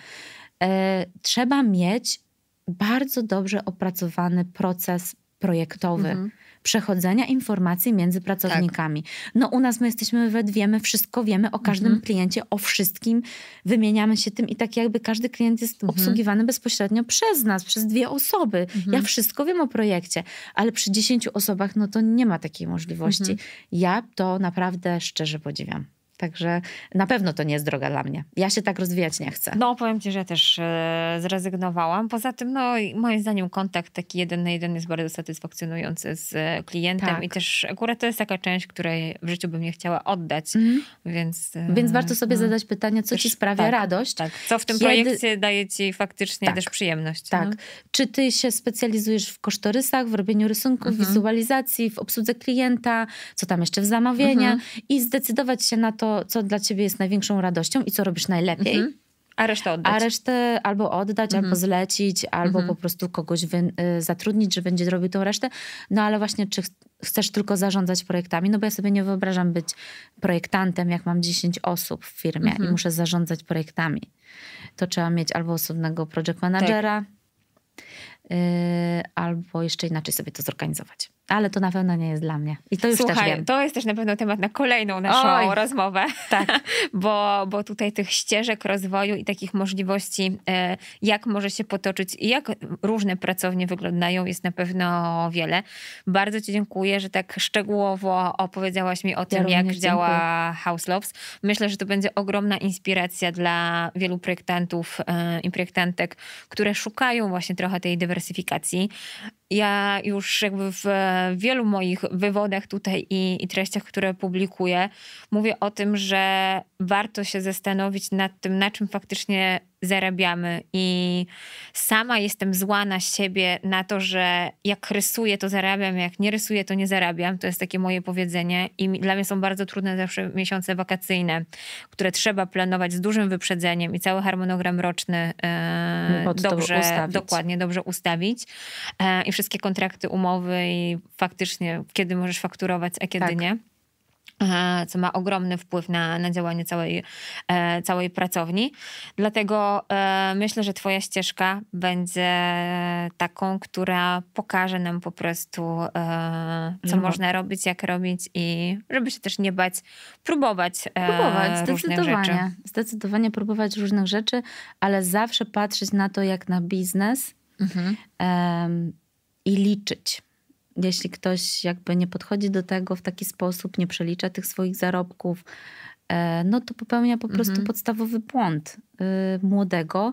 B: E, trzeba mieć bardzo dobrze opracowany proces projektowy. Mhm przechodzenia informacji między pracownikami. Tak. No u nas my jesteśmy we dwie, my wszystko wiemy o każdym mhm. kliencie, o wszystkim, wymieniamy się tym i tak jakby każdy klient jest mhm. obsługiwany bezpośrednio przez nas, przez dwie osoby. Mhm. Ja wszystko wiem o projekcie, ale przy dziesięciu osobach no to nie ma takiej możliwości. Mhm. Ja to naprawdę szczerze podziwiam. Także na pewno to nie jest droga dla mnie. Ja się tak rozwijać
A: nie chcę. No, powiem ci, że też e, zrezygnowałam. Poza tym, no, moim zdaniem kontakt taki jeden na jeden jest bardzo satysfakcjonujący z e, klientem tak. i też akurat to jest taka część, której w życiu bym nie chciała oddać, mm. więc... E, więc warto sobie no. zadać
B: pytanie, co też, ci sprawia tak, radość.
A: Tak. Co w tym kiedy... projekcie daje ci faktycznie tak. też przyjemność. No? Tak. No?
B: Czy ty się specjalizujesz w kosztorysach, w robieniu rysunków, mhm. wizualizacji, w obsłudze klienta, co tam jeszcze w zamawienia mhm. i zdecydować się na to, co, co dla ciebie jest największą radością i co robisz najlepiej. Mhm.
A: A resztę oddać. A resztę
B: albo oddać, mhm. albo zlecić, albo mhm. po prostu kogoś wy, y, zatrudnić, że będzie robił tą resztę. No ale właśnie, czy ch chcesz tylko zarządzać projektami? No bo ja sobie nie wyobrażam być projektantem, jak mam 10 osób w firmie mhm. i muszę zarządzać projektami. To trzeba mieć albo osobnego project managera, tak. y, albo jeszcze inaczej sobie to zorganizować ale to na pewno nie jest dla mnie. I to już Słuchaj, też wiem.
A: to jest też na pewno temat na kolejną naszą Oj, rozmowę. Tak. bo, bo tutaj tych ścieżek rozwoju i takich możliwości, e, jak może się potoczyć i jak różne pracownie wyglądają, jest na pewno wiele. Bardzo Ci dziękuję, że tak szczegółowo opowiedziałaś mi o tym, ja jak działa House Labs. Myślę, że to będzie ogromna inspiracja dla wielu projektantów e, i projektantek, które szukają właśnie trochę tej dywersyfikacji. Ja już jakby w w wielu moich wywodach tutaj i, i treściach, które publikuję, mówię o tym, że warto się zastanowić nad tym, na czym faktycznie zarabiamy. I sama jestem zła na siebie, na to, że jak rysuję, to zarabiam, jak nie rysuję, to nie zarabiam. To jest takie moje powiedzenie. I dla mnie są bardzo trudne zawsze miesiące wakacyjne, które trzeba planować z dużym wyprzedzeniem i cały harmonogram roczny e, dobrze, ustawić. dokładnie, dobrze ustawić. E, I wszystkie kontrakty, umowy i faktycznie, kiedy możesz fakturować, a kiedy tak. nie co ma ogromny wpływ na, na działanie całej, e, całej pracowni. Dlatego e, myślę, że Twoja ścieżka będzie taką, która pokaże nam po prostu, e, co no. można robić, jak robić i żeby się też nie bać, próbować. Próbować, zdecydowanie.
B: Zdecydowanie próbować różnych rzeczy, ale zawsze patrzeć na to jak na biznes mhm. i liczyć jeśli ktoś jakby nie podchodzi do tego w taki sposób, nie przelicza tych swoich zarobków, e, no to popełnia po prostu mhm. podstawowy błąd y, młodego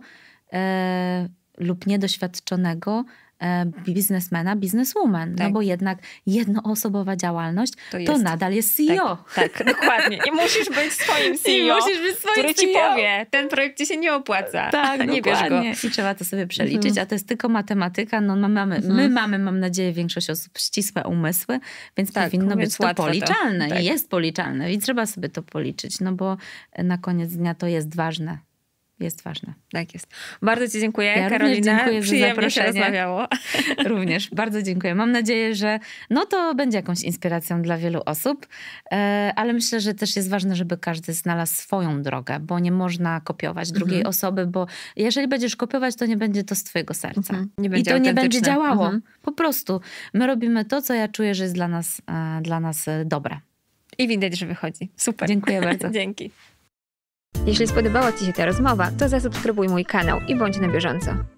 B: e, lub niedoświadczonego, E, biznesmena, bizneswoman. No tak. No bo jednak jednoosobowa działalność to, jest, to nadal jest
A: CEO. Tak, e tak, dokładnie. I musisz być swoim CEO, musisz być swoim który CEO. ci e powie, ten projekt ci się nie opłaca. Tak, nie dokładnie. Bierz go. I
B: trzeba to sobie przeliczyć, mhm. a to jest tylko matematyka. No, no mamy, mhm. My mamy, mam nadzieję, większość osób ścisłe umysły, więc tak, powinno więc być to policzalne. To. Tak. I jest policzalne i trzeba sobie to policzyć, no bo na koniec dnia to jest ważne jest ważne. Tak jest. Bardzo Ci dziękuję, ja Karolina. Dziękuję Przyjemnie za zaproszenie. się rozmawiało. Również bardzo dziękuję. Mam nadzieję, że no to będzie jakąś inspiracją dla wielu osób, e, ale myślę, że też jest ważne, żeby każdy znalazł swoją drogę, bo nie można kopiować mhm. drugiej mhm. osoby, bo jeżeli będziesz kopiować, to nie będzie to z Twojego serca. Mhm. I to nie będzie działało. Mhm. Po prostu my robimy to, co ja czuję, że jest dla nas, e, dla nas e, dobre.
A: I widać, że wychodzi. Super. Dziękuję bardzo. Dzięki. Jeśli spodobała Ci się ta rozmowa, to zasubskrybuj mój kanał i bądź na bieżąco.